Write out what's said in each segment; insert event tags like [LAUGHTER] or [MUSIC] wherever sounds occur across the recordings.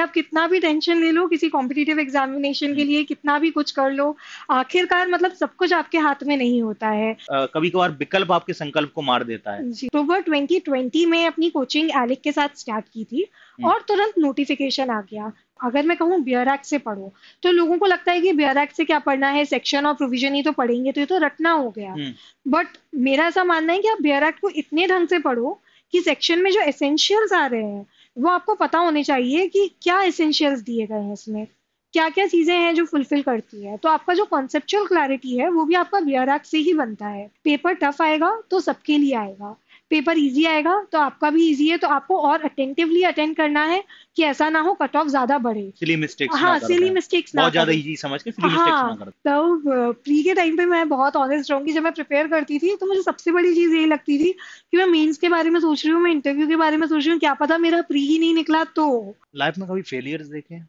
आप कितना भी टेंशन ले लो किसी कॉम्पिटिटिव एग्जामिनेशन के लिए कितना भी कुछ कर लो आखिरकार मतलब सब कुछ आपके हाथ में नहीं होता है कभी कभार विकल्प आपके संकल्प को मार देता है अक्टूबर ट्वेंटी ट्वेंटी में अपनी कोचिंग एलिक के साथ स्टार्ट की थी हम्म। और तुरंत नोटिफिकेशन आ गया अगर मैं कहूँ बियर एक्ट से पढ़ो तो लोगों को लगता है कि बियर एक्ट से क्या पढ़ना है सेक्शन और प्रोविजन ही तो पढ़ेंगे तो ये तो रटना हो गया बट हम्म। मेरा ऐसा मानना है कि आप बियर एक्ट को इतने ढंग से पढ़ो कि सेक्शन में जो एसेंशियल्स आ रहे हैं वो आपको पता होने चाहिए कि क्या एसेंशियल्स दिए गए हैं इसमें क्या क्या चीज़ें हैं जो फुलफिल करती है तो आपका जो कॉन्सेप्चुअल क्लैरिटी है वो भी आपका बी से ही बनता है पेपर टफ आएगा तो सबके लिए आएगा पेपर इजी आएगा तो आपका भी इजी है तो आपको और अटेंटिवली अटेंड करना है कि ऐसा ना हो कट ऑफ ज्यादा बढ़े सिली मिस्टेक्स हाँ सिली मिस्टेक्स ना ज्यादा इजी समझ के सिली हाँ, मिस्टेक्स तो प्री के टाइम पे मैं बहुत ऑनेस्ट रहूंगी जब मैं प्रिपेयर करती थी तो मुझे सबसे बड़ी चीज यही लगती थी कि मैं मेंस के बारे में सोच रही हूँ मैं इंटरव्यू के बारे में सोच रही हूँ क्या पता मेरा प्री ही नहीं निकला तो लाइफ में कभी फेलियर्स देखे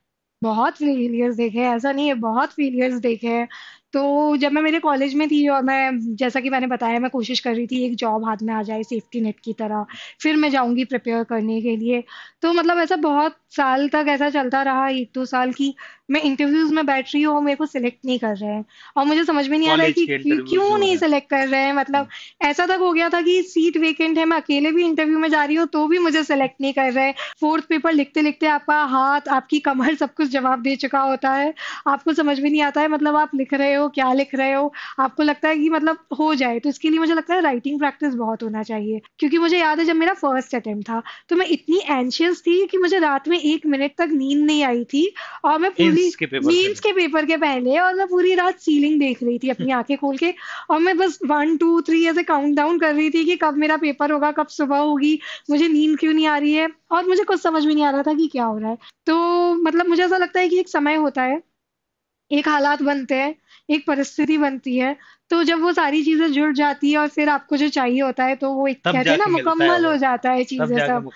बहुत फेलियर्स देखे ऐसा नहीं है बहुत फेलियर्स देखे हैं तो जब मैं मेरे कॉलेज में थी और मैं जैसा कि मैंने बताया मैं कोशिश कर रही थी एक जॉब हाथ में आ जाए सेफ्टी नेट की तरह फिर मैं जाऊंगी प्रिपेयर करने के लिए तो मतलब ऐसा बहुत साल तक ऐसा चलता रहा एक दो साल की मैं इंटरव्यूज में बैठ रही हूँ मेरे को सिलेक्ट नहीं कर रहे हैं और मुझे समझ में नहीं आ रहा है कि क्यों नहीं सिलेक्ट कर रहे हैं मतलब ऐसा तक हो गया था कि सीट वेकेंट है मैं अकेले भी इंटरव्यू में जा रही हूँ तो भी मुझे सिलेक्ट नहीं कर रहे हैं फोर्थ पेपर लिखते लिखते आपका हाथ आपकी कमर सब कुछ जवाब दे चुका होता है आपको समझ में नहीं आता है मतलब आप लिख रहे हो क्या लिख रहे हो आपको लगता है कि मतलब हो जाए तो इसके लिए मुझे लगता है राइटिंग प्रैक्टिस बहुत होना चाहिए क्योंकि मुझे याद है जब मेरा फर्स्ट अटेम्प्ट था तो मैं इतनी एंशियस थी कि मुझे रात में एक मिनट तक नींद नहीं आई थी और मैं पूरी मीन्स के पेपर के पहले और मैं पूरी रात सीलिंग देख रही थी अपनी [LAUGHS] आंखें खोल के और मैं बस वन टू थ्री ऐसे काउंट डाउन कर रही थी कि कब मेरा पेपर होगा कब सुबह होगी मुझे नींद क्यों नहीं आ रही है और मुझे कुछ समझ में नहीं आ रहा था कि क्या हो रहा है तो मतलब मुझे ऐसा लगता है कि एक समय होता है एक हालात बनते हैं एक परिस्थिति बनती है तो जब वो सारी चीजें जुड़ जाती है और फिर आपको जो चाहिए होता है तो वो एक कहते हैं ना मुकम्मल हो जाता है चीजें सब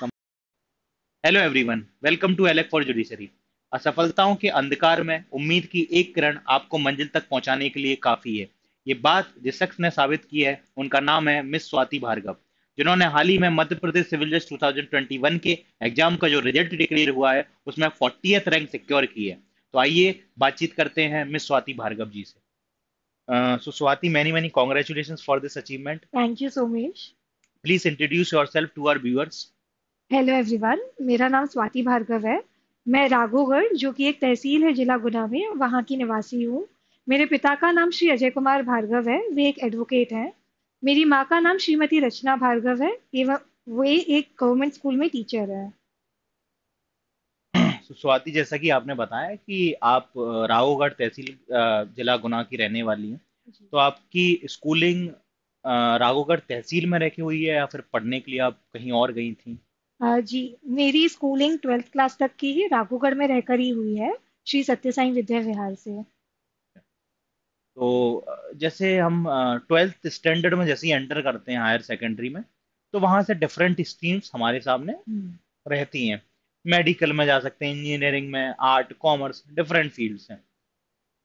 hello everyone welcome to Alec for judiciary असफलताओं के अंधकार में उम्मीद की एक किरण आपको मंजिल तक पहुंचाने के लिए काफी है ये बात जिस शख्स ने साबित की है उनका नाम है मिस स्वाति भार्गव जिन्होंने हाल ही में मध्य प्रदेश सिविल जज 2021 के एग्जाम का जो रिजल्ट डिक्लेयर हुआ है उसमें फोर्टी रैंक सिक्योर की है तो आइए बातचीत करते हैं मिस स्वाति भार्गव जी से so Swati many many congratulation for this achievement thank you Somesh please introduce yourself to our viewers hello everyone मेरा नाम स्वाति भार्गव है मैं राघोगढ़ जो कि एक तहसील है जिला गुना में वहाँ की निवासी हूँ मेरे पिता का नाम श्री अजय कुमार भार्गव है वे एक एडवोकेट हैं मेरी माँ का नाम श्रीमती रचना भार्गव है एवं वे एक गवर्नमेंट स्कूल में टीचर है स्वाति जैसा कि आपने बताया कि आप राघोगढ़ तहसील जिला गुना की रहने वाली हैं तो आपकी स्कूलिंग राघोगढ़ तहसील में रखी हुई है या फिर पढ़ने के लिए आप कहीं और गई थी जी मेरी स्कूलिंग ट्वेल्थ क्लास तक की ही राघोगढ़ में रहकर ही हुई है श्री सत्य साई विद्या विहार से तो जैसे हम ट्वेल्थ स्टैंडर्ड में जैसे ही एंटर करते हैं हायर सेकेंडरी में तो वहाँ से डिफरेंट स्ट्रीम्स हमारे सामने हम्म। रहती हैं मेडिकल में जा सकते हैं इंजीनियरिंग में आर्ट कॉमर्स डिफरेंट फील्ड्स हैं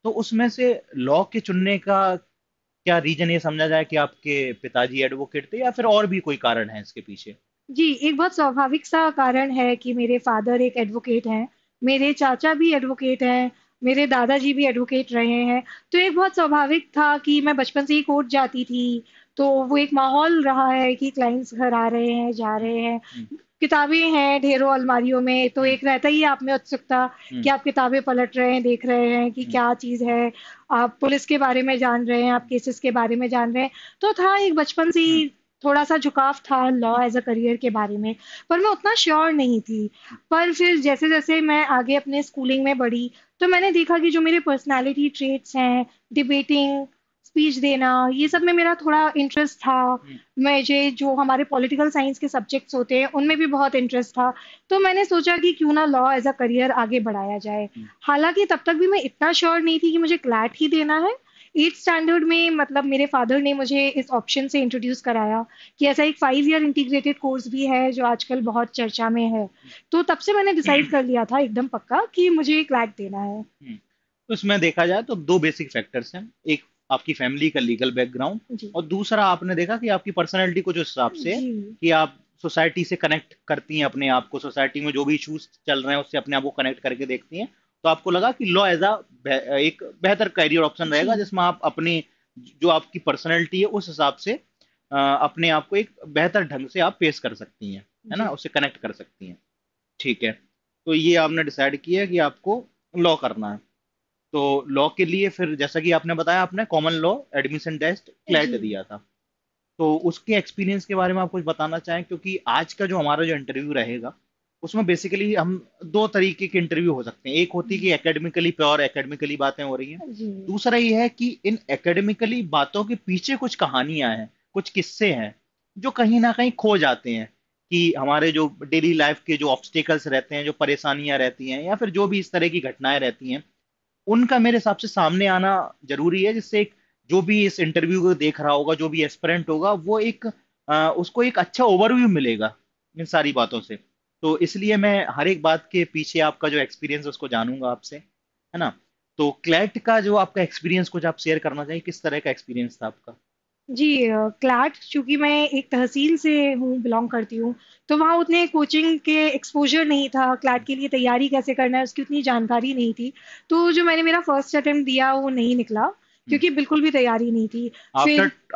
तो उसमें से लॉ के चुनने का क्या रीजन ये समझा जाए कि आपके पिताजी एडवोकेट थे या फिर और भी कोई कारण है इसके पीछे जी एक बहुत स्वाभाविक सा कारण है कि मेरे फादर एक एडवोकेट हैं मेरे चाचा भी एडवोकेट हैं मेरे दादाजी भी एडवोकेट रहे हैं तो एक बहुत स्वाभाविक था कि मैं बचपन से ही कोर्ट जाती थी तो वो एक माहौल रहा है कि क्लाइंट्स घर आ रहे हैं जा रहे हैं हम्म। किताबें हैं ढेरों अलमारियों में तो एक रहता ही आप में उत्सुकता हम्म। कि आप किताबें पलट रहे हैं देख रहे हैं कि हम्म। क्या चीज़ है आप पुलिस के बारे में जान रहे हैं आप केसेस के बारे में जान रहे हैं तो था एक बचपन से ही थोड़ा सा झुकाव था लॉ एज अ करियर के बारे में पर मैं उतना श्योर नहीं थी पर फिर जैसे जैसे मैं आगे अपने स्कूलिंग में बढ़ी तो मैंने देखा कि जो मेरे पर्सनालिटी ट्रेट्स हैं डिबेटिंग स्पीच देना ये सब में मेरा थोड़ा इंटरेस्ट था मुझे हम्म। जो हमारे पॉलिटिकल साइंस के सब्जेक्ट्स होते हैं उनमें भी बहुत इंटरेस्ट था तो मैंने सोचा कि क्यों ना लॉ एज अ करियर आगे बढ़ाया जाए हम्म। हालांकि तब तक भी मैं इतना श्योर नहीं थी कि मुझे क्लैट ही देना है एट स्टैंडर्ड में मतलब मेरे फादर ने मुझे इस ऑप्शन से इंट्रोड्यूस कराया कि ऐसा एक फाइव ईयर इंटीग्रेटेड कोर्स भी है जो आजकल बहुत चर्चा में है तो तब से मैंने डिसाइड हम्म। कर लिया था एकदम पक्का कि मुझे एक क्लैक देना है हम्म। तो उसमें देखा जाए तो दो बेसिक फैक्टर्स हैं एक आपकी फैमिली का लीगल बैकग्राउंड और दूसरा आपने देखा कि आपकी पर्सनैलिटी को जो हिसाब से कि आप सोसाइटी से कनेक्ट करती हैं अपने आप को सोसाइटी में जो भी इशूज चल रहे हैं उससे अपने आप को कनेक्ट करके देखती हैं तो आपको लगा कि लॉ एज अ एक बेहतर करियर ऑप्शन रहेगा जिसमें आप अपनी जो आपकी पर्सनैलिटी है उस हिसाब से अपने आप को एक बेहतर ढंग से आप पेश कर सकती हैं है ना उसे कनेक्ट कर सकती हैं ठीक है तो ये आपने डिसाइड किया कि आपको लॉ करना है तो लॉ के लिए फिर जैसा कि आपने बताया आपने common law admission test CLAT दिया था तो उसके एक्सपीरियंस के बारे में आप कुछ बताना चाहें क्योंकि आज का जो हमारा जो इंटरव्यू रहेगा उसमें बेसिकली हम दो तरीके के इंटरव्यू हो सकते हैं एक होती है कि एकेडमिकली प्योर एकेडमिकली बातें हो रही हैं दूसरा ये है कि इन एकेडमिकली बातों के पीछे कुछ कहानियां हैं कुछ किस्से हैं जो कहीं ना कहीं खो जाते हैं कि हमारे जो डेली लाइफ के जो ऑब्स्टिकल्स रहते हैं जो परेशानियां रहती हैं या फिर जो भी इस तरह की घटनाएं रहती हैं उनका मेरे हिसाब से सामने आना जरूरी है जिससे एक जो भी इस इंटरव्यू को देख रहा होगा जो भी एस्परेंट होगा वो एक आ, उसको एक अच्छा ओवरव्यू मिलेगा इन सारी बातों से तो इसलिए मैं हर एक बात के पीछे आपका जो एक्सपीरियंस उसको जानूंगा आपसे है ना तो क्लैट का जो आपका एक्सपीरियंस कुछ आप शेयर करना चाहिए किस तरह का एक्सपीरियंस था आपका जी क्लैट चूंकि मैं एक तहसील से हूँ बिलोंग करती हूँ तो वहाँ उतने कोचिंग के एक्सपोजर नहीं था क्लैट के लिए तैयारी कैसे करना है उसकी उतनी जानकारी नहीं थी तो जो मैंने मेरा फर्स्ट अटेम्प्ट दिया वो नहीं निकला क्योंकि बिल्कुल भी तैयारी नहीं थी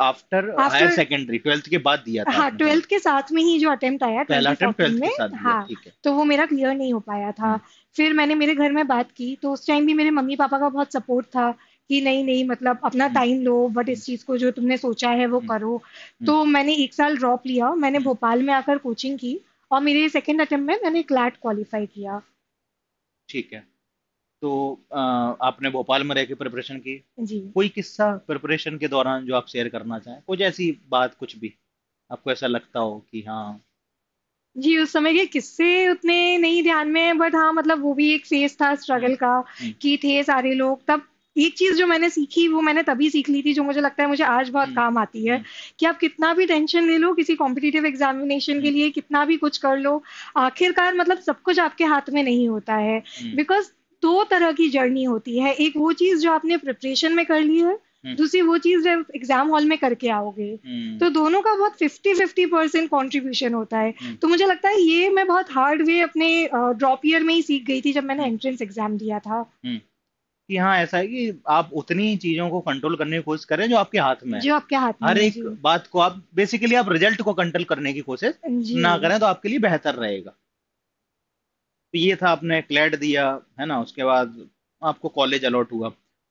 आफ्टर आफ्टर सेकेंडरी ट्वेल्थ के बाद दिया था हाँ ट्वेल्थ के साथ में ही जो अटेम्प्ट आया पहला में हाँ तो वो मेरा क्लियर नहीं हो पाया था हम्म। फिर मैंने मेरे घर में बात की तो उस टाइम भी मेरे मम्मी पापा का बहुत सपोर्ट था कि नहीं नहीं मतलब अपना टाइम हम्म। लो बट इस चीज को जो तुमने सोचा है वो हम्म। करो तो मैंने एक साल ड्रॉप लिया मैंने भोपाल में आकर कोचिंग की और मेरे सेकेंड अटेम्प्ट में मैंने क्लैट क्वालिफाई किया ठीक है तो आपने भोपाल में रह के प्रिपरेशन की जी कोई किस्सा प्रिपरेशन के दौरान जो आप शेयर करना चाहें कुछ ऐसी बात कुछ भी आपको ऐसा लगता हो कि हाँ जी उस समय के किस्से उतने नहीं ध्यान में है बट हाँ मतलब वो भी एक फेज था स्ट्रगल का हम्म। कि थे सारे लोग तब एक चीज जो मैंने सीखी वो मैंने तभी सीख ली थी जो मुझे लगता है मुझे आज बहुत हम्म। काम आती है हम्म। कि आप कितना भी टेंशन ले लो किसी कॉम्पिटिटिव एग्जामिनेशन के लिए कितना भी कुछ कर लो आखिरकार मतलब सब कुछ आपके हाथ में नहीं होता है बिकॉज दो तरह की जर्नी होती है एक वो चीज जो आपने प्रिपरेशन में कर ली है हम्म। दूसरी वो चीज जब एग्जाम हॉल में करके आओगे हम्म। तो दोनों का बहुत फिफ्टी फिफ्टी परसेंट कॉन्ट्रीब्यूशन होता है हम्म। तो मुझे लगता है ये मैं बहुत हार्ड वे अपने ड्रॉप ईयर में ही सीख गई थी जब मैंने एंट्रेंस एग्जाम दिया था कि हाँ ऐसा है कि आप उतनी चीजों को कंट्रोल करने की कोशिश करें जो आपके हाथ में जो आपके हाथ में हर एक बात को आप बेसिकली आप रिजल्ट को कंट्रोल करने की कोशिश ना करें तो आपके लिए बेहतर रहेगा तो ये था आपने क्लैट दिया है ना उसके बाद आपको कॉलेज अलॉट हुआ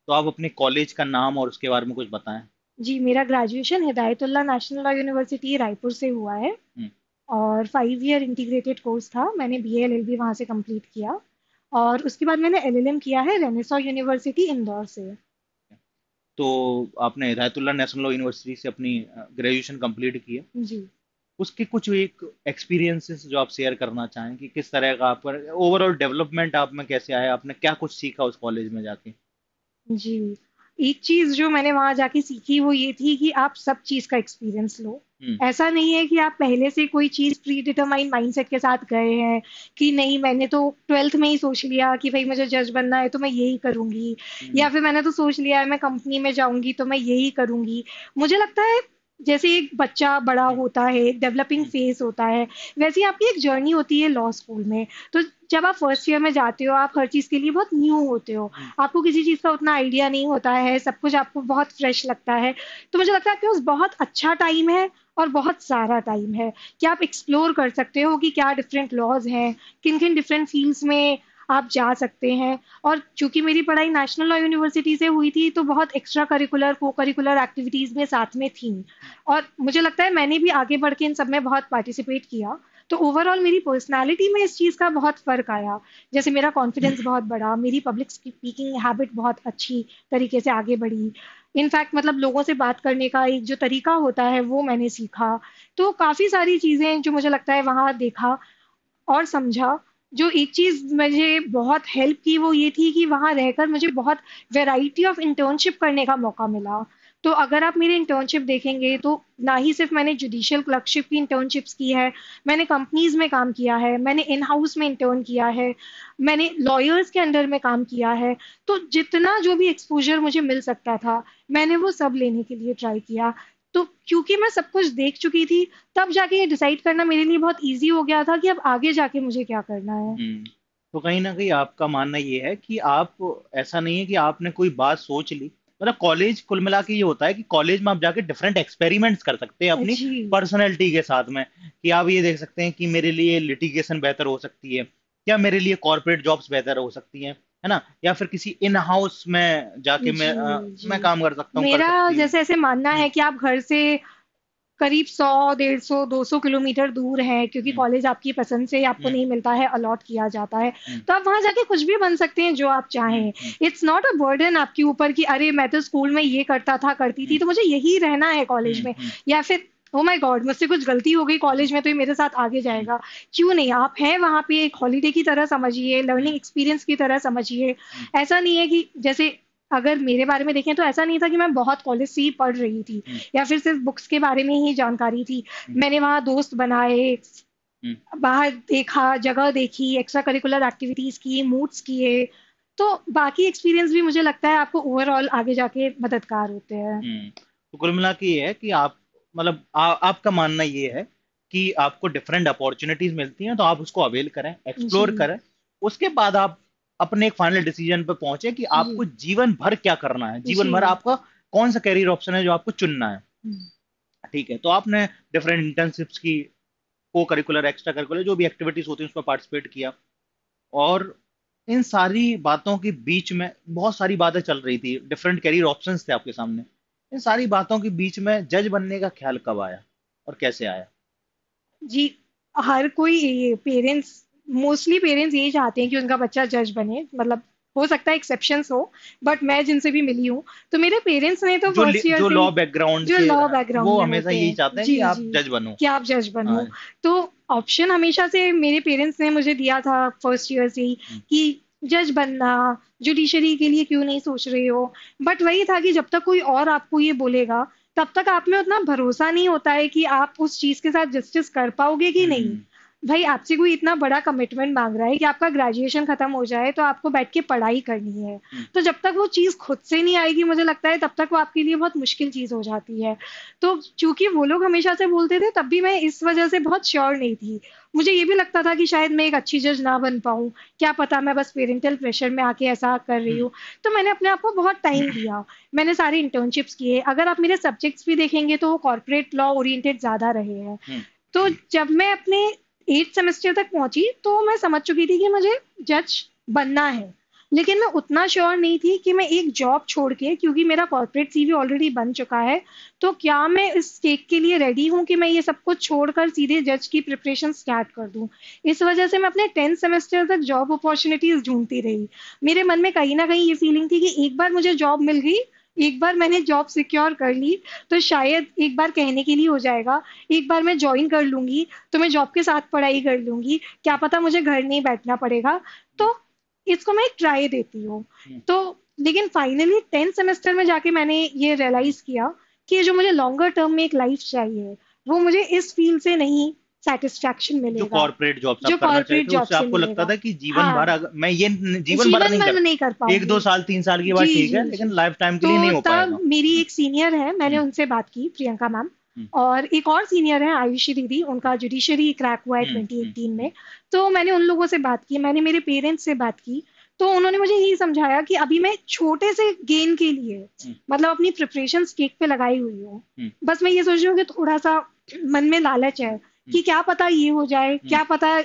तो आप अपने कॉलेज का नाम और उसके बारे में कुछ बताएं जी मेरा graduation Hidayatullah national law university Raipur से हुआ है हम्म। और फाइव ईयर इंटीग्रेटेड कोर्स था मैंने बी एल एल बी वहाँ से कम्प्लीट किया और उसके बाद मैंने एल एल एम किया है रेनेसो यूनिवर्सिटी इंदौर से तो आपने हिदायतुल्ला नेशनल लॉ यूनिवर्सिटी से अपनी ग्रेजुएशन कंप्लीट किया जी उसके कुछ एक एक्सपीरियंसेस जो आप शेयर करना चाहें कि किस तरह का आपका ओवरऑल डेवलपमेंट आप में कैसे आया आपने क्या कुछ सीखा उस कॉलेज में जाके जी एक चीज जो मैंने वहां जाके सीखी वो ये थी कि आप सब चीज का एक्सपीरियंस लो हम्म। ऐसा नहीं है कि आप पहले से कोई चीज प्री डिटरमाइन माइंडसेट के साथ गए हैं कि नहीं मैंने तो ट्वेल्थ में ही सोच लिया कि भाई मुझे जज बनना है तो मैं यही करूंगी हम्म। या फिर मैंने तो सोच लिया है मैं कंपनी में जाऊंगी तो मैं यही करूंगी मुझे लगता है जैसे एक बच्चा बड़ा हम्म। होता है डेवलपिंग फेज हम्म। होता है वैसे आपकी एक जर्नी होती है लॉ स्कूल में तो जब आप फर्स्ट ईयर में जाते हो आप हर चीज़ के लिए बहुत न्यू होते हो हम्म। आपको किसी चीज़ का उतना आइडिया नहीं होता है सब कुछ आपको बहुत फ्रेश लगता है तो मुझे लगता है आपके उस बहुत अच्छा टाइम है और बहुत सारा टाइम है क्या आप एक्सप्लोर कर सकते हो कि क्या डिफरेंट लॉज हैं किन किन डिफरेंट फील्ड्स में आप जा सकते हैं और चूंकि मेरी पढ़ाई नेशनल लॉ यूनिवर्सिटी से हुई थी तो बहुत extra curricular co curricular activities में साथ में थी और मुझे लगता है मैंने भी आगे बढ़ के इन सब में बहुत पार्टिसिपेट किया तो ओवरऑल मेरी पर्सनालिटी में इस चीज़ का बहुत फ़र्क आया जैसे मेरा कॉन्फिडेंस hmm. बहुत बढ़ा मेरी पब्लिक स्पीकिंग हैबिट बहुत अच्छी तरीके से आगे बढ़ी इनफैक्ट मतलब लोगों से बात करने का एक जो तरीका होता है वो मैंने सीखा तो काफ़ी सारी चीज़ें जो मुझे लगता है वहाँ देखा और समझा जो एक चीज़ मुझे बहुत हेल्प की वो ये थी कि वहाँ रहकर मुझे बहुत वेराइटी ऑफ इंटर्नशिप करने का मौका मिला तो अगर आप मेरी इंटर्नशिप देखेंगे तो ना ही सिर्फ मैंने जुडिशियल क्लर्कशिप की इंटर्नशिप्स की है मैंने कंपनीज में काम किया है मैंने इन हाउस में इंटर्न किया है मैंने लॉयर्स के अंडर में काम किया है तो जितना जो भी एक्सपोजर मुझे मिल सकता था मैंने वो सब लेने के लिए ट्राई किया तो क्योंकि मैं सब कुछ देख चुकी थी तब जाके ये डिसाइड करना मेरे लिए बहुत ईजी हो गया था कि अब आगे जाके मुझे क्या करना है हम्म, तो कहीं ना कहीं आपका मानना ये है कि आप ऐसा नहीं है कि आपने कोई बात सोच ली मतलब कॉलेज कुल मिला के ये होता है कि कॉलेज में आप जाके डिफरेंट एक्सपेरिमेंट्स कर सकते हैं अपनी पर्सनैलिटी के साथ में कि आप ये देख सकते हैं कि मेरे लिए लिटिगेशन बेहतर हो सकती है क्या मेरे लिए कॉर्पोरेट जॉब्स बेहतर हो सकती हैं है ना या फिर किसी इन हाउस में जाके मैं जी। मैं काम कर सकता हूँ मेरा जैसे ऐसे मानना है कि आप घर से करीब सौ डेढ़ सौ दो सौ किलोमीटर दूर है क्योंकि कॉलेज हम्म। आपकी पसंद से आपको हम्म। नहीं मिलता है अलॉट किया जाता है हम्म। तो आप वहां जाके कुछ भी बन सकते हैं जो आप चाहें इट्स नॉट अ बर्डन आपके ऊपर कि अरे मैं तो स्कूल में ये करता था करती थी तो मुझे यही रहना है कॉलेज में या फिर ओ माय गॉड मुझसे कुछ गलती हो गई कॉलेज में तो ये मेरे साथ आगे जाएगा क्यों नहीं आप हैं वहाँ पे एक हॉलीडे की तरह समझिए लर्निंग एक्सपीरियंस की तरह समझिए ऐसा नहीं है कि जैसे अगर मेरे बारे में देखें तो ऐसा नहीं था कि मैं बहुत कॉलेज से ही पढ़ रही थी या फिर सिर्फ बुक्स के बारे में ही जानकारी थी मैंने वहाँ दोस्त बनाए बाहर देखा जगह देखी एक्स्ट्रा करिकुलर एक्टिविटीज की मूड्स किए तो बाकी एक्सपीरियंस भी मुझे लगता है आपको ओवरऑल आगे जाके मददगार होते हैं हम्म। तो कुल मिला के ये है कि आप मतलब आपका मानना ये है कि आपको डिफरेंट अपॉर्चुनिटीज मिलती हैं तो आप उसको अवेल करें एक्सप्लोर करें उसके बाद आप अपने एक फाइनल डिसीजन पर पहुंचे कि आपको जीवन भर क्या करना है जीवन भर आपका कौन सा कैरियर ऑप्शन है जो आपको चुनना है हम्म। ठीक है तो आपने डिफरेंट इंटर्नशिप्स की को करिकुलर एक्स्ट्रा करिकुलर जो भी एक्टिविटीज होती है उसमें पार्टिसिपेट किया और इन सारी बातों के बीच में बहुत सारी बातें चल रही थी डिफरेंट करियर ऑप्शन थे आपके सामने इन सारी बातों के बीच में जज बनने का ख्याल कब आया और कैसे आया जी हर कोई पेरेंट्स मोस्टली पेरेंट्स ये चाहते हैं कि उनका बच्चा जज बने मतलब हो सकता है एक्सेप्शन हो बट मैं जिनसे भी मिली हूँ तो मेरे पेरेंट्स ने तो जो, जो लॉ बैकग्राउंड जो लॉ बैकग्राउंड वो हमेशा यही चाहते हैं कि आप जज बनो कि आप जज बनो हाँ। तो ऑप्शन हमेशा से मेरे पेरेंट्स ने मुझे दिया था फर्स्ट ईयर से ही हम्म। कि जज बनना जुडिशरी के लिए क्यों नहीं सोच रहे हो बट वही था कि जब तक कोई और आपको ये बोलेगा तब तक आप में उतना भरोसा नहीं होता है कि आप उस चीज के साथ जस्टिस कर पाओगे कि hmm. नहीं भाई आपसे कोई इतना बड़ा कमिटमेंट मांग रहा है कि आपका ग्रेजुएशन खत्म हो जाए तो आपको बैठ के पढ़ाई करनी है हम्म। तो जब तक वो चीज़ खुद से नहीं आएगी मुझे लगता है तब तक वो आपके लिए बहुत मुश्किल चीज़ हो जाती है तो चूंकि वो लोग हमेशा से बोलते थे तब भी मैं इस वजह से बहुत श्योर नहीं थी मुझे ये भी लगता था कि शायद मैं एक अच्छी जज ना बन पाऊँ क्या पता मैं बस पेरेंटल प्रेशर में आके ऐसा कर रही हूँ हम्म। तो मैंने अपने आप को बहुत टाइम हम्म। दिया मैंने सारे इंटर्नशिप्स किए अगर आप मेरे सब्जेक्ट्स भी देखेंगे तो वो कॉर्पोरेट लॉ ओरिएंटेड ज़्यादा रहे हैं तो जब मैं अपने एट सेमेस्टर तक पहुंची तो मैं समझ चुकी थी कि मुझे जज बनना है लेकिन मैं उतना श्योर नहीं थी कि मैं एक जॉब छोड़ के क्योंकि मेरा कॉर्पोरेट सीवी ऑलरेडी बन चुका है तो क्या मैं इस केक के लिए रेडी हूँ कि मैं ये सब कुछ छोड़कर सीधे जज की प्रिपरेशन स्टार्ट कर दूँ इस वजह से मैं अपने टेंथ सेमेस्टर तक जॉब अपॉर्चुनिटीज ढूंढती रही मेरे मन में कहीं ना कहीं ये फीलिंग थी कि एक बार मुझे जॉब मिल गई एक बार मैंने जॉब सिक्योर कर ली तो शायद एक बार कहने के लिए हो जाएगा एक बार मैं ज्वाइन कर लूंगी तो मैं जॉब के साथ पढ़ाई कर लूंगी क्या पता मुझे घर नहीं बैठना पड़ेगा तो इसको मैं एक ट्राई देती हूँ हम्म। तो लेकिन फाइनली टेंथ सेमेस्टर में जाके मैंने ये रियलाइज किया कि जो मुझे लॉन्गर टर्म में एक लाइफ चाहिए वो मुझे इस फील्ड से नहीं सेटिस्फेक्शन मिलेगा जो कॉर्पोरेट जॉब जो कॉर्पोरेट जॉब से आपको लगता था कि जीवन हाँ, भर मैं ये जीवन भर नहीं, कर, नहीं कर पाऊंगी एक दो साल तीन साल की बात ठीक है लेकिन लाइफ टाइम के तो लिए नहीं हो पाएगा मेरी एक सीनियर है मैंने हम्म। उनसे बात की प्रियंका मैम हम्म। और एक और सीनियर है आयुषी दीदी उनका जुडिशरी क्रैक हुआ है 2018 हम्म, में तो मैंने उन लोगों से बात की मैंने मेरे पेरेंट्स से बात की तो उन्होंने मुझे यही समझाया कि अभी मैं छोटे से गेन के लिए मतलब अपनी प्रिपरेशन केक पे लगाई हुई हूँ बस मैं ये सोच रही हूँ कि थोड़ा सा मन में लालच है कि क्या पता ये हो जाए हम्म। क्या पता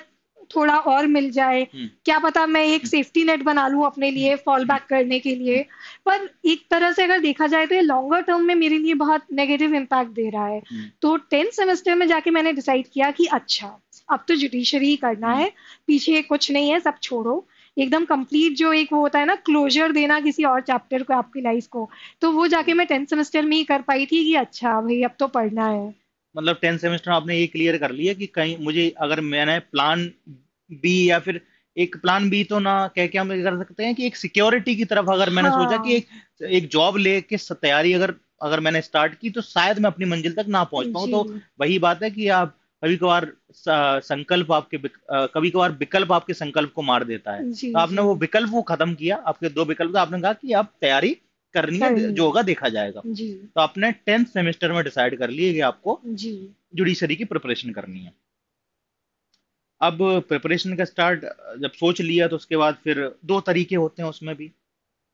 थोड़ा और मिल जाए हम्म। क्या पता मैं एक सेफ्टी हम्म। नेट बना लू अपने लिए फॉल बैक करने के लिए पर एक तरह से अगर देखा जाए तो ये लॉन्गर टर्म में मेरे लिए बहुत नेगेटिव इम्पैक्ट दे रहा है तो टेंथ सेमेस्टर में जाके मैंने डिसाइड किया कि अच्छा अब तो जुडिशरी ही करना है पीछे कुछ नहीं है सब छोड़ो एकदम कंप्लीट जो एक वो होता है ना क्लोजर देना किसी और चैप्टर को आपकी लाइफ को तो वो जाके मैं टेंथ सेमेस्टर में ही कर पाई थी कि अच्छा भाई अब तो पढ़ना है मतलब टेंथ सेमेस्टर आपने ये क्लियर कर लिया कि कहीं मुझे अगर मैंने प्लान बी या फिर एक प्लान बी तो ना कह के हम कर सकते हैं कि एक सिक्योरिटी की तरफ अगर मैंने हाँ। सोचा कि हाँ। एक एक जॉब लेके तैयारी अगर अगर मैंने स्टार्ट की तो शायद मैं अपनी मंजिल तक ना पहुंच पाऊँ तो वही बात है कि आप कभी कभार संकल्प आपके कभी कभार विकल्प आपके संकल्प को मार देता है तो आपने वो विकल्प वो खत्म किया आपके दो विकल्प तो आपने कहा कि आप तैयारी करनी है जो होगा देखा जाएगा तो आपने टेंथ सेमेस्टर में डिसाइड कर लिया कि आपको जुडिशरी की प्रिपरेशन करनी है अब प्रिपरेशन का स्टार्ट जब सोच लिया तो उसके बाद फिर दो तरीके होते हैं उसमें भी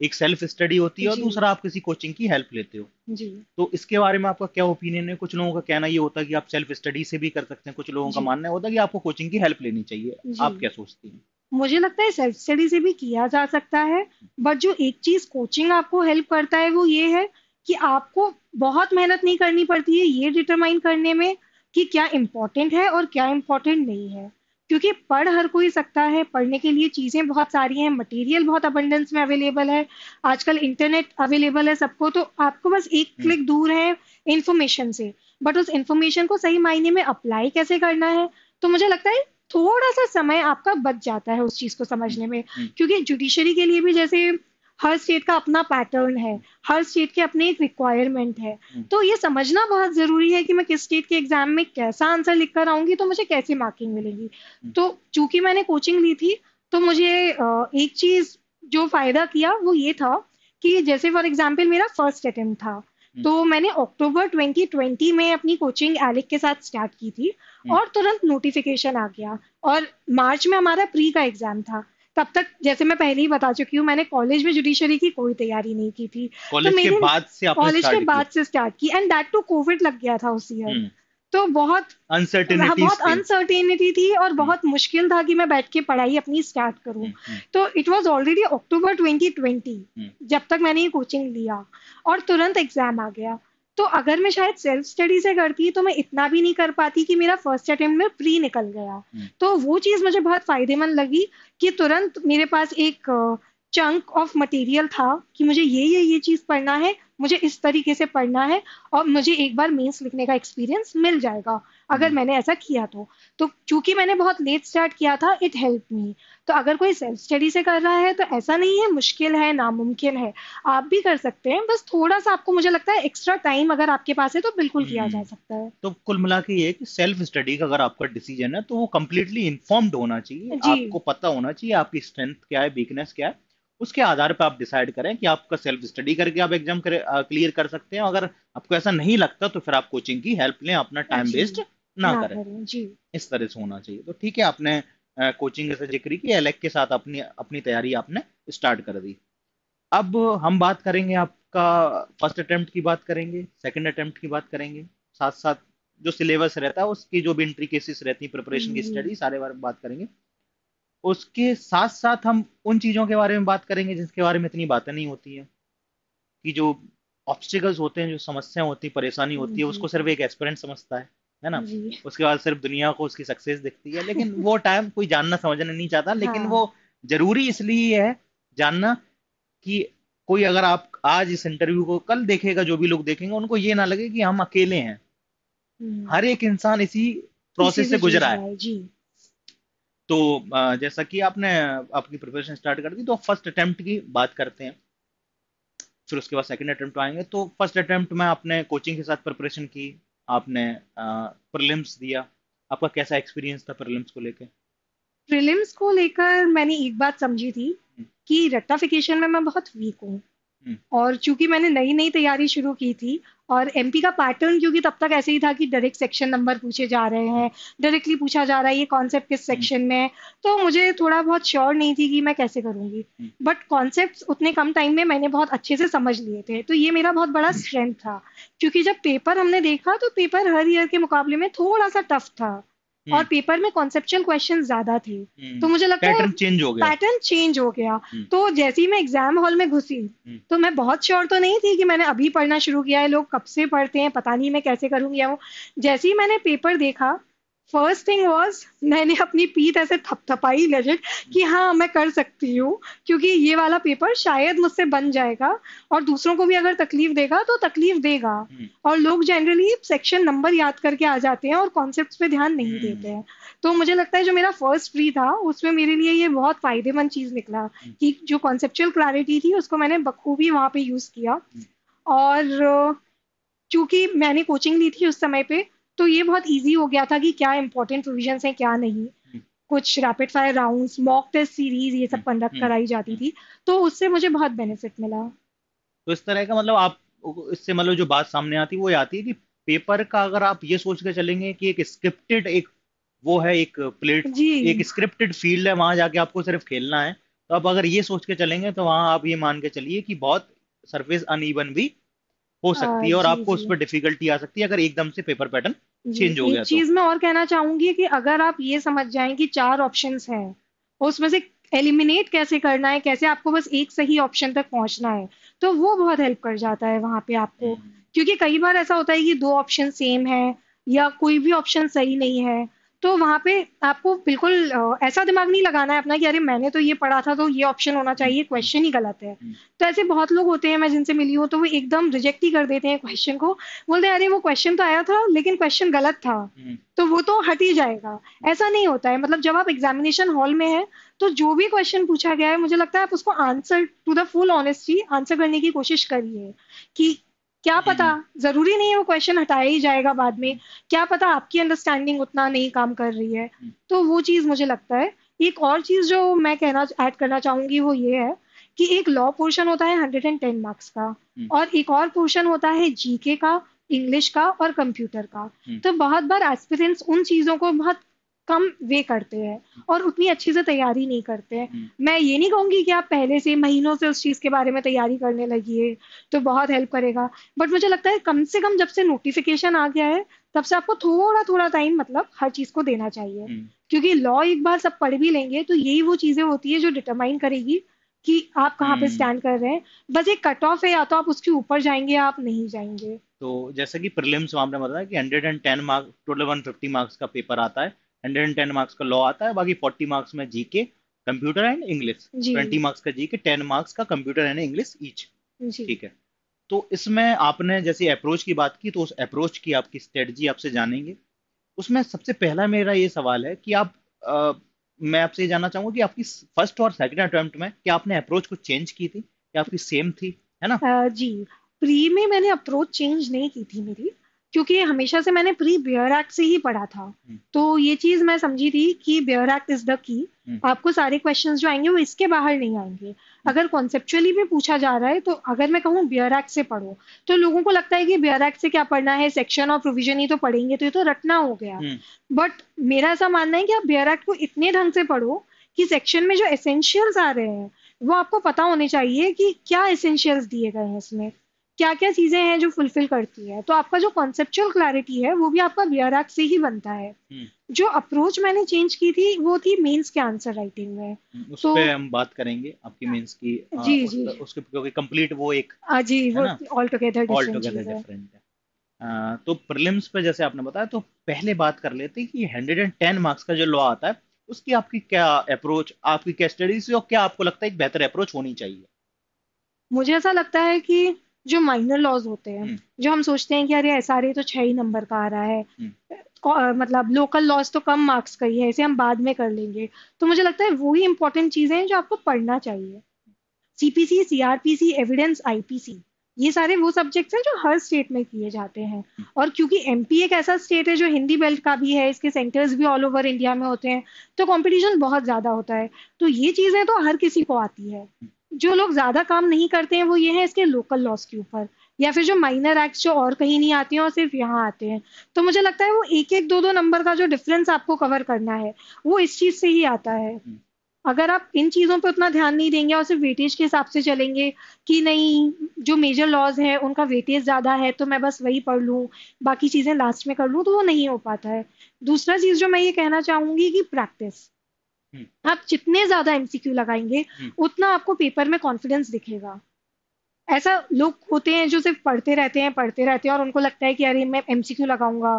एक सेल्फ स्टडी होती है और दूसरा आप किसी कोचिंग की हेल्प लेते हो जी तो इसके बारे में आपका क्या ओपिनियन है कुछ लोगों का कहना ये होता है कि आप सेल्फ स्टडी से भी कर सकते हैं कुछ लोगों का मानना होता है कि आपको कोचिंग की हेल्प लेनी चाहिए आप क्या सोचती हैं मुझे लगता है सेल्फ स्टडी से भी किया जा सकता है बट जो एक चीज कोचिंग आपको हेल्प करता है वो ये है कि आपको बहुत मेहनत नहीं करनी पड़ती है ये डिटरमाइन करने में कि क्या इम्पोर्टेंट है और क्या इम्पोर्टेंट नहीं है क्योंकि पढ़ हर कोई सकता है पढ़ने के लिए चीज़ें बहुत सारी हैं मटेरियल बहुत अबंडेंस में अवेलेबल है आजकल इंटरनेट अवेलेबल है सबको तो आपको बस एक क्लिक हम्म। दूर है इन्फॉर्मेशन से बट उस इन्फॉर्मेशन को सही मायने में अप्लाई कैसे करना है तो मुझे लगता है थोड़ा सा समय आपका बच जाता है उस चीज को समझने में हम्म। क्योंकि जुडिशरी के लिए भी जैसे हर स्टेट का अपना पैटर्न है हर स्टेट के अपने एक रिक्वायरमेंट है हम्म। तो ये समझना बहुत जरूरी है कि मैं किस स्टेट के एग्जाम में कैसा आंसर लिख कर आऊंगी तो मुझे कैसी मार्किंग मिलेगी हम्म। तो चूंकि मैंने कोचिंग ली थी तो मुझे एक चीज जो फायदा किया वो ये था कि जैसे फॉर एग्जाम्पल मेरा फर्स्ट अटेम्प्ट था तो हम्म। मैंने अक्टूबर 2020 में अपनी कोचिंग एलिक के साथ स्टार्ट की थी हम्म। और तुरंत नोटिफिकेशन आ गया और मार्च में हमारा प्री का एग्जाम था तब तक जैसे मैं पहले ही बता चुकी हूँ मैंने कॉलेज में जुडिशरी की कोई तैयारी नहीं की थी तो कॉलेज के बाद से कॉलेज के बाद से स्टार्ट की एंड दैट टू कोविड लग गया था उस ईयर तो बहुत अनसर्टेनिटी हाँ, बहुत अनसर्टेनिटी थी और hmm. बहुत मुश्किल था कि मैं बैठ के पढ़ाई अपनी स्टार्ट करूं hmm, hmm. तो इट वाज ऑलरेडी अक्टूबर 2020 जब तक मैंने ये कोचिंग लिया और तुरंत एग्जाम आ गया तो अगर मैं शायद सेल्फ स्टडी से करती तो मैं इतना भी नहीं कर पाती कि मेरा फर्स्ट अटेम्प्ट में प्री निकल गया तो वो चीज़ मुझे बहुत फायदेमंद लगी कि तुरंत मेरे पास एक चंक ऑफ मटेरियल था कि मुझे ये ये ये चीज़ पढ़ना है मुझे इस तरीके से पढ़ना है और मुझे एक बार मेंस लिखने का एक्सपीरियंस मिल जाएगा अगर हम्म। मैंने ऐसा किया तो तो चूंकि मैंने बहुत लेट स्टार्ट किया था इट हेल्प मी तो अगर कोई सेल्फ स्टडी से कर रहा है तो ऐसा नहीं है मुश्किल है नामुमकिन है आप भी कर सकते हैं बस थोड़ा सा आपको मुझे लगता है एक्स्ट्रा टाइम अगर आपके पास है तो बिल्कुल किया जा हम्म। सकता है तो कुल मिला के ये कि सेल्फ स्टडी का अगर आपका डिसीजन है तो वो कम्प्लीटली इन्फॉर्म्ड होना चाहिए आपको पता होना चाहिए आपकी स्ट्रेंथ क्या है वीकनेस क्या है उसके आधार पर आप डिसाइड करें कि आपका सेल्फ स्टडी करके आप एग्जाम क्लियर कर सकते हैं अगर आपको ऐसा नहीं लगता तो फिर आप कोचिंग की हेल्प लें अपना टाइम हाँ वेस्ट ना, ना करें जी इस तरह से होना चाहिए तो ठीक है आपने कोचिंग से जिक्र की एलेक e के साथ अपनी अपनी तैयारी आपने स्टार्ट कर दी अब हम बात करेंगे आपका फर्स्ट अटेम्प्ट की बात करेंगे सेकेंड अटेम्प्ट की बात करेंगे साथ साथ जो सिलेबस रहता है उसकी जो भी इंट्री केसेस रहती है प्रिपरेशन की स्टडी हम्म। सारे बारे में बात करेंगे उसके साथ साथ हम उन चीज़ों के बारे में बात करेंगे जिसके बारे में इतनी बातें नहीं होती है कि जो ऑब्स्टिकल्स होते हैं जो समस्याएं होती है परेशानी होती है उसको सिर्फ एक एक्सपेरेंट समझता है है ना उसके बाद सिर्फ दुनिया को उसकी सक्सेस दिखती है लेकिन वो टाइम कोई जानना समझना नहीं चाहता हाँ। लेकिन वो जरूरी इसलिए है जानना कि कोई अगर आप आज इस इंटरव्यू को कल देखेगा जो भी लोग देखेंगे उनको ये ना लगे कि हम अकेले हैं हम्म। हर एक इंसान इसी प्रोसेस से गुजरा है तो जैसा कि आपने आपकी प्रिपरेशन स्टार्ट कर दी तो फर्स्ट अटेम्प्ट की बात करते हैं फिर उसके बाद सेकंड अटेम्प्ट आएंगे तो फर्स्ट अटेम्प्ट में आपने कोचिंग के साथ प्रिपरेशन की आपने प्रिलिम्स दिया आपका कैसा एक्सपीरियंस था प्रिलिम्स को लेकर प्रिलिम्स को लेकर मैंने एक बात समझी थी हम्म। कि रेक्टाफिकेशन में मैं बहुत वीक हूँ हम्म। और चूंकि मैंने नई नई तैयारी शुरू की थी और एमपी का पैटर्न क्योंकि तब तक ऐसे ही था कि डायरेक्ट सेक्शन नंबर पूछे जा रहे हैं डायरेक्टली पूछा जा रहा है ये कॉन्सेप्ट किस सेक्शन में है तो मुझे थोड़ा बहुत श्योर नहीं थी कि मैं कैसे करूंगी बट कॉन्सेप्ट उतने कम टाइम में मैंने बहुत अच्छे से समझ लिए थे तो ये मेरा बहुत बड़ा स्ट्रेंथ था क्योंकि जब पेपर हमने देखा तो पेपर हर ईयर के मुकाबले में थोड़ा सा टफ था और पेपर हम्म। में कॉन्सेप्चुअल क्वेश्चन ज्यादा थे हम्म। तो मुझे लगता है चेंज हो गया पैटर्न चेंज हो गया हम्म। तो जैसे ही मैं एग्जाम हॉल में घुसी तो मैं बहुत श्योर तो नहीं थी कि मैंने अभी पढ़ना शुरू किया है लोग कब से पढ़ते हैं पता नहीं मैं कैसे करूंगी वो जैसे ही मैंने पेपर देखा फर्स्ट थिंग वॉज मैंने अपनी पीठ ऐसे थपथपाई लजिट कि हाँ मैं कर सकती हूँ क्योंकि ये वाला पेपर शायद मुझसे बन जाएगा और दूसरों को भी अगर तकलीफ देगा तो तकलीफ देगा hmm. और लोग जनरली सेक्शन नंबर याद करके आ जाते हैं और कॉन्सेप्ट पे ध्यान नहीं hmm. देते हैं तो मुझे लगता है जो मेरा फर्स्ट फ्री था उसमें मेरे लिए ये बहुत फायदेमंद चीज निकला hmm. कि जो कॉन्सेप्चुअल क्लैरिटी थी उसको मैंने बखूबी वहाँ पे यूज किया और चूंकि मैंने कोचिंग ली थी उस समय पे तो ये बहुत इजी हो गया था कि क्या इंपॉर्टेंट प्रोविजन है क्या नहीं हम्म। कुछ rapid fire round mock test series ये सब कंडक्ट हम्म। हम्म। कराई जाती थी तो उससे मुझे बहुत बेनिफिट मिला तो इस तरह का मतलब आप इससे मतलब जो बात सामने आती वो आती है कि पेपर का अगर आप ये सोच के चलेंगे कि एक स्क्रिप्टेड एक वो है एक प्लेट एक स्क्रिप्टेड फील्ड है वहां जाके आपको सिर्फ खेलना है तो आप अगर ये सोच के चलेंगे तो वहां आप ये मान के चलिए कि बहुत सरफेस अनइवन भी हो हाँ, सकती है और आपको उस पर डिफिकल्टी आ सकती है अगर एकदम से पेपर पैटर्न चेंज हो गया एक तो। चीज मैं और कहना चाहूंगी कि अगर आप ये समझ जाएं कि चार ऑप्शन हैं उसमें से एलिमिनेट कैसे करना है कैसे आपको बस एक सही ऑप्शन तक पहुंचना है तो वो बहुत हेल्प कर जाता है वहां पे आपको हम्म। क्योंकि कई बार ऐसा होता है कि दो ऑप्शन सेम है या कोई भी ऑप्शन सही नहीं है तो वहाँ पे आपको बिल्कुल ऐसा दिमाग नहीं लगाना है अपना कि अरे मैंने तो ये पढ़ा था तो ये ऑप्शन होना चाहिए क्वेश्चन हम्म। ही गलत है हम्म। तो ऐसे बहुत लोग होते हैं मैं जिनसे मिली हूँ तो वो एकदम रिजेक्ट ही कर देते हैं क्वेश्चन को बोलते हैं अरे वो क्वेश्चन तो आया था लेकिन क्वेश्चन गलत था हम्म। तो वो तो हट ही जाएगा ऐसा नहीं होता है मतलब जब आप एग्जामिनेशन हॉल में है तो जो भी क्वेश्चन पूछा गया है मुझे लगता है आप उसको answer to the full honesty answer करने की कोशिश करिए कि क्या हम्म। पता जरूरी नहीं है वो क्वेश्चन हटाया ही जाएगा बाद में क्या पता आपकी अंडरस्टैंडिंग उतना नहीं काम कर रही है हम्म। तो वो चीज मुझे लगता है एक और चीज जो मैं कहना ऐड करना चाहूंगी वो ये है कि एक लॉ पोर्शन होता है 110 मार्क्स का हम्म। और एक और पोर्शन होता है जीके का इंग्लिश का और कंप्यूटर का तो बहुत बार एस्पिरेंट्स उन चीजों को बहुत कम वे करते हैं और उतनी अच्छे से तैयारी नहीं करते हैं हम्म। मैं ये नहीं कहूंगी कि आप पहले से महीनों से उस चीज़ के बारे में तैयारी करने लगी तो बहुत हेल्प करेगा बट मुझे लगता है कम से कम जब से नोटिफिकेशन आ गया है तब से आपको थोड़ा थोड़ा टाइम मतलब हर चीज़ को देना चाहिए हम्म। क्योंकि लॉ एक बार सब पढ़ भी लेंगे तो यही वो चीज़ें होती है जो डिटरमाइन करेगी कि आप कहाँ पे स्टैंड हम्म। कर रहे हैं बस एक कट ऑफ है या तो आप उसके ऊपर जाएंगे आप नहीं जाएंगे तो जैसा कि प्रीलिम्स में आपने बताया कि 110 मार्क्स टोटल 150 मार्क्स का पेपर आता है हंड्रेड एंड टेन मार्क्स का लॉ आता है बाकी फोर्टी मार्क्स में GK computer and English twenty marks का जीके टेन मार्क्स का कंप्यूटर एंड इंग्लिश ईच ठीक है तो इसमें आपने जैसे अप्रोच की बात की तो उस अप्रोच की आपकी स्ट्रेटजी आपसे जानेंगे उसमें सबसे पहला मेरा ये सवाल है कि आप आ, मैं आपसे ये जानना चाहूंगा कि आपकी फर्स्ट और सेकंड अटेम्प्ट में क्या आपने अप्रोच को चेंज की थी क्या आपकी सेम थी है ना आ, जी प्री में मैंने अप्रोच चेंज नहीं की थी मेरी क्योंकि हमेशा से मैंने प्री बियर एक्ट से ही पढ़ा था हम्म। तो ये चीज मैं समझी थी कि beer act is the key हम्म। आपको सारे क्वेश्चंस जो आएंगे वो इसके बाहर नहीं आएंगे हम्म। अगर कॉन्सेप्चुअली भी पूछा जा रहा है तो अगर मैं कहूँ बियर एक्ट से पढ़ो तो लोगों को लगता है कि बियर एक्ट से क्या पढ़ना है सेक्शन और प्रोविजन ही तो पढ़ेंगे तो ये तो रटना हो गया बट मेरा ऐसा मानना है कि आप बियर एक्ट को इतने ढंग से पढ़ो कि सेक्शन में जो एसेंशियल्स आ रहे हैं वो आपको पता होने चाहिए कि क्या एसेंशियल्स दिए गए हैं इसमें क्या क्या चीजें हैं जो फुलफिल करती है तो आपका जो कॉन्सेप्चुअल क्लैरिटी है वो भी आपका बियर एक्ट से ही बनता है हम्म। जो अप्रोच मैंने चेंज की थी वो थी मेंस के आंसर राइटिंग में हम्म, उस तो, पे हम बात करेंगे आपकी मेंस की जी आ, जी, उसके क्योंकि कंप्लीट वो एक आ, जी वो all together all together different है तो प्रीलिम्स पे जैसे आपने बताया तो पहले बात कर लेते हैं कि 110 मार्क्स का जो लॉ आता है उसकी आपकी क्या अप्रोच आपकी क्या स्टडीज और क्या आपको लगता है एक बेहतर अप्रोच होनी चाहिए मुझे ऐसा लगता है कि जो माइनर लॉज होते हैं हम्म। जो हम सोचते हैं कि अरे एस तो छह ही नंबर का आ रहा है हम्म। मतलब लोकल लॉज तो कम मार्क्स का ही है इसे हम बाद में कर लेंगे तो मुझे लगता है वही इंपॉर्टेंट चीजें हैं जो आपको पढ़ना चाहिए सीपीसी सीआरपीसी एविडेंस आईपीसी ये सारे वो सब्जेक्ट्स हैं जो हर स्टेट में किए जाते हैं हम्म। और क्योंकि पी एक ऐसा स्टेट है जो हिंदी बेल्ट का भी है इसके सेंटर्स भी ऑल ओवर इंडिया में होते हैं तो कंपटीशन बहुत ज्यादा होता है तो ये चीजें तो हर किसी को आती है जो लोग ज्यादा काम नहीं करते हैं वो ये है इसके लोकल लॉस के ऊपर या फिर जो माइनर एक्ट जो और कहीं नहीं आते हैं और सिर्फ यहाँ आते हैं तो मुझे लगता है वो एक एक दो दो नंबर का जो डिफरेंस आपको कवर करना है वो इस चीज से ही आता है हम्म। अगर आप इन चीज़ों पर उतना ध्यान नहीं देंगे और सिर्फ वेटेज के हिसाब से चलेंगे कि नहीं जो मेजर लॉज है उनका वेटेज ज़्यादा है तो मैं बस वही पढ़ लूँ बाकी चीज़ें लास्ट में कर लूँ तो वो नहीं हो पाता है दूसरा चीज़ जो मैं ये कहना चाहूंगी कि प्रैक्टिस हम्म। आप जितने ज्यादा एमसीक्यू लगाएंगे हम्म। उतना आपको पेपर में कॉन्फिडेंस दिखेगा ऐसा लोग होते हैं जो सिर्फ पढ़ते रहते हैं पढ़ते रहते हैं और उनको लगता है कि अरे मैं एमसीक्यू लगाऊंगा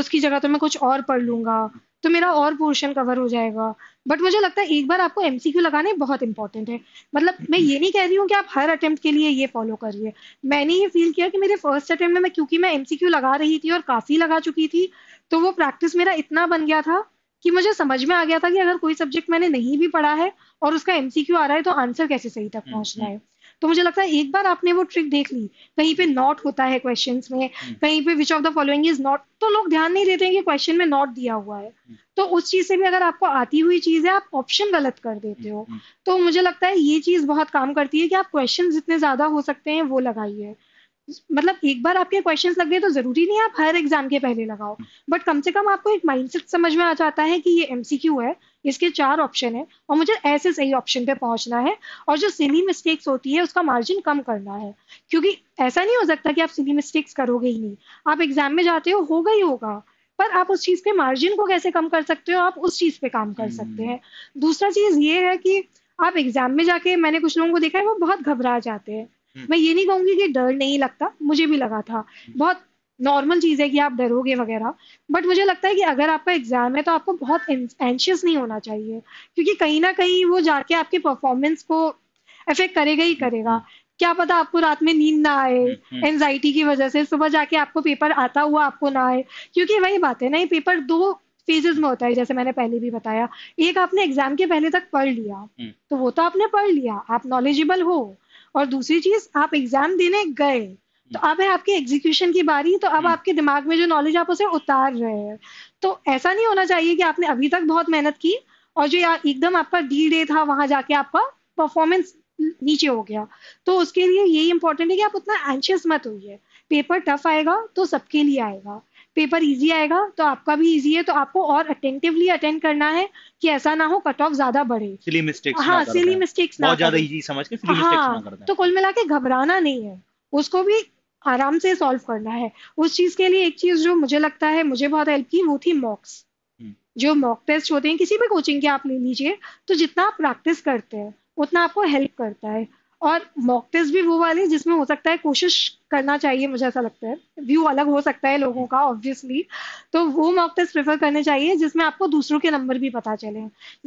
उसकी जगह तो मैं कुछ और पढ़ लूंगा तो मेरा और पोर्शन कवर हो जाएगा बट मुझे लगता है एक बार आपको एमसीक्यू लगाने बहुत इंपॉर्टेंट है मतलब हम्म। मैं ये नहीं कह रही हूँ कि आप हर अटेम्प्ट के लिए ये फॉलो करिए मैंने ये फील किया कि मेरे फर्स्ट अटेम्प्ट में मैं क्योंकि मैं एमसीक्यू लगा रही थी और काफी लगा चुकी थी तो वो प्रैक्टिस मेरा इतना बन गया था कि मुझे समझ में आ गया था कि अगर कोई सब्जेक्ट मैंने नहीं भी पढ़ा है और उसका एमसीक्यू आ रहा है तो आंसर कैसे सही तक पहुंचना हम्म, है तो मुझे लगता है एक बार आपने वो ट्रिक देख ली कहीं पे नॉट होता है क्वेश्चन में हम्म। कहीं पे which of the following is not तो लोग ध्यान नहीं देते हैं कि क्वेश्चन में नॉट दिया हुआ है हम्म। तो उस चीज से भी अगर आपको आती हुई चीज है आप ऑप्शन गलत कर देते हो तो मुझे लगता है ये चीज बहुत काम करती है कि आप क्वेश्चन जितने ज्यादा हो सकते हैं वो लगाइए मतलब एक बार आपके क्वेश्चंस लग गए तो जरूरी नहीं आप हर एग्जाम के पहले लगाओ बट कम से कम आपको एक माइंडसेट समझ में आ जाता है कि ये एमसीक्यू है इसके चार ऑप्शन है और मुझे ऐसे सही ऑप्शन पे पहुंचना है और जो सिली मिस्टेक्स होती है उसका मार्जिन कम करना है क्योंकि ऐसा नहीं हो सकता कि आप सिली मिस्टेक्स करोगे ही नहीं आप एग्जाम में जाते हो होगा ही होगा पर आप उस चीज के मार्जिन को कैसे कम कर सकते हो आप उस चीज पे काम कर सकते हम्म। हैं दूसरा चीज ये है कि आप एग्जाम में जाके मैंने कुछ लोगों को देखा है वो बहुत घबरा जाते हैं हम्म। मैं ये नहीं कहूंगी कि डर नहीं लगता मुझे भी लगा था हम्म। बहुत नॉर्मल चीज़ है कि आप डरोगे वगैरह बट मुझे लगता है कि अगर आपका एग्जाम है तो आपको बहुत एंशियस नहीं होना चाहिए क्योंकि कहीं ना कहीं वो जाके आपके परफॉर्मेंस को अफेक्ट करेगा ही करेगा हम्म। क्या पता आपको रात में नींद ना आए एनजाइटी की वजह से सुबह जाके आपको पेपर आता हुआ आपको ना आए क्योंकि वही बात है ना ये पेपर दो फेजेस में होता है जैसे मैंने पहले भी बताया एक आपने एग्जाम के पहले तक पढ़ लिया तो वो तो आपने पढ़ लिया आप नॉलेजेबल हो और दूसरी चीज आप एग्जाम देने गए तो अब है आपकी एग्जीक्यूशन की बारी तो अब हम्म। आपके दिमाग में जो नॉलेज आप उसे उतार रहे हैं तो ऐसा नहीं होना चाहिए कि आपने अभी तक बहुत मेहनत की और जो एकदम आपका डी डे था वहां जाके आपका परफॉर्मेंस नीचे हो गया तो उसके लिए यही इंपॉर्टेंट है कि आप उतना एंशियस मत होइए पेपर टफ आएगा तो सबके लिए आएगा पेपर इजी आएगा तो आपका भी इजी है तो आपको और अटेंटिवली अटेंड करना है कि ऐसा ना हो कट ऑफ ज्यादा बढ़े सिली मिस्टेक्स हाँ सिली मिस्टेक्स ना ज्यादा इजी समझ के सिली हाँ, ना करना तो कुल मिला के घबराना नहीं है उसको भी आराम से सॉल्व करना है उस चीज के लिए एक चीज जो मुझे लगता है मुझे बहुत हेल्प की वो थी मॉक्स हम्म। जो मॉक टेस्ट होते हैं किसी भी कोचिंग के आप ले लीजिए तो जितना आप प्रैक्टिस करते हैं उतना आपको हेल्प करता है और मॉक टेस्ट भी वो वाले जिसमें हो सकता है कोशिश करना चाहिए मुझे ऐसा लगता है व्यू अलग हो सकता है लोगों का ऑब्वियसली तो वो मॉक टेस्ट प्रेफर करने चाहिए जिसमें आपको दूसरों के नंबर भी पता चले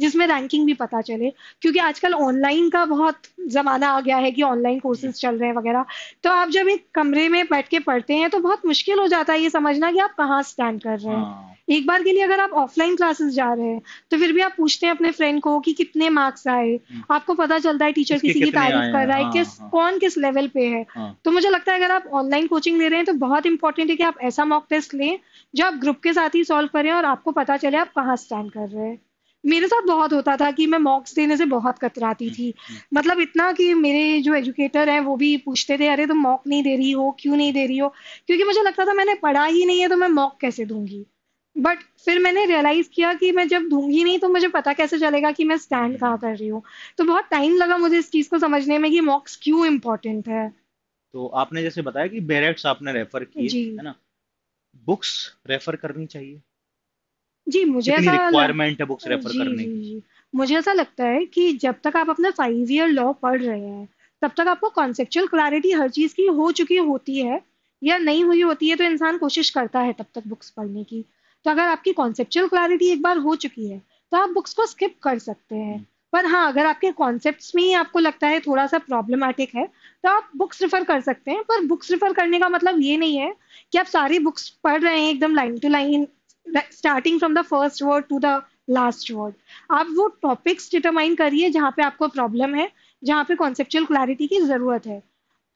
जिसमें रैंकिंग भी पता चले क्योंकि आजकल ऑनलाइन का बहुत ज़माना आ गया है कि ऑनलाइन कोर्सेज चल रहे हैं वगैरह तो आप जब एक कमरे में बैठ के पढ़ते हैं तो बहुत मुश्किल हो जाता है ये समझना कि आप कहाँ स्टैंड कर रहे हैं हाँ। एक बार के लिए अगर आप ऑफलाइन क्लासेस जा रहे हैं तो फिर भी आप पूछते हैं अपने फ्रेंड को कि कितने मार्क्स आए हम्म। आपको पता चलता है टीचर किसी की तारीफ कर रहा है हाँ, किस हाँ। कौन किस लेवल पे है तो मुझे लगता है अगर आप ऑनलाइन कोचिंग ले रहे हैं तो बहुत इंपॉर्टेंट है कि आप ऐसा मॉक टेस्ट लें जो आप ग्रुप के साथ ही सॉल्व करें और आपको पता चले आप कहाँ स्टैंड कर रहे हैं मेरे साथ बहुत होता था कि मैं मॉक्स देने से बहुत कतराती थी मतलब इतना कि मेरे जो एजुकेटर हैं वो भी पूछते थे अरे तुम तो मॉक नहीं दे रही हो क्यों नहीं दे रही हो क्योंकि मुझे लगता था मैंने पढ़ा ही नहीं है तो मैं मॉक कैसे दूंगी बट फिर मैंने रियलाइज किया कि मैं जब दूंगी नहीं तो मुझे पता कैसे चलेगा कि मैं स्टैंड कहाँ कर रही हूँ तो बहुत टाइम लगा मुझे इस चीज़ को समझने में कि मॉक्स क्यों इंपॉर्टेंट है तो आपने जैसे बताया कि बैरेक्स आपने रेफर किए है ना बुक्स रेफर करनी चाहिए जी मुझे ऐसा रिक्वायरमेंट है बुक्स रेफर करने की मुझे ऐसा लगता है कि जब तक आप अपना फाइव ईयर लॉ पढ़ रहे हैं तब तक आपको कॉन्सेप्चुअल क्लैरिटी हर चीज़ की हो चुकी होती है या नहीं हुई होती है तो इंसान कोशिश करता है तब तक बुक्स पढ़ने की तो अगर आपकी कॉन्सेप्चुअल क्लैरिटी एक बार हो चुकी है तो आप बुक्स को स्किप कर सकते हैं पर हाँ अगर आपके कॉन्सेप्ट्स में ही आपको लगता है थोड़ा सा प्रॉब्लमेटिक है तो आप बुक्स रिफर कर सकते हैं पर बुक्स रिफर करने का मतलब ये नहीं है कि आप सारी बुक्स पढ़ रहे हैं एकदम line to line starting from the first word to the last word आप वो टॉपिक्स डिटरमाइन करिए जहाँ पे आपको प्रॉब्लम है जहाँ पे कॉन्सेप्चुअल क्लैरिटी की ज़रूरत है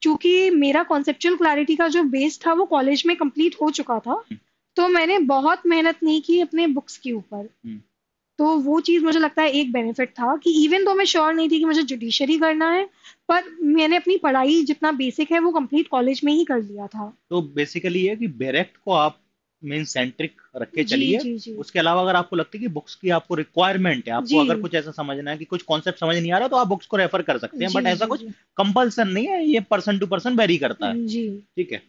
क्योंकि मेरा कॉन्सेप्चुअल क्लैरिटी का जो बेस था वो कॉलेज में कंप्लीट हो चुका था हम्म। तो मैंने बहुत मेहनत नहीं की अपने बुक्स के ऊपर हम्म। तो वो चीज़ मुझे लगता है एक बेनिफिट था कि इवन तो मैं श्योर नहीं थी कि मुझे जुडिशरी करना है पर मैंने अपनी पढ़ाई जितना बेसिक है वो कंप्लीट कॉलेज में ही कर लिया था तो बेसिकली ये कि बेरेक्ट को आप मेन सेंट्रिक रख के चलिए उसके अलावा अगर आपको लगती है कि बुक्स की आपको रिक्वायरमेंट है आपको अगर कुछ ऐसा समझना है कि कुछ कॉन्सेप्ट समझ नहीं आ रहा तो आप बुक्स को रेफर कर सकते हैं बट ऐसा कुछ कंपल्सन नहीं है ये पर्सन टू पर्सन वेरी करता है ठीक है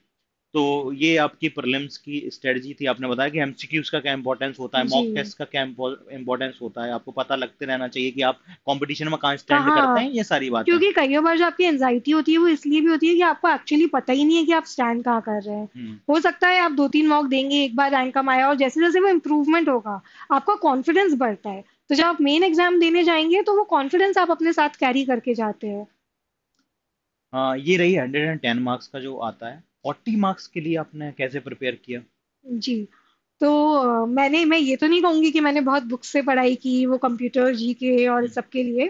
तो ये आपकी प्रिलिम्स की स्ट्रेटजी थी आपने बताया कि एमसीक्यूज का क्या इंपॉर्टेंस होता है मॉक टेस्ट का क्या इंपॉर्टेंस होता है आपको पता लगते रहना चाहिए कि आप कंपटीशन में कहाँ स्टैंड हाँ, करते हैं ये सारी बात क्योंकि कई बार जो आपकी एंजाइटी होती है वो इसलिए भी होती है कि आपको एक्चुअली पता ही नहीं है कि आप स्टैंड कहाँ कर रहे हैं हम्म। हो सकता है आप दो तीन मॉक देंगे एक बार रैंक कम आया और जैसे जैसे वो इम्प्रूवमेंट होगा आपका कॉन्फिडेंस बढ़ता है तो जब आप मेन एग्जाम देने जाएंगे तो वो कॉन्फिडेंस आप अपने साथ कैरी करके जाते हैं हाँ ये रही हंड्रेड एंड टेन मार्क्स का जो आता है फोर्टी मार्क्स के लिए आपने कैसे प्रिपेयर किया जी तो मैंने मैं ये तो नहीं कहूँगी कि मैंने बहुत बुक से पढ़ाई की वो कंप्यूटर जी के और हम्म। सबके लिए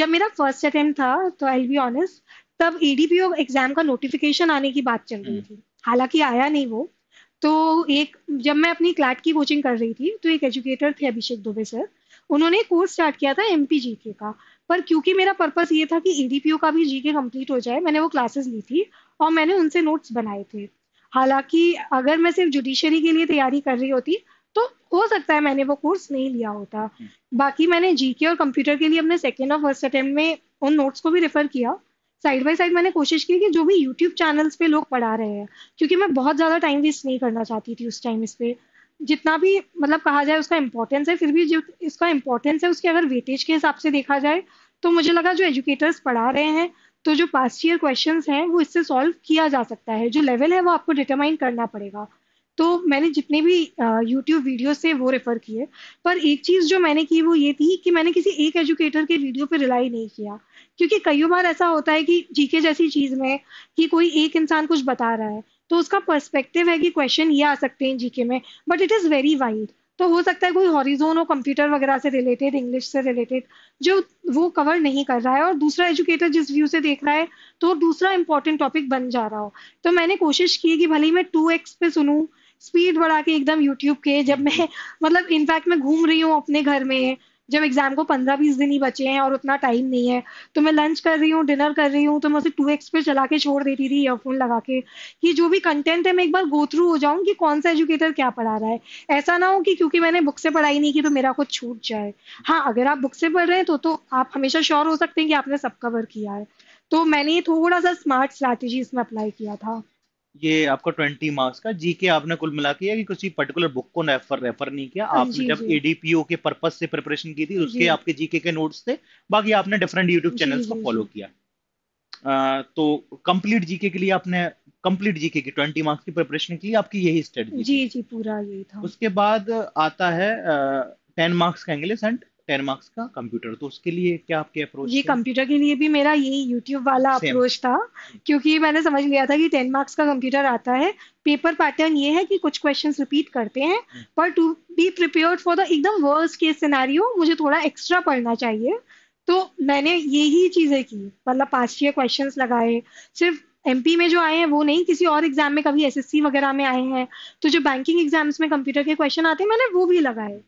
जब मेरा फर्स्ट अटेम्प्ट था तो आई बी ऑनेस्ट तब ईडीपीओ e एग्जाम का नोटिफिकेशन आने की बात चल रही हम्म। थी हालांकि आया नहीं वो तो एक जब मैं अपनी क्लाट की कोचिंग कर रही थी तो एक एजुकेटर थे अभिषेक दुबे सर उन्होंने कोर्स स्टार्ट किया था एम पी का पर क्योंकि मेरा पर्पस ये था कि ईडीपीओ e का भी जीके कंप्लीट हो जाए मैंने वो क्लासेस ली थी और मैंने उनसे नोट्स बनाए थे हालांकि अगर मैं सिर्फ जुडिशरी के लिए तैयारी कर रही होती तो हो सकता है मैंने वो कोर्स नहीं लिया होता हम्म। बाकी मैंने जीके और कंप्यूटर के लिए अपने सेकेंड और फर्स्ट अटेम्प्ट में उन नोट्स को भी रेफर किया साइड बाय साइड मैंने कोशिश की कि जो भी यूट्यूब चैनल्स पे लोग पढ़ा रहे हैं क्योंकि मैं बहुत ज़्यादा टाइम वेस्ट नहीं करना चाहती थी उस टाइम इस पर जितना भी मतलब कहा जाए उसका इम्पोर्टेंस है फिर भी जो इसका इम्पोर्टेंस है उसके अगर वेटेज के हिसाब से देखा जाए तो मुझे लगा जो एजुकेटर्स पढ़ा रहे हैं तो जो पास्ट ईयर क्वेश्चन हैं वो इससे सॉल्व किया जा सकता है जो लेवल है वो आपको डिटरमाइन करना पड़ेगा तो मैंने जितने भी यूट्यूब वीडियो से वो रेफ़र किए पर एक चीज़ जो मैंने की वो ये थी कि मैंने किसी एक एजुकेटर के वीडियो पे रिलाई नहीं किया क्योंकि कई बार ऐसा होता है कि जीके जैसी चीज़ में कि कोई एक इंसान कुछ बता रहा है तो उसका पर्सपेक्टिव है कि क्वेश्चन ये आ सकते हैं जीके में but it is very wide तो हो सकता है कोई हॉरिजोन हो कंप्यूटर वगैरह से रिलेटेड इंग्लिश से रिलेटेड जो वो कवर नहीं कर रहा है और दूसरा एजुकेटर जिस व्यू से देख रहा है तो दूसरा इंपॉर्टेंट टॉपिक बन जा रहा हो तो मैंने कोशिश की कि भले मैं टू एक्स पे सुनूँ स्पीड बढ़ा के एकदम यूट्यूब के जब मैं मतलब इनफैक्ट मैं घूम रही हूँ अपने घर में जब एग्जाम को पंद्रह बीस दिन ही बचे हैं और उतना टाइम नहीं है तो मैं लंच कर रही हूँ डिनर कर रही हूँ तो मैं उसे टू एक्स पे चला के छोड़ देती थी ईयरफोन लगा के कि जो भी कंटेंट है मैं एक बार गो थ्रू हो जाऊँ कि कौन सा एजुकेटर क्या पढ़ा रहा है ऐसा ना हो कि क्योंकि मैंने बुक से पढ़ाई नहीं की तो मेरा कुछ छूट जाए हाँ अगर आप बुक से पढ़ रहे हैं तो, तो आप हमेशा श्योर हो सकते हैं कि आपने सब कवर किया है तो मैंने ये थोड़ा सा स्मार्ट स्ट्रैटेजी इसमें अप्लाई किया था ये आपका ट्वेंटी मार्क्स का जीके आपने कुल मिला के कि किसी पर्टिकुलर बुक को रेफर रेफर नहीं किया हाँ आपने जब एडीपीओ के पर्पज से प्रिपरेशन की थी उसके आपके जीके के नोट्स थे बाकी आपने डिफरेंट यूट्यूब चैनल्स को फॉलो किया आ, तो कंप्लीट जीके के लिए आपने कंप्लीट जीके की ट्वेंटी मार्क्स की प्रिपरेशन के लिए आपकी यही स्टडी जी जी पूरा यही था उसके बाद आता है टेन मार्क्स का इंग्लिश एंड टेन मार्क्स का कंप्यूटर तो उसके लिए क्या आपके अप्रोच ये कंप्यूटर के लिए भी मेरा यही यूट्यूब वाला अप्रोच था क्योंकि मैंने समझ लिया था कि टेन मार्क्स का कंप्यूटर आता है पेपर पैटर्न ये है कि कुछ क्वेश्चंस रिपीट करते हैं hmm. पर to be prepare for the एकदम वर्स केस सिनेरियो मुझे थोड़ा एक्स्ट्रा पढ़ना चाहिए तो मैंने यही चीजें की मतलब पाँच छह क्वेश्चन लगाए सिर्फ एमपी में जो आए हैं वो नहीं किसी और एग्जाम में कभी एसएससी वगैरह में आए हैं तो जो बैंकिंग एग्जाम्स में कंप्यूटर के क्वेश्चन आते हैं मैंने वो भी लगाए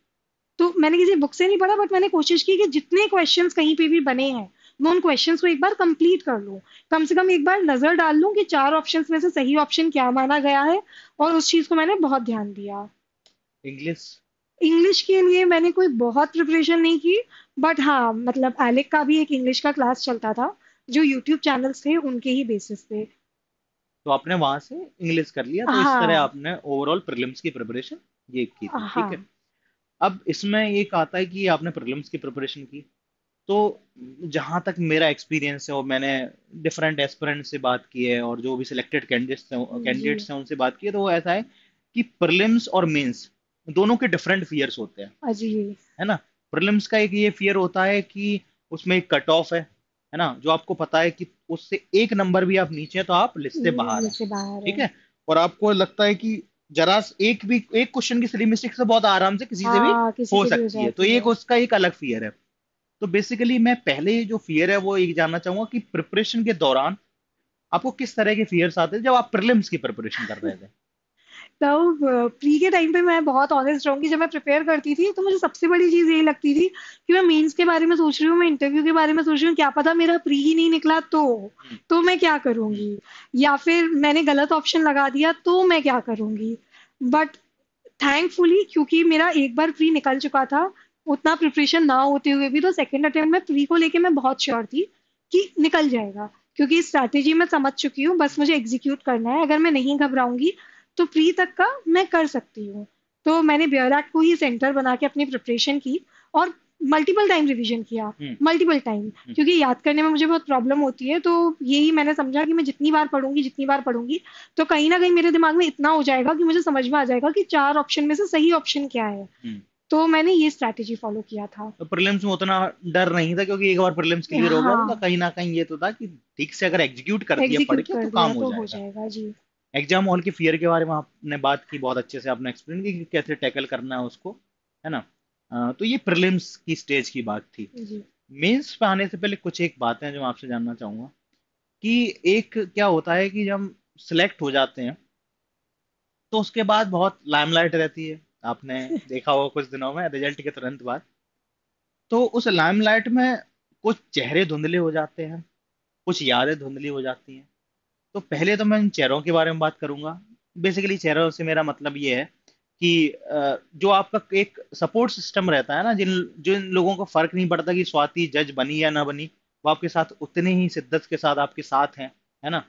तो मैंने किसी बुक से नहीं पढ़ा बट मैंने कोशिश की कि जितने क्वेश्चन कहीं पे भी बने हैं मैं उन क्वेश्चन को एक बार कंप्लीट कर लूँ कम से कम एक बार नजर डाल लूँ कि चार ऑप्शन में से सही ऑप्शन क्या माना गया है और उस चीज को मैंने बहुत ध्यान दिया इंग्लिश इंग्लिश के लिए मैंने कोई बहुत प्रिपरेशन नहीं की बट हाँ मतलब एलेक का भी एक इंग्लिश का क्लास चलता था जो यूट्यूब चैनल्स थे उनके ही बेसिस पे तो आपने वहां से इंग्लिश कर लिया तो इस हाँ। तरह आपने ओवरऑल प्रीलिम्स की प्रिपरेशन ये की थी ठीक है हाँ। अब इसमें एक आता है कि आपने प्रॉब्लम्स की प्रिपरेशन की तो जहाँ तक मेरा एक्सपीरियंस है और मैंने डिफरेंट एस्परेंट से बात की है और जो भी सिलेक्टेड कैंडिडेट्स हैं कैंडिडेट्स हैं उनसे बात की है तो वो ऐसा है कि प्रिलिम्स और मेंस दोनों के डिफरेंट फियर्स होते हैं हाँ है ना प्रिलिम्स का एक ये फियर होता है कि उसमें एक कट ऑफ है है ना जो आपको पता है कि उससे एक नंबर भी आप नीचे तो आप लिस्ट से बाहर है ठीक है और आपको लगता है कि जरा एक भी एक क्वेश्चन की सिली मिस्टेक से बहुत आराम से किसी से भी हाँ, हो सकती है तो एक उसका एक अलग फियर है तो बेसिकली मैं पहले जो फियर है वो एक जानना चाहूंगा कि प्रिपरेशन के दौरान आपको किस तरह के फियर्स आते थे जब आप प्रिलिम्स की प्रिपरेशन कर रहे थे तब प्री के टाइम पे मैं बहुत ऑनेस्ट रहूंगी जब मैं प्रिपेयर करती थी तो मुझे सबसे बड़ी चीज़ यही लगती थी कि मैं मेंस के बारे में सोच रही हूँ मैं इंटरव्यू के बारे में सोच रही हूँ क्या पता मेरा प्री ही नहीं निकला तो तो मैं क्या करूंगी या फिर मैंने गलत ऑप्शन लगा दिया तो मैं क्या करूंगी बट थैंकफुली क्योंकि मेरा एक बार प्री निकल चुका था उतना प्रिपरेशन ना होते हुए भी तो सेकेंड अटेम्प्ट में प्री को लेके मैं बहुत श्योर थी कि निकल जाएगा क्योंकि स्ट्रैटेजी मैं समझ चुकी हूँ बस मुझे एग्जीक्यूट करना है अगर मैं नहीं घबराऊंगी तो प्री तक का मैं कर सकती हूँ तो मैंने ब्यराक को ही सेंटर बना के अपनी प्रिपरेशन की और मल्टीपल टाइम रिवीजन किया मल्टीपल टाइम हम्म। क्योंकि याद करने में मुझे बहुत प्रॉब्लम होती है तो यही मैंने समझा कि मैं जितनी बार पढ़ूंगी जितनी बार पढ़ूंगी तो कहीं ना कहीं मेरे दिमाग में इतना हो जाएगा कि मुझे समझ में आ जाएगा कि चार ऑप्शन में से सही ऑप्शन क्या है हम्म। तो मैंने ये स्ट्रेटेजी फॉलो किया था तो प्रीलिम्स में उतना डर नहीं था क्योंकि एक बार प्रीलिम्स क्लियर हाँ। होगा तो कहीं ना कहीं ये तो था कि ठीक से अगर एग्जीक्यूट कर दिया पढ़ के तो काम तो हो जाएगा जी एग्जाम हॉल की फियर के बारे में आपने बात की बहुत अच्छे से आपने एक्सप्लेन की कैसे टैकल करना है उसको है ना तो ये प्रिलिम्स की स्टेज की बात थी मेंस पे आने से पहले कुछ एक बातें जो मैं आपसे जानना चाहूंगा कि एक क्या होता है कि जब हम सिलेक्ट हो जाते हैं तो उसके बाद बहुत लाइमलाइट रहती है आपने [LAUGHS] देखा होगा कुछ दिनों में रिजल्ट के तुरंत बाद तो उस लाइमलाइट में कुछ चेहरे धुंधले हो जाते हैं कुछ यादें धुंधली हो जाती हैं तो पहले तो मैं इन चेहरों के बारे में बात करूंगा बेसिकली चेहरों से मेरा मतलब ये है कि जो आपका एक सपोर्ट सिस्टम रहता है ना जिन जिन लोगों को फर्क नहीं पड़ता कि स्वाति जज बनी या ना बनी वो आपके साथ उतने ही शिद्दत के साथ आपके साथ हैं है ना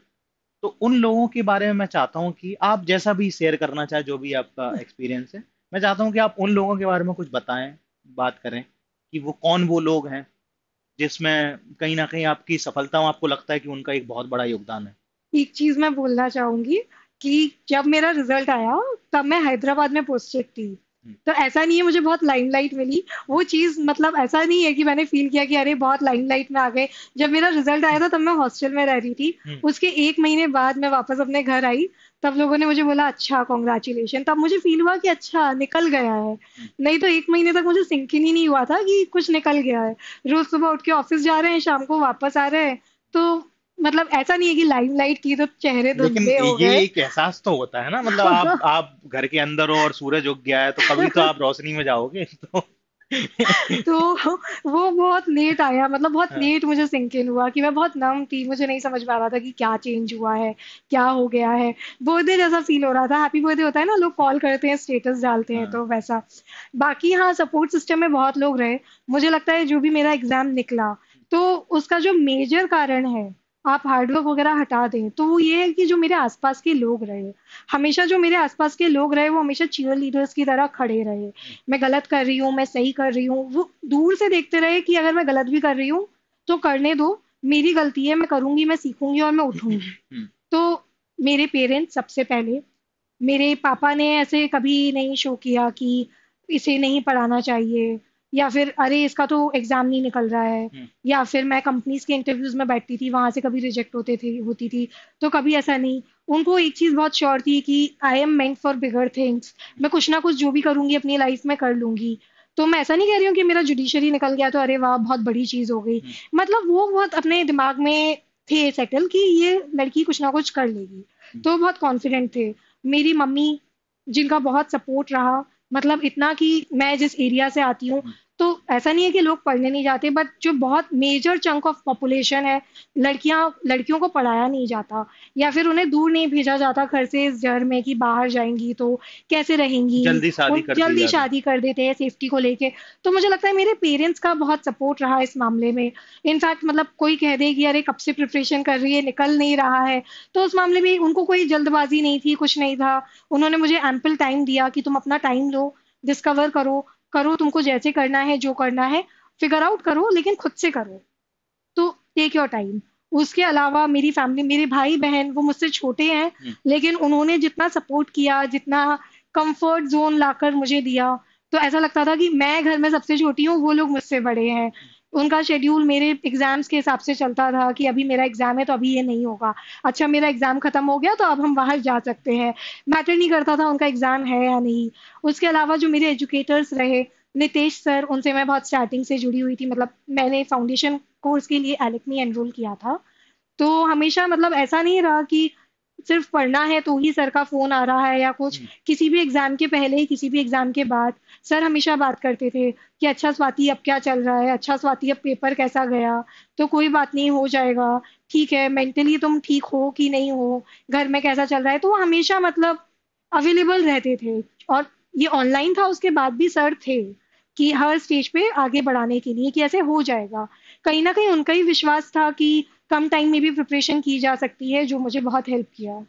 तो उन लोगों के बारे में मैं चाहता हूँ कि आप जैसा भी शेयर करना चाहे जो भी आपका एक्सपीरियंस है मैं चाहता हूँ कि आप उन लोगों के बारे में कुछ बताएं बात करें कि वो कौन वो लोग हैं जिसमें कहीं ना कहीं आपकी सफलता आपको लगता है कि उनका एक बहुत बड़ा योगदान है एक चीज मैं बोलना चाहूंगी कि जब मेरा रिजल्ट आया तब मैं हैदराबाद में पोस्टेड थी हम्म। तो ऐसा नहीं है मुझे बहुत लाइमलाइट मिली वो चीज मतलब ऐसा नहीं है कि मैंने फील किया कि अरे बहुत लाइमलाइट में आ गए जब मेरा रिजल्ट आया था तब मैं हॉस्टल में रह रही थी हम्म। उसके एक महीने बाद मैं वापस अपने घर आई तब लोगों ने मुझे बोला अच्छा कॉन्ग्रेचुलेशन तब मुझे फील हुआ कि अच्छा निकल गया है हम्म। नहीं तो एक महीने तक मुझे सिंकिन ही नहीं हुआ था कि कुछ निकल गया है रोज सुबह उठ के ऑफिस जा रहे हैं शाम को वापस आ रहे हैं तो मतलब ऐसा नहीं है कि लाइट लाइट की तो चेहरे तो लेकिन हो ये गए एक एहसास तो होता है ना मतलब आप [LAUGHS] आप घर के अंदर हो और सूरज उग गया है तो कभी तो आप रोशनी में जाओगे तो [LAUGHS] तो वो बहुत लेट आया मतलब बहुत लेट हाँ। मुझे सिंकिन हुआ कि मैं बहुत नम थी मुझे नहीं समझ पा रहा था कि क्या चेंज हुआ है क्या हो गया है बर्थडे जैसा फील हो रहा था हैप्पी बर्थडे होता है ना लोग कॉल करते हैं स्टेटस डालते हैं हाँ। तो वैसा बाकी हाँ सपोर्ट सिस्टम में बहुत लोग रहे मुझे लगता है जो भी मेरा एग्जाम निकला तो उसका जो मेजर कारण है आप हार्डवर्क वगैरह हटा दें तो वो ये है कि जो मेरे आसपास के लोग रहे हमेशा जो मेरे आसपास के लोग रहे वो हमेशा चीयर लीडर्स की तरह खड़े रहे मैं गलत कर रही हूँ मैं सही कर रही हूँ वो दूर से देखते रहे कि अगर मैं गलत भी कर रही हूँ तो करने दो मेरी गलती है मैं करूंगी मैं सीखूंगी और मैं उठूंगी हम्म। तो मेरे पेरेंट्स सबसे पहले मेरे पापा ने ऐसे कभी नहीं शो किया कि इसे नहीं पढ़ाना चाहिए या फिर अरे इसका तो एग्जाम नहीं निकल रहा है हम्म। या फिर मैं कंपनीज के इंटरव्यूज में बैठती थी वहां से कभी रिजेक्ट होते थे होती थी तो कभी ऐसा नहीं उनको एक चीज बहुत श्योर थी कि I am meant for bigger things मैं कुछ ना कुछ जो भी करूंगी अपनी लाइफ में कर लूंगी तो मैं ऐसा नहीं कह रही हूँ कि मेरा जुडिशरी निकल गया तो अरे वाह बहुत बड़ी चीज हो गई हम्म। मतलब वो बहुत अपने दिमाग में थे सेटल कि ये लड़की कुछ ना कुछ कर लेगी हम्म। तो बहुत कॉन्फिडेंट थे मेरी मम्मी जिनका बहुत सपोर्ट रहा मतलब इतना कि मैं जिस एरिया से आती हूँ तो ऐसा नहीं है कि लोग पढ़ने नहीं जाते बट जो बहुत मेजर चंक ऑफ पॉपुलेशन है लड़कियां लड़कियों को पढ़ाया नहीं जाता या फिर उन्हें दूर नहीं भेजा जाता घर से इस डर में कि बाहर जाएंगी तो कैसे रहेंगी जल्दी शादी कर जल्दी शादी कर देते हैं सेफ्टी को लेके तो मुझे लगता है मेरे पेरेंट्स का बहुत सपोर्ट रहा इस मामले में इनफैक्ट मतलब कोई कह दे कि अरे कब से प्रिपरेशन कर रही है निकल नहीं रहा है तो उस मामले में उनको कोई जल्दबाजी नहीं थी कुछ नहीं था उन्होंने मुझे एम्पल टाइम दिया कि तुम अपना टाइम लो डिस्कवर करो करो तुमको जैसे करना है जो करना है फिगर आउट करो लेकिन खुद से करो तो टेक योर टाइम उसके अलावा मेरी फैमिली मेरे भाई बहन वो मुझसे छोटे हैं हम्म। लेकिन उन्होंने जितना सपोर्ट किया जितना कंफर्ट जोन लाकर मुझे दिया तो ऐसा लगता था कि मैं घर में सबसे छोटी हूँ वो लोग मुझसे बड़े हैं उनका शेड्यूल मेरे एग्जाम्स के हिसाब से चलता था कि अभी मेरा एग्जाम है तो अभी ये नहीं होगा अच्छा मेरा एग्जाम खत्म हो गया तो अब हम बाहर जा सकते हैं मैटर नहीं करता था उनका एग्जाम है या नहीं उसके अलावा जो मेरे एजुकेटर्स रहे नितेश सर उनसे मैं बहुत स्टार्टिंग से जुड़ी हुई थी मतलब मैंने फाउंडेशन कोर्स के लिए एलेक्मी एनरोल किया था तो हमेशा मतलब ऐसा नहीं रहा कि सिर्फ पढ़ना है तो ही सर का फोन आ रहा है या कुछ हम्म। किसी भी एग्जाम के पहले ही किसी भी एग्जाम के बाद सर हमेशा बात करते थे कि अच्छा स्वाति अब क्या चल रहा है अच्छा स्वाति अब पेपर कैसा गया तो कोई बात नहीं हो जाएगा ठीक है मेंटली तुम ठीक हो कि नहीं हो घर में कैसा चल रहा है तो वो हमेशा मतलब अवेलेबल रहते थे और ये ऑनलाइन था उसके बाद भी सर थे कि हर स्टेज पे आगे बढ़ाने के लिए कि ऐसे हो जाएगा कहीं ना कहीं उनका ही विश्वास था कि कम टाइम में भी प्रिपरेशन की जा सकती है जो मुझे बहुत हेल्प किया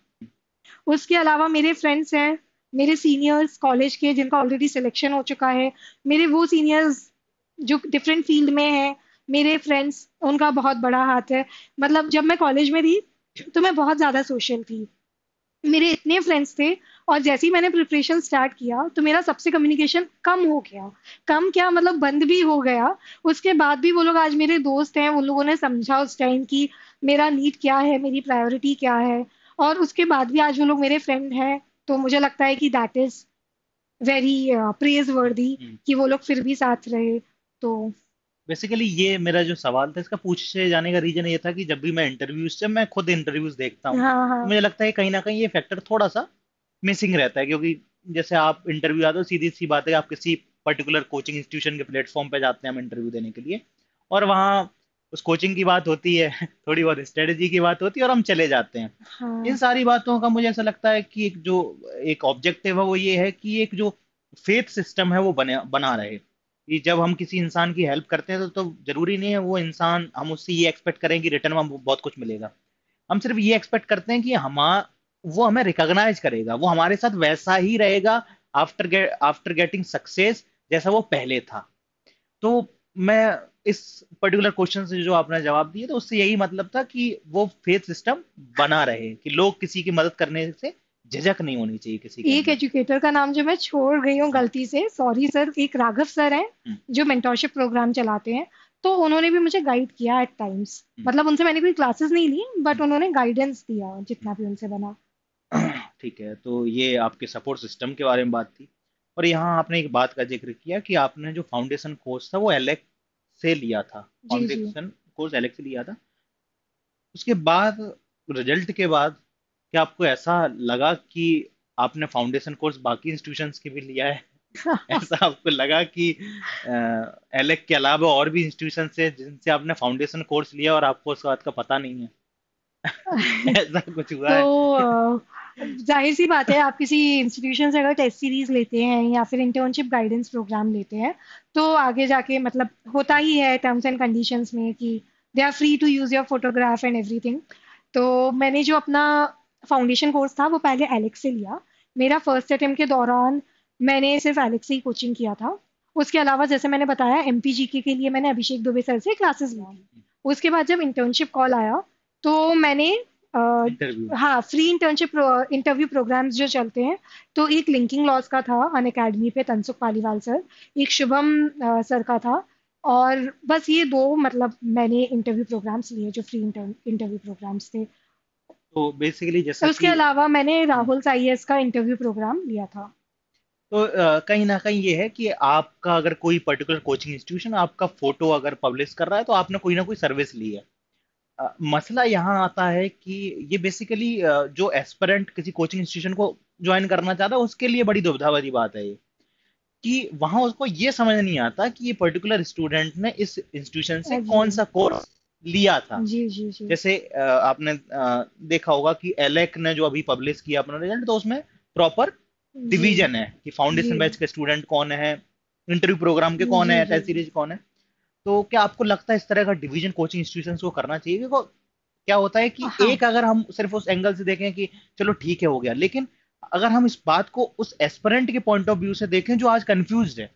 उसके अलावा मेरे फ्रेंड्स हैं मेरे सीनियर्स कॉलेज के जिनका ऑलरेडी सिलेक्शन हो चुका है मेरे वो सीनियर्स जो डिफरेंट फील्ड में हैं मेरे फ्रेंड्स उनका बहुत बड़ा हाथ है मतलब जब मैं कॉलेज में थी तो मैं बहुत ज़्यादा सोशल थी मेरे इतने फ्रेंड्स थे और जैसे ही मैंने प्रिपरेशन स्टार्ट किया तो मेरा सबसे कम्युनिकेशन कम हो गया कम क्या मतलब बंद भी हो गया उसके बाद भी वो लोग आज मेरे दोस्त हैं उन लोगों ने समझा उस टाइम कि मेरा नीड क्या है मेरी प्रायोरिटी क्या है और उसके बाद भी आज वो लोग मेरे फ्रेंड हैं तो मुझे लगता है कि दैट इज वेरी प्रेज वर्दी कि वो लोग फिर भी साथ रहे तो बेसिकली ये मेरा जो सवाल था इसका पूछे जाने का रीजन ये था कि जब भी मैं इंटरव्यूज जब मैं खुद इंटरव्यूज देखता हूँ हाँ, हाँ. तो मुझे लगता है कहीं ना कहीं ये फैक्टर थोड़ा सा मिसिंग रहता है क्योंकि जैसे आप इंटरव्यू आते हो सीधी सी बात है आप किसी पर्टिकुलर कोचिंग इंस्टीट्यूशन के प्लेटफॉर्म पे जाते हैं हम इंटरव्यू देने के लिए और वहाँ उस कोचिंग की बात होती है [LAUGHS] थोड़ी बहुत स्ट्रेटेजी की बात होती है और हम चले जाते हैं हाँ। इन सारी बातों का मुझे ऐसा लगता है कि एक जो एक ऑब्जेक्टिव है वो ये है कि एक जो फेथ सिस्टम है वो बने बना रहे कि जब हम किसी इंसान की हेल्प करते हैं तो, तो जरूरी नहीं है वो इंसान हम उससे ये एक्सपेक्ट करें कि रिटर्न में बहुत कुछ मिलेगा हम सिर्फ ये एक्सपेक्ट करते हैं कि हमारा वो हमें रिकॉग्नाइज करेगा वो हमारे साथ वैसा ही रहेगा आफ्टर आफ्टर गेटिंग सक्सेस जैसा वो पहले था तो मैं इस पर्टिकुलर क्वेश्चन से जो आपने जवाब दिया तो उससे यही मतलब था कि वो फेथ सिस्टम बना रहे कि लोग किसी की मदद करने से झक नहीं होनी चाहिए किसी एक एजुकेटर का नाम जो मैं छोड़ गई हूँ गलती से सॉरी सर एक राघव सर है हम्म। जो मेंटोरशिप प्रोग्राम चलाते हैं तो उन्होंने भी मुझे गाइड किया एट टाइम्स हम्म। मतलब उनसे मैंने कोई क्लासेस नहीं ली बट हम्म। उन्होंने गाइडेंस दिया जितना भी उनसे बना ठीक है तो ये आपके सपोर्ट सिस्टम के बारे में बात थी और यहाँ आपने एक बात का जिक्र किया कि आपने जो फाउंडेशन कोर्स था वो एलेक से लिया था फाउंडेशन कोर्स एलेक से लिया था उसके बाद रिजल्ट के बाद क्या आपको ऐसा लगा कि आपने फाउंडेशन कोर्स बाकी इंस्टीट्यूशन के भी लिया है [LAUGHS] ऐसा आपको लगा कि एलेक के अलावा और भी इंस्टीट्यूशन से जिनसे आपने फाउंडेशन कोर्स लिया और आपको उस बात का पता नहीं है [LAUGHS] [LAUGHS] ऐसा कुछ हुआ तो, है जाहिर सी बात है आप किसी इंस्टीट्यूशन से अगर टेस्ट सीरीज लेते हैं या फिर इंटर्नशिप गाइडेंस प्रोग्राम लेते हैं तो आगे जाके मतलब होता ही है टर्म्स एंड कंडीशंस में कि they are free to use your photograph and everything तो मैंने जो अपना फाउंडेशन कोर्स था वो पहले एलेक्स से लिया मेरा फर्स्ट अटेम्प्ट के दौरान मैंने सिर्फ एलेक्स से ही कोचिंग किया था उसके अलावा जैसे मैंने बताया एम के लिए मैंने अभिषेक दुबे सर से क्लासेस ली हम्म। उसके बाद जब इंटर्नशिप कॉल आया तो मैंने हाँ फ्री इंटर्नशिप इंटरव्यू प्रोग्राम्स जो चलते हैं तो एक लिंकिंग लॉज का था अन अकेडमी पे तनसुख पालीवाल सर एक शुभम सर का था और बस ये दो मतलब मैंने इंटरव्यू प्रोग्राम्स लिए जो फ्री इंटरव्यू प्रोग्राम्स थे तो बेसिकली जैसे उसके अलावा मैंने राहुल साइएस का इंटरव्यू प्रोग्राम लिया था तो कहीं ना कहीं ये है कि आपका अगर कोई पर्टिकुलर कोचिंग इंस्टीट्यूशन आपका फोटो अगर पब्लिश कर रहा है तो आपने कोई ना कोई सर्विस ली है मसला यहाँ आता है कि ये बेसिकली जो एस्परेंट किसी कोचिंग इंस्टीट्यूशन को ज्वाइन करना चाहता है उसके लिए बड़ी दुविधा वाली बात है ये कि वहाँ उसको ये समझ नहीं आता कि ये पर्टिकुलर स्टूडेंट ने इस इंस्टीट्यूशन से हाँ कौन सा कोर्स लिया था जी जी जी जैसे आपने देखा होगा कि एलेक ने जो अभी पब्लिश किया अपना रिजल्ट तो उसमें प्रॉपर डिवीजन है कि फाउंडेशन बैच के स्टूडेंट कौन है इंटरव्यू प्रोग्राम के कौन है टेस्ट सीरीज कौन है तो क्या आपको लगता है इस तरह का डिवीजन कोचिंग इंस्टीट्यूशन को करना चाहिए क्योंकि क्या होता है कि हाँ।, हाँ। एक अगर हम सिर्फ उस एंगल से देखें कि चलो ठीक है हो गया लेकिन अगर हम इस बात को उस एस्परेंट के पॉइंट ऑफ व्यू से देखें जो आज कंफ्यूज है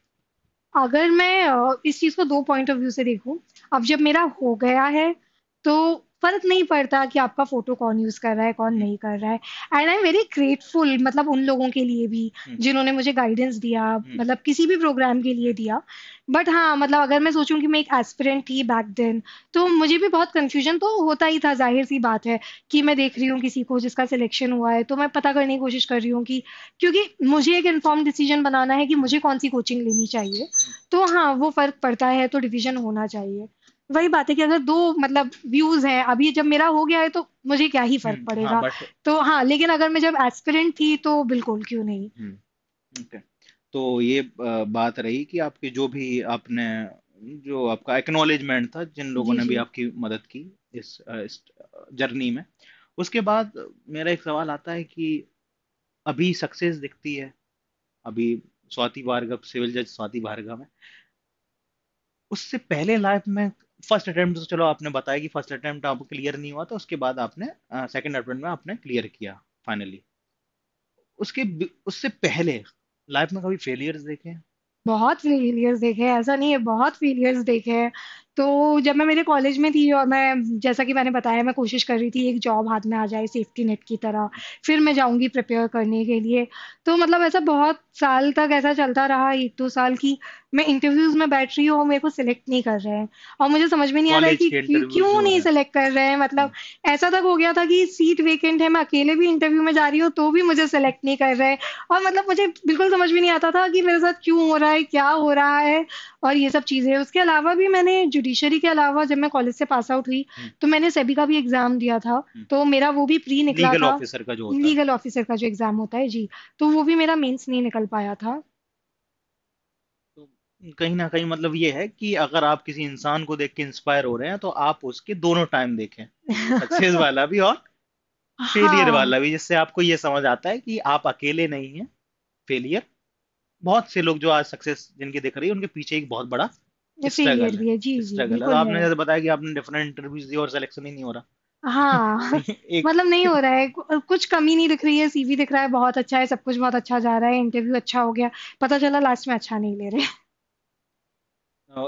अगर मैं इस चीज को दो पॉइंट ऑफ व्यू से देखूं अब जब मेरा हो गया है तो फर्क नहीं पड़ता कि आपका फोटो कौन यूज कर रहा है कौन नहीं कर रहा है and I am very grateful मतलब उन लोगों के लिए भी हम्म। जिन्होंने मुझे गाइडेंस दिया हम्म। मतलब किसी भी प्रोग्राम के लिए दिया बट हाँ मतलब अगर मैं सोचूं कि मैं एक एस्पिरेंट थी बैक देन तो मुझे भी बहुत कंफ्यूजन तो होता ही था जाहिर सी बात है कि मैं देख रही हूँ किसी को जिसका सिलेक्शन हुआ है तो मैं पता करने की कोशिश कर रही हूँ कि क्योंकि मुझे एक इन्फॉर्म डिसीजन बनाना है कि मुझे कौन सी कोचिंग लेनी चाहिए हम्म। तो हाँ वो फर्क पड़ता है तो डिसीजन होना चाहिए वही बात है कि अगर दो मतलब व्यूज हैं अभी जब मेरा हो गया है तो मुझे क्या ही फर्क हम्म, पड़ेगा हाँ, बट... तो हाँ लेकिन अगर मैं जब एस्पिरेंट थी तो बिल्कुल क्यों नहीं हम्म, तो ये बात रही कि आपकी जो भी आपने जो आपका एक्नोलेजमेंट था जिन लोगों ने भी आपकी मदद की इस, इस जर्नी में उसके बाद मेरा एक सवाल आता है कि अभी सक्सेस दिखती है अभी स्वाति भार्गव सिविल जज स्वाति भार्गव है उससे पहले लाइफ में फर्स्ट अटेम्प्ट तो चलो आपने बताया कि फर्स्ट अटेम्प्ट आपको क्लियर नहीं हुआ तो उसके बाद आपने सेकंड uh, अटेम्प्ट में आपने क्लियर किया फाइनली उसके उससे पहले लाइफ में कभी फेलियर्स देखे बहुत फेलियर्स देखे ऐसा नहीं है बहुत फेलियर्स देखे तो जब मैं मेरे कॉलेज में थी और मैं जैसा कि मैंने बताया मैं कोशिश कर रही थी एक जॉब हाथ में आ जाए सेफ्टी नेट की तरह फिर मैं जाऊंगी प्रिपेयर करने के लिए तो मतलब ऐसा बहुत साल तक ऐसा चलता रहा एक दो साल की मैं इंटरव्यूज में बैठ रही हूँ मेरे को सिलेक्ट नहीं कर रहे हैं और मुझे समझ में नहीं आ रहा है कि क्यों नहीं सिलेक्ट कर रहे हैं मतलब ऐसा तक हो गया था कि सीट वेकेंट है मैं अकेले भी इंटरव्यू में जा रही हूँ तो भी मुझे सिलेक्ट नहीं कर रहे और मतलब मुझे बिल्कुल समझ में नहीं आता था कि मेरे साथ क्यों हो रहा है क्या हो रहा है और ये सब चीजें उसके अलावा भी मैंने जुडी जुडिशरी के अलावा जब मैं कॉलेज से पास आउट हुई हम्म। तो मैंने सेबी का भी एग्जाम दिया था हम्म। तो मेरा वो भी प्री निकला लीगल था ऑफिसर का जो होता लीगल ऑफिसर का जो एग्जाम होता है जी तो वो भी मेरा मेंस नहीं निकल पाया था तो कहीं ना कहीं मतलब ये है कि अगर आप किसी इंसान को देख के इंस्पायर हो रहे हैं तो आप उसके दोनों टाइम देखें सक्सेस [LAUGHS] वाला भी और फेलियर हाँ। वाला भी जिससे आपको ये समझ आता है कि आप अकेले नहीं हैं फेलियर बहुत से लोग जो आज सक्सेस जिनके देख रही है उनके पीछे एक बहुत बड़ा स्ट्रगल भी है जी स्ट्रगल और आपने जैसे बताया कि आपने डिफरेंट इंटरव्यूज दिए और सिलेक्शन ही नहीं हो रहा हाँ [LAUGHS] एक... मतलब नहीं हो रहा है कुछ कमी नहीं दिख रही है सीवी दिख रहा है बहुत अच्छा है सब कुछ बहुत अच्छा जा रहा है इंटरव्यू अच्छा हो गया पता चला लास्ट में अच्छा नहीं ले रहे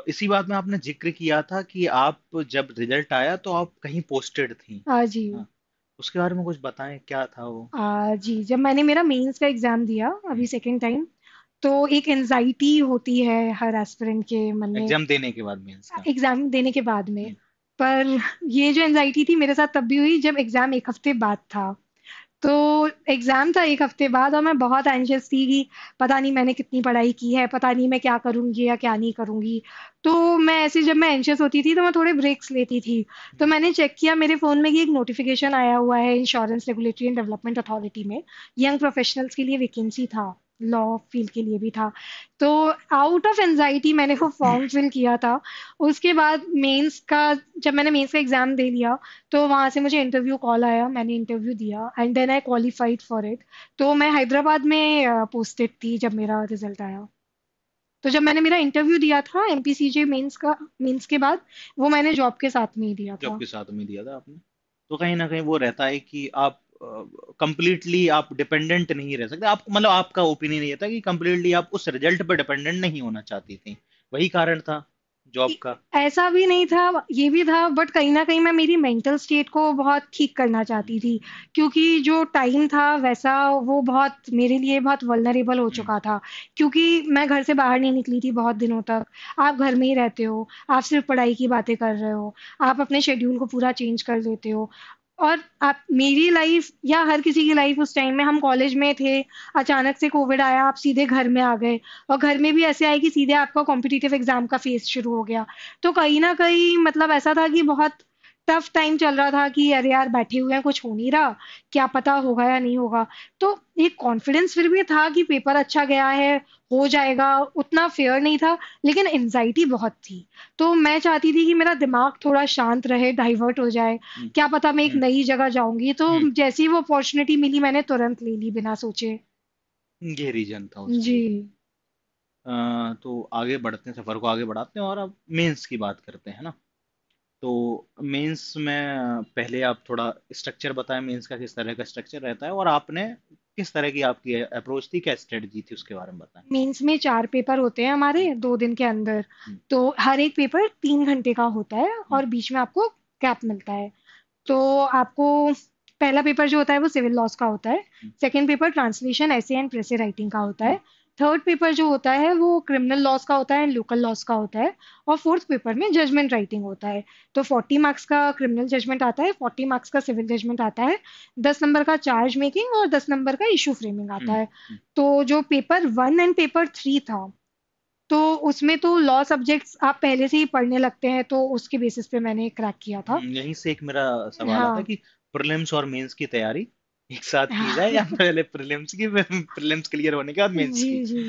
इसी बात में आपने जिक्र किया था कि आप जब रिजल्ट आया तो आप कहीं पोस्टेड थी हाँ जी उसके बारे में कुछ बताएं क्या था वो आ, जी जब मैंने मेरा मेंस का एग्जाम दिया अभी सेकंड टाइम हम्म। तो एक एनजाइटी होती है हर एस्पिरेंट के मन में एग्जाम देने के बाद में एग्जाम देने के बाद में पर ये जो एनजाइटी थी मेरे साथ तब भी हुई जब एग्जाम एक हफ्ते बाद था तो एग्जाम था एक हफ्ते बाद और मैं बहुत एंशियस थी कि पता नहीं मैंने कितनी पढ़ाई की है पता नहीं मैं क्या करूंगी या क्या नहीं करूंगी तो मैं ऐसे जब मैं एंशियस होती थी तो मैं थोड़े ब्रेक्स लेती थी तो hmm. मैंने चेक किया मेरे फोन में कि एक नोटिफिकेशन आया हुआ है insurance regulatory and development authority में यंग प्रोफेशनल्स के लिए वैकेंसी था लॉ फील्ड के लिए भी था तो आउट ऑफ एनजाइटी मैंने वो फॉर्म फिल किया था उसके बाद मेंस का जब मैंने मेंस का एग्ज़ाम दे लिया तो वहाँ से मुझे इंटरव्यू कॉल आया मैंने इंटरव्यू दिया and then I qualified for it तो मैं हैदराबाद में पोस्टेड थी जब मेरा रिजल्ट आया तो जब मैंने मेरा इंटरव्यू दिया था M P C J mains का मेन्स के बाद वो मैंने जॉब के साथ में ही दिया था जॉब के साथ में दिया था आपने तो कहीं ना कहीं वो रहता है कि आप कंप्लीटली आप डिपेंडेंट नहीं रह सकते आप मतलब आपका ओपिनियन ये था कि कंप्लीटली आप उस रिजल्ट पर डिपेंडेंट नहीं होना चाहती थी वही कारण था जॉब का ऐसा भी नहीं था ये भी था बट कहीं ना कहीं मैं मेरी मेंटल स्टेट को बहुत ठीक करना चाहती थी क्योंकि जो टाइम था वैसा वो बहुत मेरे लिए बहुत वल्नरेबल हो हम्म। चुका था क्योंकि मैं घर से बाहर नहीं निकली थी बहुत दिनों तक आप घर में ही रहते हो आप सिर्फ पढ़ाई की बातें कर रहे हो आप अपने शेड्यूल को पूरा चेंज कर देते हो और आप मेरी लाइफ या हर किसी की लाइफ उस टाइम में हम कॉलेज में थे अचानक से कोविड आया आप सीधे घर में आ गए और घर में भी ऐसे आए कि सीधे आपका कॉम्पिटिटिव एग्जाम का फेस शुरू हो गया तो कहीं ना कहीं मतलब ऐसा था कि बहुत टफ टाइम चल रहा था कि अरे यार बैठे हुए हैं कुछ हो नहीं रहा क्या पता होगा या नहीं होगा तो एक कॉन्फिडेंस फिर भी था कि पेपर अच्छा गया है हो जाएगा उतना फेयर नहीं था लेकिन एनजाइटी बहुत थी तो मैं चाहती थी कि मेरा दिमाग थोड़ा शांत रहे डाइवर्ट हो जाए हम्म। क्या पता मैं एक हम्म। नई जगह जाऊंगी तो हम्म। जैसे ही वो अपॉर्चुनिटी मिली मैंने तुरंत ले ली बिना सोचे ये रीजन था जी आ, तो आगे बढ़ते हैं सफर को आगे बढ़ाते हैं और अब मेंस की बात करते हैं ना तो मेंस में पहले आप थोड़ा स्ट्रक्चर बताएं मेंस का किस तरह का स्ट्रक्चर रहता है और आपने किस तरह की आपकी अप्रोच थी क्या स्ट्रेटजी थी उसके बारे में बताएं मेंस में चार पेपर होते हैं हमारे हम्म। दो दिन के अंदर हम्म। तो हर एक पेपर तीन घंटे का होता है हम्म। और बीच में आपको कैप मिलता है तो आपको पहला पेपर जो होता है वो सिविल लॉस का होता है सेकेंड पेपर ट्रांसलेशन ऐसे एंड प्रेसे राइटिंग का होता है थर्ड पेपर जो होता है वो क्रिमिनल लॉस का होता है एंड लोकल लॉस का होता है और फोर्थ पेपर में जजमेंट राइटिंग होता है तो फोर्टी मार्क्स का क्रिमिनल जजमेंट आता है फोर्टी मार्क्स का सिविल जजमेंट आता है दस नंबर का चार्ज मेकिंग और दस नंबर का इशू फ्रेमिंग आता है हम्म, हम्म। तो जो paper one and paper three था तो उसमें तो लॉ सब्जेक्ट्स आप पहले से ही पढ़ने लगते हैं तो उसके बेसिस पे मैंने क्रैक किया था हम्म, यहीं से एक मेरा सवाल हाँ. था कि प्रीलिम्स और मेंस की तैयारी एक साथ की जाए या [LAUGHS] पहले प्रीलिम्स की प्रीलिम्स क्लियर होने के बाद मेंस की जी।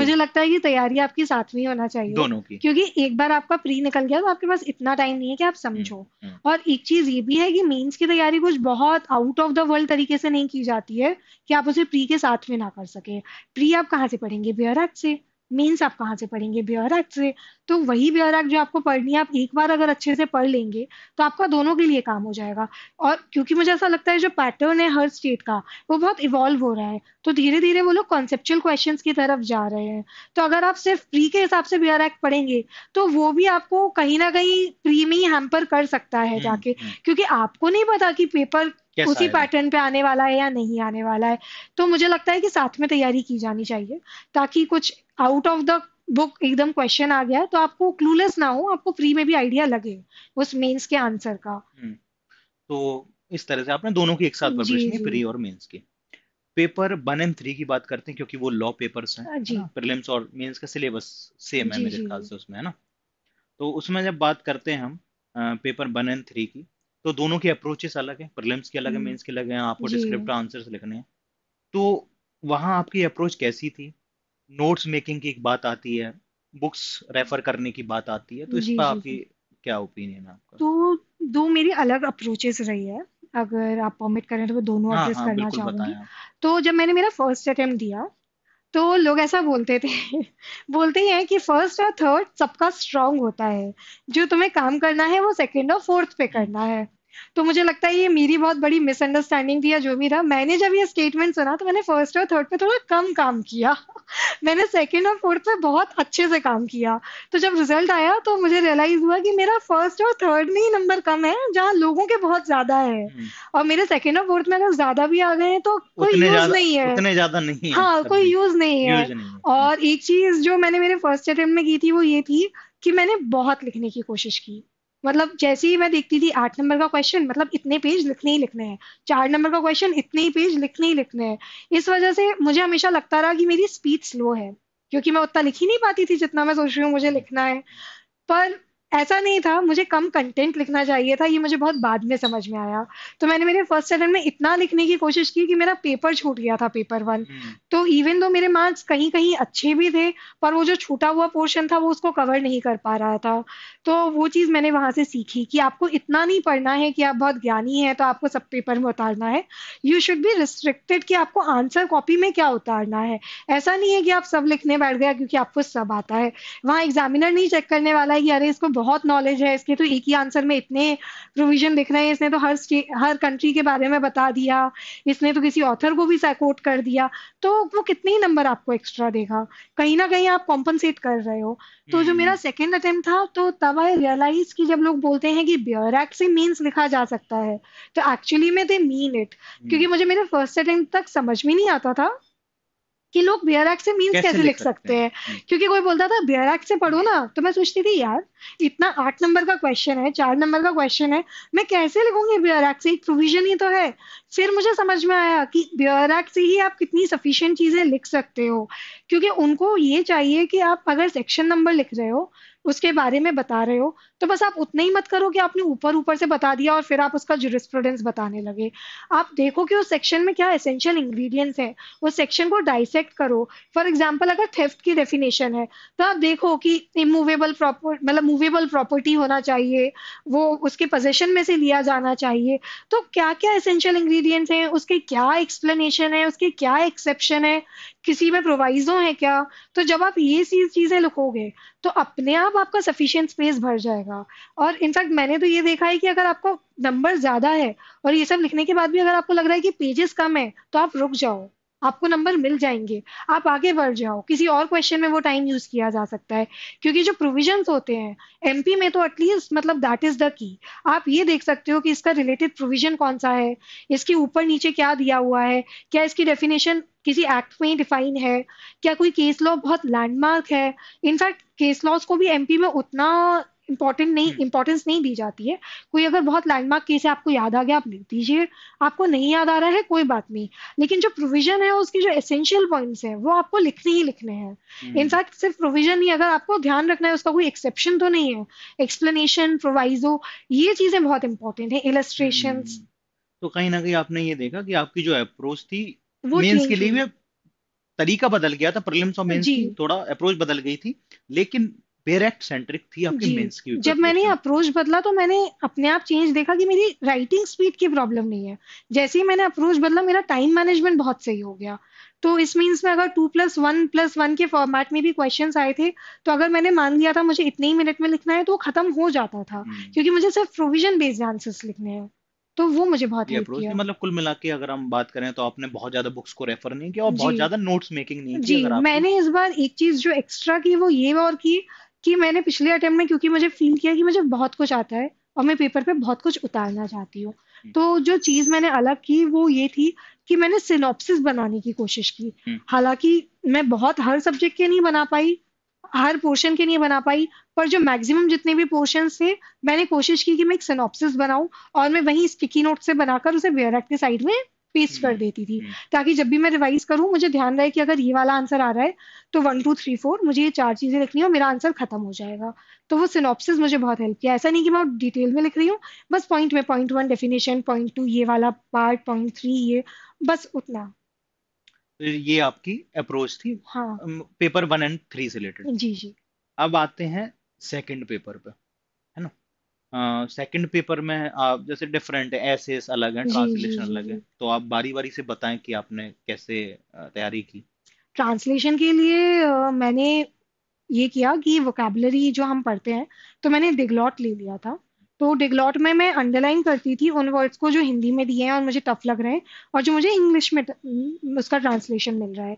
मुझे लगता है कि तैयारी आपकी साथ में होना चाहिए दोनों की क्योंकि एक बार आपका प्री निकल गया तो आपके पास इतना टाइम नहीं है कि आप हम्म, समझो हम्म। और एक चीज ये भी है कि मेंस की तैयारी कुछ बहुत आउट ऑफ द वर्ल्ड तरीके से नहीं की जाती है कि आप उसे प्री के साथ में ना कर सके प्री आप कहाँ से पढ़ेंगे बेयर एक्ट से मीन्स आप कहाँ से पढ़ेंगे ब्योर से तो वही ब्योर जो आपको पढ़नी है आप एक बार अगर अच्छे से पढ़ लेंगे तो आपका दोनों के लिए काम हो जाएगा और क्योंकि मुझे ऐसा लगता है जो पैटर्न है हर स्टेट का वो बहुत इवॉल्व हो रहा है तो धीरे धीरे वो लोग कॉन्सेप्चुअल क्वेश्चन की तरफ जा रहे हैं तो अगर आप सिर्फ प्री के हिसाब से ब्योर एक्ट पढ़ेंगे तो वो भी आपको कहीं ना कहीं प्री में ही हेम्पर कर सकता है हम्म, जाके हम्म। क्योंकि आपको नहीं पता कि पेपर yes, उसी पैटर्न पे आने वाला है या नहीं आने वाला है तो मुझे लगता है कि साथ में तैयारी की जानी चाहिए ताकि कुछ आउट ऑफ द बुक एकदम क्वेश्चन आ गया तो आपको क्लूलेस ना हो आपको फ्री में भी आइडिया लगे उस मेंस के आंसर का हम्म, तो इस तरह से आपने दोनों की एक साथ प्रिपरेशन प्री और मेंस की पेपर वन एंड थ्री की बात करते हैं क्योंकि वो लॉ पेपर्स हैं प्रीलिम्स हाँ, और मेंस का सिलेबस सेम है मेरे ख्याल से उसमें है ना तो उसमें जब बात करते हैं हम पेपर वन एंड थ्री की तो दोनों के अप्रोचेस अलग है प्रिलिम्स के अलग है मेंस हम्म। के अलग है आपको डिस्क्रिप्ट आंसर्स लिखने हैं तो वहाँ आपकी अप्रोच कैसी थी नोट्स मेकिंग की एक बात आती है बुक्स रेफर करने की बात आती है तो इस पर आपकी क्या ओपिनियन है आपका तो दो मेरी अलग अप्रोचेस रही है अगर आप परमिट करें तो दोनों हाँ, हाँ, करना चाहूंगी तो जब मैंने मेरा फर्स्ट अटेम्प्ट दिया तो लोग ऐसा बोलते थे [LAUGHS] बोलते हैं कि फर्स्ट और थर्ड सबका स्ट्रांग होता है जो तुम्हें काम करना है वो सेकंड और फोर्थ पे हम्म। करना है तो मुझे लगता है ये मेरी बहुत बड़ी मिसअंडरस्टैंडिंग थी या जो भी रहा मैंने जब ये स्टेटमेंट सुना तो मैंने फर्स्ट और थर्ड पे थोड़ा कम काम किया [LAUGHS] मैंने सेकेंड और फोर्थ पे बहुत अच्छे से काम किया तो जब रिजल्ट आया तो मुझे रियलाइज हुआ कि मेरा फर्स्ट और थर्ड में ही नंबर कम है जहाँ लोगों के बहुत ज्यादा है हम्म। और मेरे सेकेंड और फोर्थ में अगर ज्यादा भी आ गए हैं तो कोई यूज नहीं है उतने ज्यादा नहीं है हाँ कोई यूज नहीं है और एक चीज जो मैंने मेरे फर्स्ट अटेम्प्ट में की थी वो ये थी कि मैंने बहुत लिखने की कोशिश की मतलब जैसे ही मैं देखती थी आठ नंबर का क्वेश्चन मतलब इतने पेज लिखने ही लिखने हैं चार नंबर का क्वेश्चन इतने ही पेज लिखने ही लिखने हैं इस वजह से मुझे हमेशा लगता रहा कि मेरी स्पीड स्लो है क्योंकि मैं उतना लिख ही नहीं पाती थी जितना मैं सोच रही हूँ मुझे लिखना है पर ऐसा नहीं था मुझे कम कंटेंट लिखना चाहिए था ये मुझे बहुत बाद में समझ में आया तो मैंने मेरे फर्स्ट अटेम्प्ट में इतना लिखने की कोशिश की कि मेरा पेपर छूट गया था पेपर वन हम्म। तो इवन दो मेरे मार्क्स कहीं कहीं अच्छे भी थे पर वो जो छूटा हुआ पोर्शन था वो उसको कवर नहीं कर पा रहा था तो वो चीज़ मैंने वहां से सीखी कि आपको इतना नहीं पढ़ना है कि आप बहुत ज्ञानी है तो आपको सब पेपर में उतारना है यू शुड बी रिस्ट्रिक्टेड कि आपको आंसर कॉपी में क्या उतारना है ऐसा नहीं है कि आप सब लिखने बैठ गया क्योंकि आपको सब आता है वहाँ एग्जामिनर नहीं चेक करने वाला है कि अरे इसको बहुत नॉलेज है इसके तो एक ही आंसर में इतने प्रोविजन दिख रहे हैं इसने तो हर हर कंट्री के बारे में बता दिया इसने तो किसी ऑथर को भी कोट कर दिया तो वो कितने ही नंबर आपको एक्स्ट्रा देगा कहीं ना कहीं आप कॉम्पनसेट कर रहे हो तो जो हम्म। मेरा सेकेंड अटेम्प्ट था तो तब आई रियलाइज की जब लोग बोलते हैं कि ब्योर एक्ट से मीन्स लिखा जा सकता है तो एक्चुअली में दे मीन इट क्योंकि हम्म। मुझे मेरे फर्स्ट अटेम्प्ट तक समझ में नहीं आता था कि लोग बियरैक से मीन्स कैसे, कैसे लिख सकते हैं है? क्योंकि कोई बोलता था बियरैक से पढ़ो ना तो मैं सोचती थी यार इतना आठ नंबर का क्वेश्चन है चार नंबर का क्वेश्चन है मैं कैसे लिखूंगी बियरैक से एक प्रोविजन ही तो है फिर मुझे समझ में आया कि बियरैक से ही आप कितनी सफिशियंट चीजें लिख सकते हो क्योंकि उनको ये चाहिए कि आप अगर सेक्शन नंबर लिख रहे हो उसके बारे में बता रहे हो तो बस आप उतना ही मत करो कि आपने ऊपर ऊपर से बता दिया और फिर आप उसका जुरिस्प्रूडेंस बताने लगे आप देखो कि उस सेक्शन में क्या एसेंशियल इंग्रेडिएंट्स हैं उस सेक्शन को डाइसेक्ट करो फॉर एग्जाम्पल अगर थेफ्ट की डेफिनेशन है तो आप देखो कि इमूवेबल प्रॉपर मतलब मूवेबल प्रॉपर्टी होना चाहिए वो उसके पोजेशन में से लिया जाना चाहिए तो क्या क्या एसेंशियल इंग्रीडियंट्स हैं उसके क्या एक्सप्लेनेशन है उसके क्या एक्सेप्शन है किसी में प्रोवाइजो है क्या तो जब आप ये चीज़ें लिखोगे तो अपने आप आपका सफिशियंट स्पेस भर जाएगा करना हाँ। और इनफैक्ट मैंने तो ये देखा है कि अगर आपको नंबर ज्यादा है और ये सब लिखने के बाद भी अगर आपको लग रहा है कि पेजेस कम है तो आप रुक जाओ आपको नंबर मिल जाएंगे आप आगे बढ़ जाओ किसी और क्वेश्चन में वो टाइम यूज किया जा सकता है क्योंकि जो प्रोविजन होते हैं एमपी में तो एटलीस्ट मतलब दैट इज द की आप ये देख सकते हो कि इसका रिलेटेड प्रोविजन कौन सा है इसके ऊपर नीचे क्या दिया हुआ है क्या इसकी डेफिनेशन किसी एक्ट में डिफाइन है क्या कोई केस लॉ बहुत लैंडमार्क है इनफैक्ट केस लॉज को भी एमपी में उतना इम्पोर्टेंट नहीं इम्पोर्टेंस नहीं दी जाती है कोई अगर बहुत लैंडमार्क केस है आपको याद आ गया आप लिख दीजिए आपको नहीं याद आ रहा है कोई बात नहीं लेकिन जो प्रोविजन है उसके जो एसेंशियल पॉइंट्स हैं वो आपको लिखने ही लिखने हैं इनफैक्ट हम्म। सिर्फ प्रोविजन ही अगर आपको ध्यान रखना है उसका कोई एक्सेप्शन तो नहीं है एक्सप्लेनेशन प्रोवाइजो ये चीजें बहुत इंपॉर्टेंट है इलेस्ट्रेशन तो कहीं ना कहीं आपने ये देखा कि आपकी जो अप्रोच थी वो मेंस के लिए तरीका बदल गया था प्रीलिम्स और मेंस की थोड़ा अप्रोच बदल गई थी लेकिन पेरेक्ट सेंट्रिक थी आपकी मेंस की जब मैंने अप्रोच बदला तो मैंने अपने आप चेंज देखा कि मेरी राइटिंग स्पीड की प्रॉब्लम नहीं है जैसे ही मैंने अप्रोच बदला मेरा टाइम मैनेजमेंट बहुत सही हो गया तो इस मीन्स में अगर two plus one plus one के फॉर्मेट में भी क्वेश्चन आए थे तो अगर मैंने मान लिया था मुझे इतने ही मिनट में लिखना है तो वो खत्म हो जाता था हम्म। क्योंकि मुझे सिर्फ प्रोविजन बेस्ड आंसर्स लिखने हैं तो वो मुझे बहुत हेल्प किया मतलब कुल मिला के अगर हम बात करें तो आपने बहुत ज्यादा बुक्स को रेफर नहीं किया और बहुत ज्यादा नोट्स मेकिंग नहीं की जी मैंने इस बार एक चीज जो एक्स्ट्रा की वो ये और की कि मैंने पिछले अटेम्प्ट में क्योंकि मुझे फील किया कि मुझे बहुत कुछ आता है और मैं पेपर पे बहुत कुछ उतारना चाहती हूँ हम्म। तो जो चीज मैंने अलग की वो ये थी कि मैंने सिनोप्सिस बनाने की कोशिश की हम्म। हालांकि मैं बहुत हर सब्जेक्ट के नहीं बना पाई हर पोर्शन के नहीं बना पाई पर जो मैक्सिमम जितने भी पोर्शन थे मैंने कोशिश की कि मैं एक सिनॉप्सिस बनाऊं और मैं वहीं स्टिकी नोट से बनाकर उसे वेयर के साइड में पेस्ट कर hmm. देती थी hmm. ताकि जब भी मैं रिवाइज करूँ मुझे ध्यान रहे कि अगर ये वाला आंसर आ रहा है तो वन टू थ्री फोर मुझे ये चार चीजें लिखनी है और मेरा आंसर खत्म हो जाएगा तो वो सिनॉप्सिस मुझे बहुत हेल्प किया ऐसा नहीं कि मैं डिटेल में लिख रही हूँ बस पॉइंट में point one definition point two ये वाला पार्ट पॉइंट थ्री ये बस उतना तो ये आपकी अप्रोच थी हाँ पेपर वन एंड थ्री से रिलेटेड जी जी अब आते हैं सेकंड पेपर पे है ना सेकंड पेपर में आप जैसे डिफरेंट है एसेस अलग है ट्रांसलेशन अलग है तो आप बारी बारी से बताएं कि आपने कैसे तैयारी की ट्रांसलेशन के लिए मैंने ये किया कि वोकेबलरी जो हम पढ़ते हैं तो मैंने डिगलॉट ले लिया था तो डिगलॉट में मैं अंडरलाइन करती थी उन वर्ड्स को जो हिंदी में दिए हैं और मुझे टफ लग रहे हैं और जो मुझे इंग्लिश में उसका ट्रांसलेशन मिल रहा है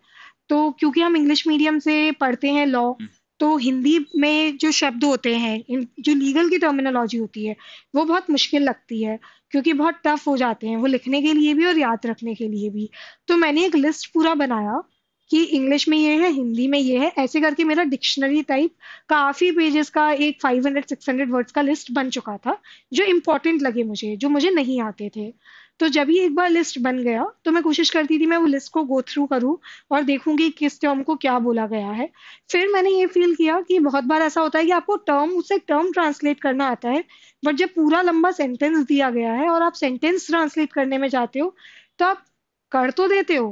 तो क्योंकि हम इंग्लिश मीडियम से पढ़ते हैं लॉ तो हिंदी में जो शब्द होते हैं इन जो लीगल की टर्मिनोलॉजी होती है वो बहुत मुश्किल लगती है क्योंकि बहुत टफ हो जाते हैं वो लिखने के लिए भी और याद रखने के लिए भी तो मैंने एक लिस्ट पूरा बनाया कि इंग्लिश में ये है हिंदी में ये है ऐसे करके मेरा डिक्शनरी टाइप काफ़ी पेजेस का एक 500 600 वर्ड्स का लिस्ट बन चुका था जो इम्पोर्टेंट लगे मुझे जो मुझे नहीं आते थे तो जब ही एक बार लिस्ट बन गया तो मैं कोशिश करती थी मैं वो लिस्ट को गो थ्रू करूँ और देखूंगी किस टर्म को क्या बोला गया है फिर मैंने ये फील किया कि बहुत बार ऐसा होता है कि आपको टर्म उसे टर्म ट्रांसलेट करना आता है बट जब पूरा लंबा सेंटेंस दिया गया है और आप सेंटेंस ट्रांसलेट करने में जाते हो तो आप कर तो देते हो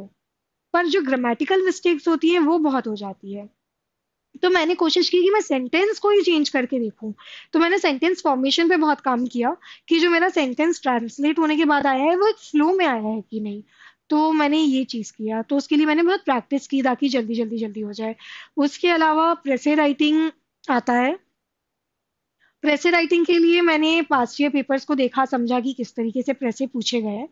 पर जो ग्रामेटिकल मिस्टेक्स होती हैं वो बहुत हो जाती है तो मैंने कोशिश की कि मैं सेंटेंस को ही चेंज करके देखूं तो मैंने सेंटेंस फॉर्मेशन पे बहुत काम किया कि जो मेरा सेंटेंस ट्रांसलेट होने के बाद आया है वो एक फ्लो में आया है कि नहीं तो मैंने ये चीज़ किया तो उसके लिए मैंने बहुत प्रैक्टिस की ताकि जल्दी जल्दी जल्दी हो जाए उसके अलावा प्रेसे राइटिंग आता है प्रेसे राइटिंग के लिए मैंने पास्ट ईयर पेपर्स को देखा समझा कि किस तरीके से प्रेसे पूछे गए हैं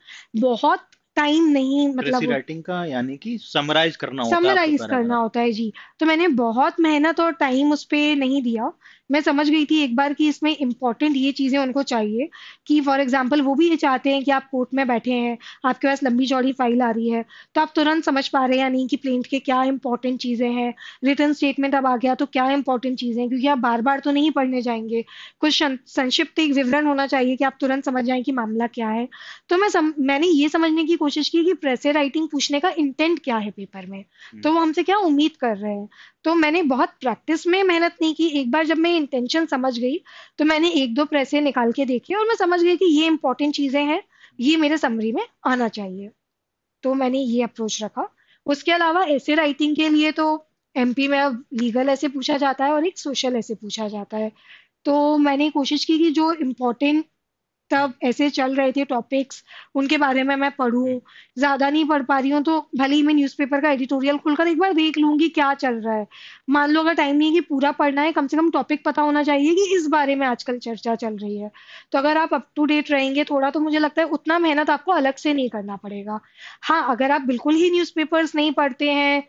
बहुत टाइम नहीं मतलब राइटिंग का यानी कि समराइज करना होता समराइज करना होता है जी तो मैंने बहुत मेहनत और टाइम उस पर नहीं दिया मैं समझ गई थी एक बार कि इसमें इंपॉर्टेंट ये चीज़ें उनको चाहिए कि फॉर एग्जाम्पल वो भी ये चाहते हैं कि आप कोर्ट में बैठे हैं आपके पास लंबी चौड़ी फाइल आ रही है तो आप तुरंत समझ पा रहे हैं या नहीं कि प्लेंट के क्या इंपॉर्टेंट चीज़ें हैं रिटर्न स्टेटमेंट अब आ गया तो क्या इंपॉर्टेंट चीज़ें हैं क्योंकि आप बार बार तो नहीं पढ़ने जाएंगे कुछ संक्षिप्त एक विवरण होना चाहिए कि आप तुरंत समझ जाएं कि मामला क्या है तो मैं सम, मैंने ये समझने की कोशिश की कि प्रेसे राइटिंग पूछने का इंटेंट क्या है पेपर में हम्म। तो वो हमसे क्या उम्मीद कर रहे हैं तो मैंने बहुत प्रैक्टिस में मेहनत नहीं की एक बार जब मैं इंटेंशन समझ गई तो मैंने एक दो प्रेसें निकाल के देखे और मैं समझ गई कि ये इंपॉर्टेंट चीज़ें हैं ये मेरे समरी में आना चाहिए तो मैंने ये अप्रोच रखा उसके अलावा ऐसे राइटिंग के लिए तो एमपी में अब लीगल ऐसे पूछा जाता है और एक सोशल ऐसे पूछा जाता है तो मैंने कोशिश की कि जो इम्पोर्टेंट तब ऐसे चल रहे थे टॉपिक्स उनके बारे में मैं पढ़ूं ज्यादा नहीं पढ़ पा रही हूँ तो भले ही मैं न्यूज़पेपर का एडिटोरियल खुलकर एक बार देख लूंगी क्या चल रहा है मान लो अगर टाइम नहीं है कि पूरा पढ़ना है कम से कम टॉपिक पता होना चाहिए कि इस बारे में आजकल चर्चा चल रही है तो अगर आप अप टू डेट रहेंगे थोड़ा तो मुझे लगता है उतना मेहनत आपको अलग से नहीं करना पड़ेगा हाँ अगर आप बिल्कुल ही न्यूज नहीं पढ़ते हैं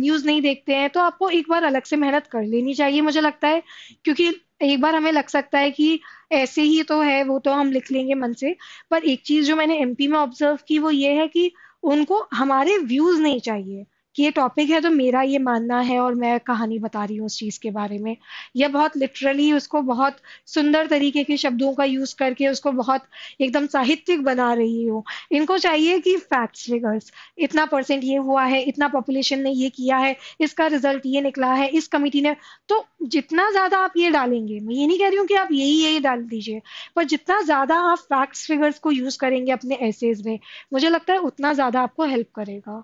न्यूज़ नहीं देखते हैं तो आपको एक बार अलग से मेहनत कर लेनी चाहिए मुझे लगता है क्योंकि एक बार हमें लग सकता है कि ऐसे ही तो है वो तो हम लिख लेंगे मन से पर एक चीज जो मैंने एमपी में ऑब्जर्व की वो ये है कि उनको हमारे व्यूज नहीं चाहिए कि ये टॉपिक है तो मेरा ये मानना है और मैं कहानी बता रही हूँ उस चीज़ के बारे में या बहुत लिटरली उसको बहुत सुंदर तरीके के शब्दों का यूज़ करके उसको बहुत एकदम साहित्यिक बना रही हूँ इनको चाहिए कि फैक्ट्स फिगर्स इतना परसेंट ये हुआ है इतना पॉपुलेशन ने ये किया है इसका रिजल्ट ये निकला है इस कमिटी ने तो जितना ज़्यादा आप ये डालेंगे मैं ये नहीं कह रही हूँ कि आप यही यही डाल दीजिए पर जितना ज़्यादा आप फैक्ट्स फिगर्स को यूज़ करेंगे अपने एसेज में मुझे लगता है उतना ज़्यादा आपको हेल्प करेगा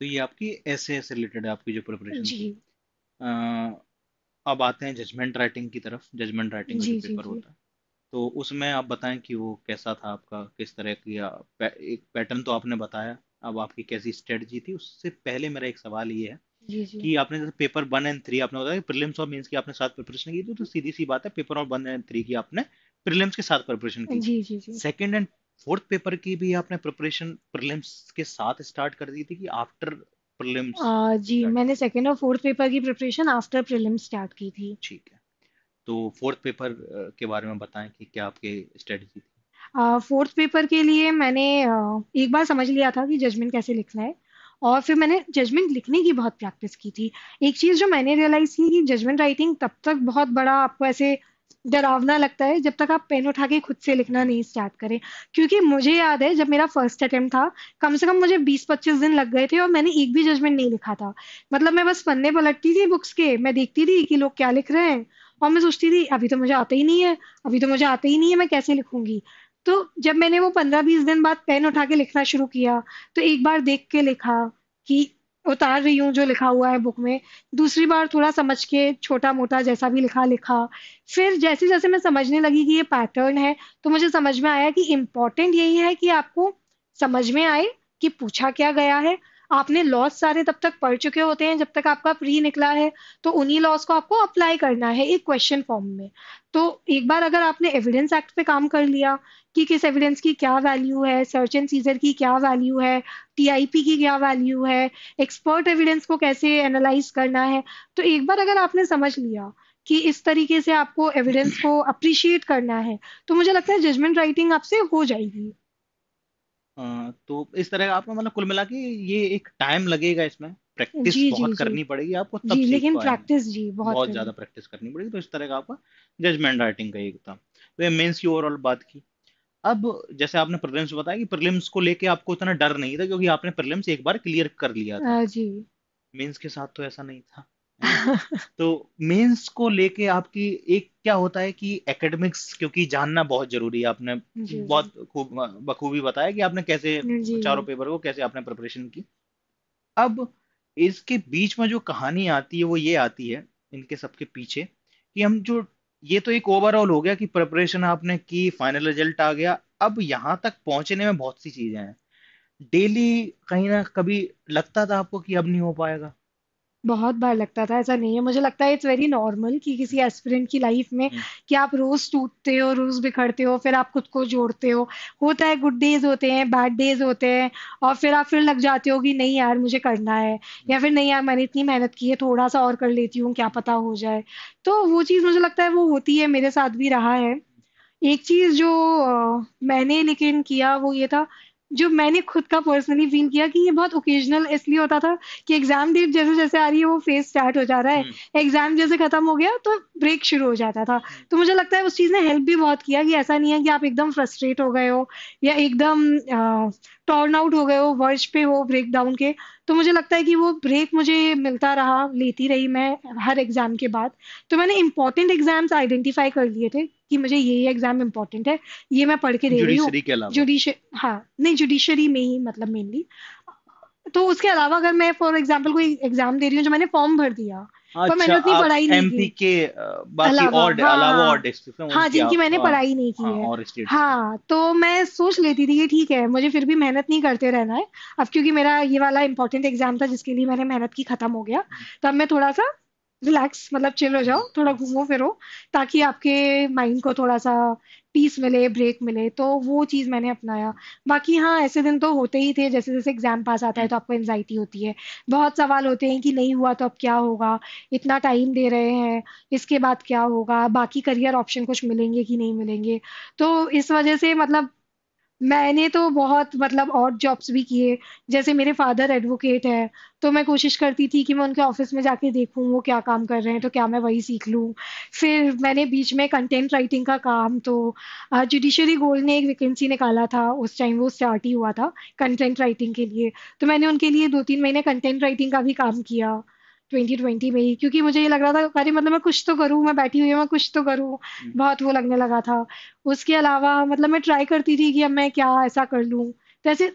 तो ये आपकी ऐसे ऐसे रिलेटेड है आपकी जो प्रिपरेशन अब आते हैं जजमेंट राइटिंग की तरफ जजमेंट राइटिंग जी, जी, पेपर होता है तो उसमें आप बताएं कि वो कैसा था आपका किस तरह की पै, एक पैटर्न तो आपने बताया अब आपकी कैसी स्ट्रेटजी थी उससे पहले मेरा एक सवाल ये है जी जी। कि आपने जैसे पेपर वन एंड थ्री आपने बताया प्रीलिम्स और मेंस की आपने साथ प्रिपरेशन की तो, तो सीधी सी बात है पेपर और वन एंड थ्री की आपने प्रीलिम्स के साथ प्रिपरेशन की सेकंड एंड फोर्थ पेपर की भी आपने प्रिपरेशन प्रीलिम्स के साथ स्टार्ट कर दी थी कि आफ्टर प्रीलिम्स जी मैंने सेकंड और फोर्थ पेपर की प्रिपरेशन आफ्टर प्रीलिम्स स्टार्ट की थी ठीक है तो फोर्थ पेपर के बारे में बताएं कि क्या आपके स्ट्रेटजी थी फोर्थ uh, पेपर के लिए मैंने uh, एक बार समझ लिया था कि जजमेंट कैसे लिखना है और फिर मैंने जजमेंट लिखने की बहुत प्रैक्टिस की थी एक चीज़ जो मैंने रियलाइज़ की कि जजमेंट राइटिंग तब तक बहुत बड़ा आपको ऐसे डरावना लगता है जब तक आप पेन उठा के खुद से लिखना नहीं स्टार्ट करें क्योंकि मुझे याद है जब मेरा फर्स्ट अटेम्प्ट था कम से कम मुझे 20-25 दिन लग गए थे और मैंने एक भी जजमेंट नहीं लिखा था मतलब मैं बस पन्ने पलटती थी बुक्स के मैं देखती थी कि लोग क्या लिख रहे हैं और मैं सोचती थी अभी तो मुझे आता ही नहीं है अभी तो मुझे आता ही नहीं है मैं कैसे लिखूंगी तो जब मैंने वो पंद्रह बीस दिन बाद पेन उठा के लिखना शुरू किया तो एक बार देख के लिखा कि उतार रही हूँ जो लिखा हुआ है बुक में दूसरी बार थोड़ा समझ के छोटा मोटा जैसा भी लिखा लिखा फिर जैसे जैसे मैं समझने लगी कि ये पैटर्न है तो मुझे समझ में आया कि इम्पोर्टेंट यही है कि आपको समझ में आए कि पूछा क्या गया है आपने लॉस सारे तब तक पढ़ चुके होते हैं जब तक आपका प्री निकला है तो उन्हीं लॉस को आपको अप्लाई करना है एक क्वेश्चन फॉर्म में तो एक बार अगर आपने एविडेंस एक्ट पे काम कर लिया कि किस एविडेंस की क्या वैल्यू है सर्च एंड सीजर की क्या वैल्यू है टीआईपी की क्या वैल्यू है एक्सपर्ट एविडेंस को कैसे एनालाइज करना है तो एक बार अगर आपने समझ लिया कि इस तरीके से आपको एविडेंस को अप्रिशिएट करना है तो मुझे लगता है जजमेंट राइटिंग आपसे हो जाएगी तो इस तरह आपको मतलब कुल मिला के ये एक टाइम लगेगा इसमें प्रैक्टिस जी जी बहुत जी करनी पड़ेगी आपको तब जी सीख लेकिन पाएंगे प्रैक्टिस जी बहुत बहुत ज्यादा प्रैक्टिस करनी पड़ेगी तो इस तरह का आपका जजमेंट राइटिंग का एक था तो ये मेंस की ओवरऑल बात की अब जैसे आपने प्रीलिम्स बताया कि प्रीलिम्स को लेके आपको इतना डर नहीं था क्योंकि आपने प्रीलिम्स एक बार क्लियर कर लिया था हाँ जी मेंस के साथ तो ऐसा नहीं था [LAUGHS] तो मेंस को लेके आपकी एक क्या होता है कि एकेडमिक्स क्योंकि जानना बहुत जरूरी है आपने बहुत खूब बखूबी बताया कि आपने कैसे चारों पेपर को कैसे आपने प्रिपरेशन की अब इसके बीच में जो कहानी आती है वो ये आती है इनके सबके पीछे कि हम जो ये तो एक ओवरऑल हो गया कि प्रिपरेशन आपने की फाइनल रिजल्ट आ गया अब यहाँ तक पहुंचने में बहुत सी चीजें हैं डेली कहीं ना कभी लगता था आपको कि अब नहीं हो पाएगा बहुत बार लगता था ऐसा नहीं है मुझे लगता है इट्स वेरी नॉर्मल कि किसी एस्पिरेंट की लाइफ में हम्म। कि आप रोज टूटते हो रोज बिखरते हो फिर आप खुद को जोड़ते हो होता है गुड डेज होते हैं बैड डेज होते हैं और फिर आप फिर लग जाते हो कि नहीं यार मुझे करना है हम्म। या फिर नहीं यार मैंने इतनी मेहनत की है थोड़ा सा और कर लेती हूँ क्या पता हो जाए तो वो चीज़ मुझे लगता है वो होती है मेरे साथ भी रहा है एक चीज जो मैंने लेकिन किया वो ये था जो मैंने खुद का पर्सनली फील किया कि ये बहुत ओकेजनल इसलिए होता था कि एग्जाम डेट जैसे जैसे आ रही है वो फेज स्टार्ट हो जा रहा है एग्जाम हम्म। जैसे खत्म हो गया तो ब्रेक शुरू हो जाता था तो मुझे लगता है उस चीज ने हेल्प भी बहुत किया कि ऐसा नहीं है कि आप एकदम फ्रस्ट्रेट हो गए हो या एकदम टर्न आउट हो गए हो वर्ज पे हो ब्रेक डाउन के तो मुझे लगता है कि वो ब्रेक मुझे मिलता रहा लेती रही मैं हर एग्ज़ाम के बाद तो मैंने इंपॉर्टेंट एग्जाम्स आइडेंटिफाई कर लिए थे कि मुझे ये ये एग्जाम इम्पोर्टेंट है ये मैं पढ़ के दे रही हूँ जुडिश हाँ नहीं जुडिशरी में ही मतलब मेनली तो उसके अलावा अगर मैं फॉर एग्जाम्पल कोई एग्जाम दे रही हूँ जो मैंने फॉर्म भर दिया अच्छा, हाँ। हाँ, मैंने उतनी हाँ, पढ़ाई नहीं की के बाकी और अलावा और डिस्ट्रिक्ट हाँ जिनकी मैंने पढ़ाई नहीं की है हाँ तो मैं सोच लेती थी ठीक है मुझे फिर भी मेहनत नहीं करते रहना है अब क्योंकि मेरा ये वाला इम्पोर्टेंट एग्जाम था जिसके लिए मैंने मेहनत की खत्म हो गया हम्म। तब तो मैं थोड़ा सा रिलैक्स मतलब चिल हो जाओ थोड़ा घूमो फिरो ताकि आपके माइंड को थोड़ा सा पीस मिले ब्रेक मिले तो वो चीज़ मैंने अपनाया बाकी हाँ ऐसे दिन तो होते ही थे जैसे जैसे एग्जाम पास आता है तो आपको एनजाइटी होती है बहुत सवाल होते हैं कि नहीं हुआ तो अब क्या होगा इतना टाइम दे रहे हैं इसके बाद क्या होगा बाकी करियर ऑप्शन कुछ मिलेंगे कि नहीं मिलेंगे तो इस वजह से मतलब मैंने तो बहुत मतलब और जॉब्स भी किए जैसे मेरे फादर एडवोकेट है तो मैं कोशिश करती थी कि मैं उनके ऑफिस में जाके देखूं वो क्या काम कर रहे हैं तो क्या मैं वही सीख लूं फिर मैंने बीच में कंटेंट राइटिंग का काम तो जुडिशरी गोल्ड ने एक वैकेंसी निकाला था उस टाइम वो स्टार्ट ही हुआ था कंटेंट राइटिंग के लिए तो मैंने उनके लिए दो तीन महीने कंटेंट राइटिंग का भी काम किया ट्वेंटी ट्वेंटी में ही क्योंकि मुझे ये लग रहा था अरे मतलब मैं कुछ तो करूँ मैं बैठी हुई हूँ मैं कुछ तो करूँ हम्म। बहुत वो लगने लगा था उसके अलावा मतलब मैं ट्राई करती थी कि अब मैं क्या ऐसा कर लूँ तो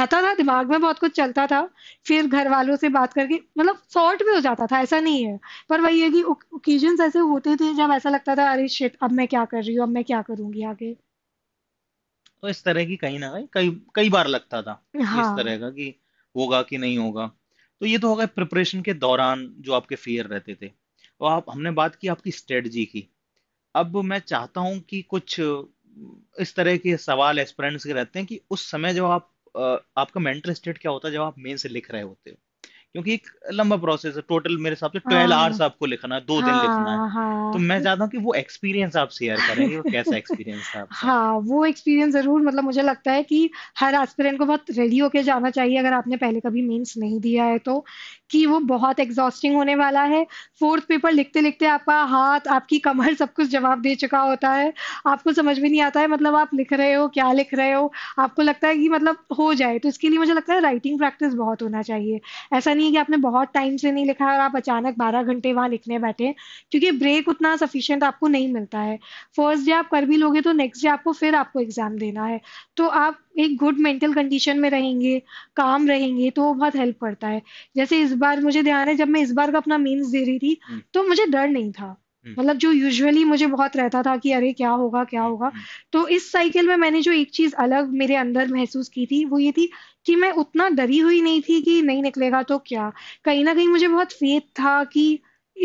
आता था दिमाग में बहुत कुछ चलता था फिर घर वालों से बात करके मतलब सॉर्ट भी हो जाता था ऐसा नहीं है पर वही है कि ओकेजन ऐसे होते थे जब ऐसा लगता था अरे शिट अब मैं क्या कर रही हूँ अब मैं क्या करूंगी आगे तो इस तरह की कहीं ना कहीं कई कई बार लगता था हाँ इस तरह का कि होगा कि नहीं होगा तो ये तो हो गए प्रिपरेशन के दौरान जो आपके फेयर रहते थे और आप हमने बात की आपकी स्ट्रेटजी की अब मैं चाहता हूँ कि कुछ इस तरह के सवाल एस्पिरेंट्स के रहते हैं कि उस समय जब आप आपका मेंटल स्टेट क्या होता है जब आप मेन से लिख रहे होते हो क्योंकि एक लंबा प्रोसेस है टोटल मेरे हिसाब से ट्वेल्व हाँ। आवर्स आपको लिखना है दो दिन हाँ, लिखना है हाँ। तो मैं चाहता हूँ कि वो एक्सपीरियंस आप शेयर करें वो कैसा एक्सपीरियंस था हाँ वो एक्सपीरियंस जरूर मतलब मुझे लगता है कि हर एस्पिरेंट को बहुत रेडी होके जाना चाहिए अगर आपने पहले कभी मेंस नहीं दिया है तो कि वो बहुत एग्जॉस्टिंग होने वाला है फोर्थ पेपर लिखते लिखते आपका हाथ आपकी कमर सब कुछ जवाब दे चुका होता है आपको समझ में नहीं आता है मतलब आप लिख रहे हो क्या लिख रहे हो आपको लगता है कि मतलब हो जाए तो इसके लिए मुझे लगता है राइटिंग प्रैक्टिस बहुत होना चाहिए ऐसा नहीं नहीं है कि आपने बहुत टाइम से नहीं लिखा और आप अचानक बारह घंटे वहां लिखने बैठे क्योंकि ब्रेक उतना सफिशियंट आपको नहीं मिलता है फर्स्ट डे आप कर भी लोगे तो नेक्स्ट डे आपको फिर आपको एग्जाम देना है तो आप एक गुड मेंटल कंडीशन में रहेंगे काम रहेंगे तो वो बहुत हेल्प करता है जैसे इस बार मुझे ध्यान है जब मैं इस बार का अपना मीन्स दे रही थी हम्म। तो मुझे डर नहीं था हम्म। मतलब जो यूजुअली मुझे बहुत रहता था कि अरे क्या होगा क्या हम्म, होगा हम्म। तो इस साइकिल में मैंने जो एक चीज अलग मेरे अंदर महसूस की थी वो ये थी कि मैं उतना डरी हुई नहीं थी कि नहीं निकलेगा तो क्या कहीं ना कहीं मुझे बहुत फेथ था कि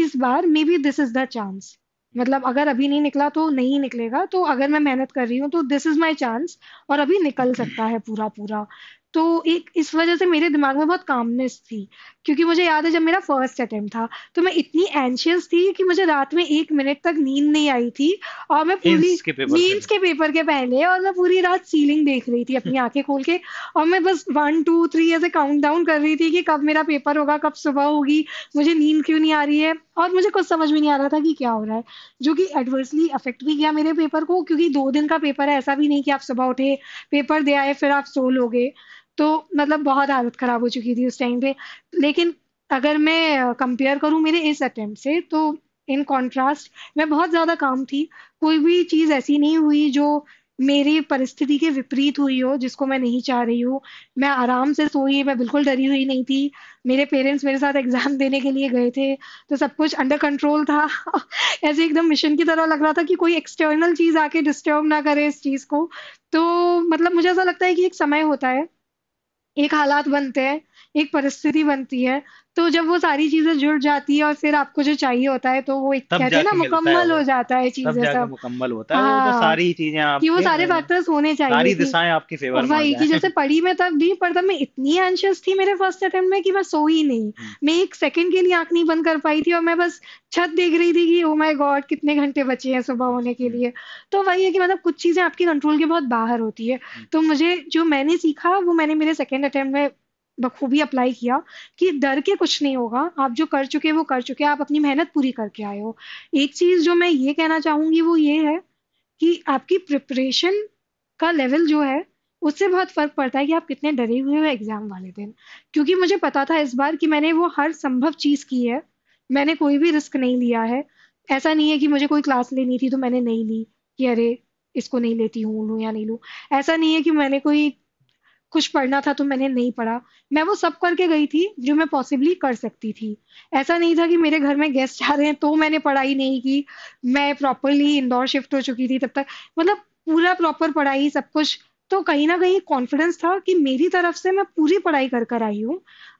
इस बार maybe this is the chance मतलब अगर अभी नहीं निकला तो नहीं निकलेगा तो अगर मैं मेहनत कर रही हूँ तो दिस इज माई चांस और अभी निकल सकता है पूरा पूरा तो एक इस वजह से मेरे दिमाग में बहुत कामनेस थी क्योंकि मुझे याद है जब मेरा फर्स्ट अटेम्प्ट था तो मैं इतनी एंशियस थी कि मुझे रात में एक मिनट तक नींद नहीं आई थी और मैं पूरी नींद के पेपर के पहले और मैं पूरी रात सीलिंग देख रही थी अपनी [LAUGHS] आंखें खोल के और मैं बस वन टू थ्री ऐसे काउंट डाउन कर रही थी कि कब मेरा पेपर होगा कब सुबह होगी मुझे नींद क्यों नहीं आ रही है और मुझे कुछ समझ में नहीं आ रहा था कि क्या हो रहा है जो कि एडवर्सली अफेक्ट भी किया मेरे पेपर को क्योंकि दो दिन का पेपर है ऐसा भी नहीं कि आप सुबह उठे पेपर दे आए फिर आप सो लोगे तो मतलब बहुत हालत ख़राब हो चुकी थी उस टाइम पे लेकिन अगर मैं कंपेयर करूँ मेरे इस अटेम्प्ट से तो इन कॉन्ट्रास्ट मैं बहुत ज़्यादा काम थी कोई भी चीज़ ऐसी नहीं हुई जो मेरी परिस्थिति के विपरीत हुई हो जिसको मैं नहीं चाह रही हूँ मैं आराम से सोई मैं बिल्कुल डरी हुई नहीं थी मेरे पेरेंट्स मेरे साथ एग्जाम [LAUGHS] देने के लिए गए थे तो सब कुछ अंडर कंट्रोल था [LAUGHS] ऐसे एकदम मिशन की तरह लग रहा था कि कोई एक्सटर्नल चीज़ आके डिस्टर्ब ना करे इस चीज़ को तो मतलब मुझे ऐसा लगता है कि एक समय होता है एक हालात बनते हैं एक परिस्थिति बनती है तो जब वो सारी चीजें जुड़ जाती है और फिर आपको जो चाहिए होता है तो वो एक कहते हैं ना मुकम्मल हो जाता है चीजें सब मुकम्मल होता है वो तो हाँ, सारी चीजें कि वो सारे फैक्टर्स होने चाहिए सारी दिशाएं आपके फेवर में वही कि जैसे पढ़ी में तब भी पर तब मैं इतनी एंशियस थी मेरे फर्स्ट अटेम्प्ट में कि मैं सो ही नहीं हम्म। मैं एक सेकंड के लिए आंख नहीं बंद कर पाई थी और मैं बस छत देख रही थी कि ओ माय गॉड कितने घंटे बचे हैं सुबह होने के हम्म। लिए तो वही है कि मतलब कुछ चीजें आपके कंट्रोल के बहुत बाहर होती है हम्म। तो मुझे जो मैंने सीखा वो मैंने मेरे सेकेंड अटेम्प्ट में बखूबी अप्लाई किया कि डर के कुछ नहीं होगा आप जो कर चुके वो कर चुके आप अपनी मेहनत पूरी करके आए हो एक चीज़ जो मैं ये कहना चाहूँगी वो ये है कि आपकी प्रिपरेशन का लेवल जो है उससे बहुत फर्क पड़ता है कि आप कितने डरे हुए हो एग्जाम वाले दिन क्योंकि मुझे पता था इस बार कि मैंने वो हर संभव चीज़ की है मैंने कोई भी रिस्क नहीं लिया है ऐसा नहीं है कि मुझे कोई क्लास लेनी थी तो मैंने नहीं ली कि अरे इसको नहीं लेती हूँ लूँ या नहीं लूँ ऐसा नहीं है कि मैंने कोई कुछ पढ़ना था तो मैंने नहीं पढ़ा मैं वो सब करके गई थी जो मैं पॉसिबली कर सकती थी ऐसा नहीं था कि मेरे घर में गेस्ट आ रहे हैं तो मैंने पढ़ाई नहीं की मैं प्रॉपरली इंदौर शिफ्ट हो चुकी थी तब तक मतलब पूरा प्रॉपर पढ़ाई सब कुछ तो कहीं ना कहीं कॉन्फिडेंस था कि मेरी तरफ से मैं पूरी पढ़ाई कर कर आई हूँ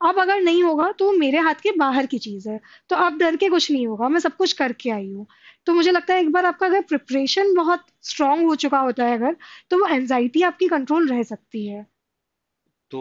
अब अगर नहीं होगा तो मेरे हाथ के बाहर की चीज़ है तो अब डर के कुछ नहीं होगा मैं सब कुछ करके आई हूँ तो मुझे लगता है एक बार आपका अगर प्रिपरेशन बहुत स्ट्रांग हो चुका होता है अगर तो वो एनजाइटी आपकी कंट्रोल रह सकती है तो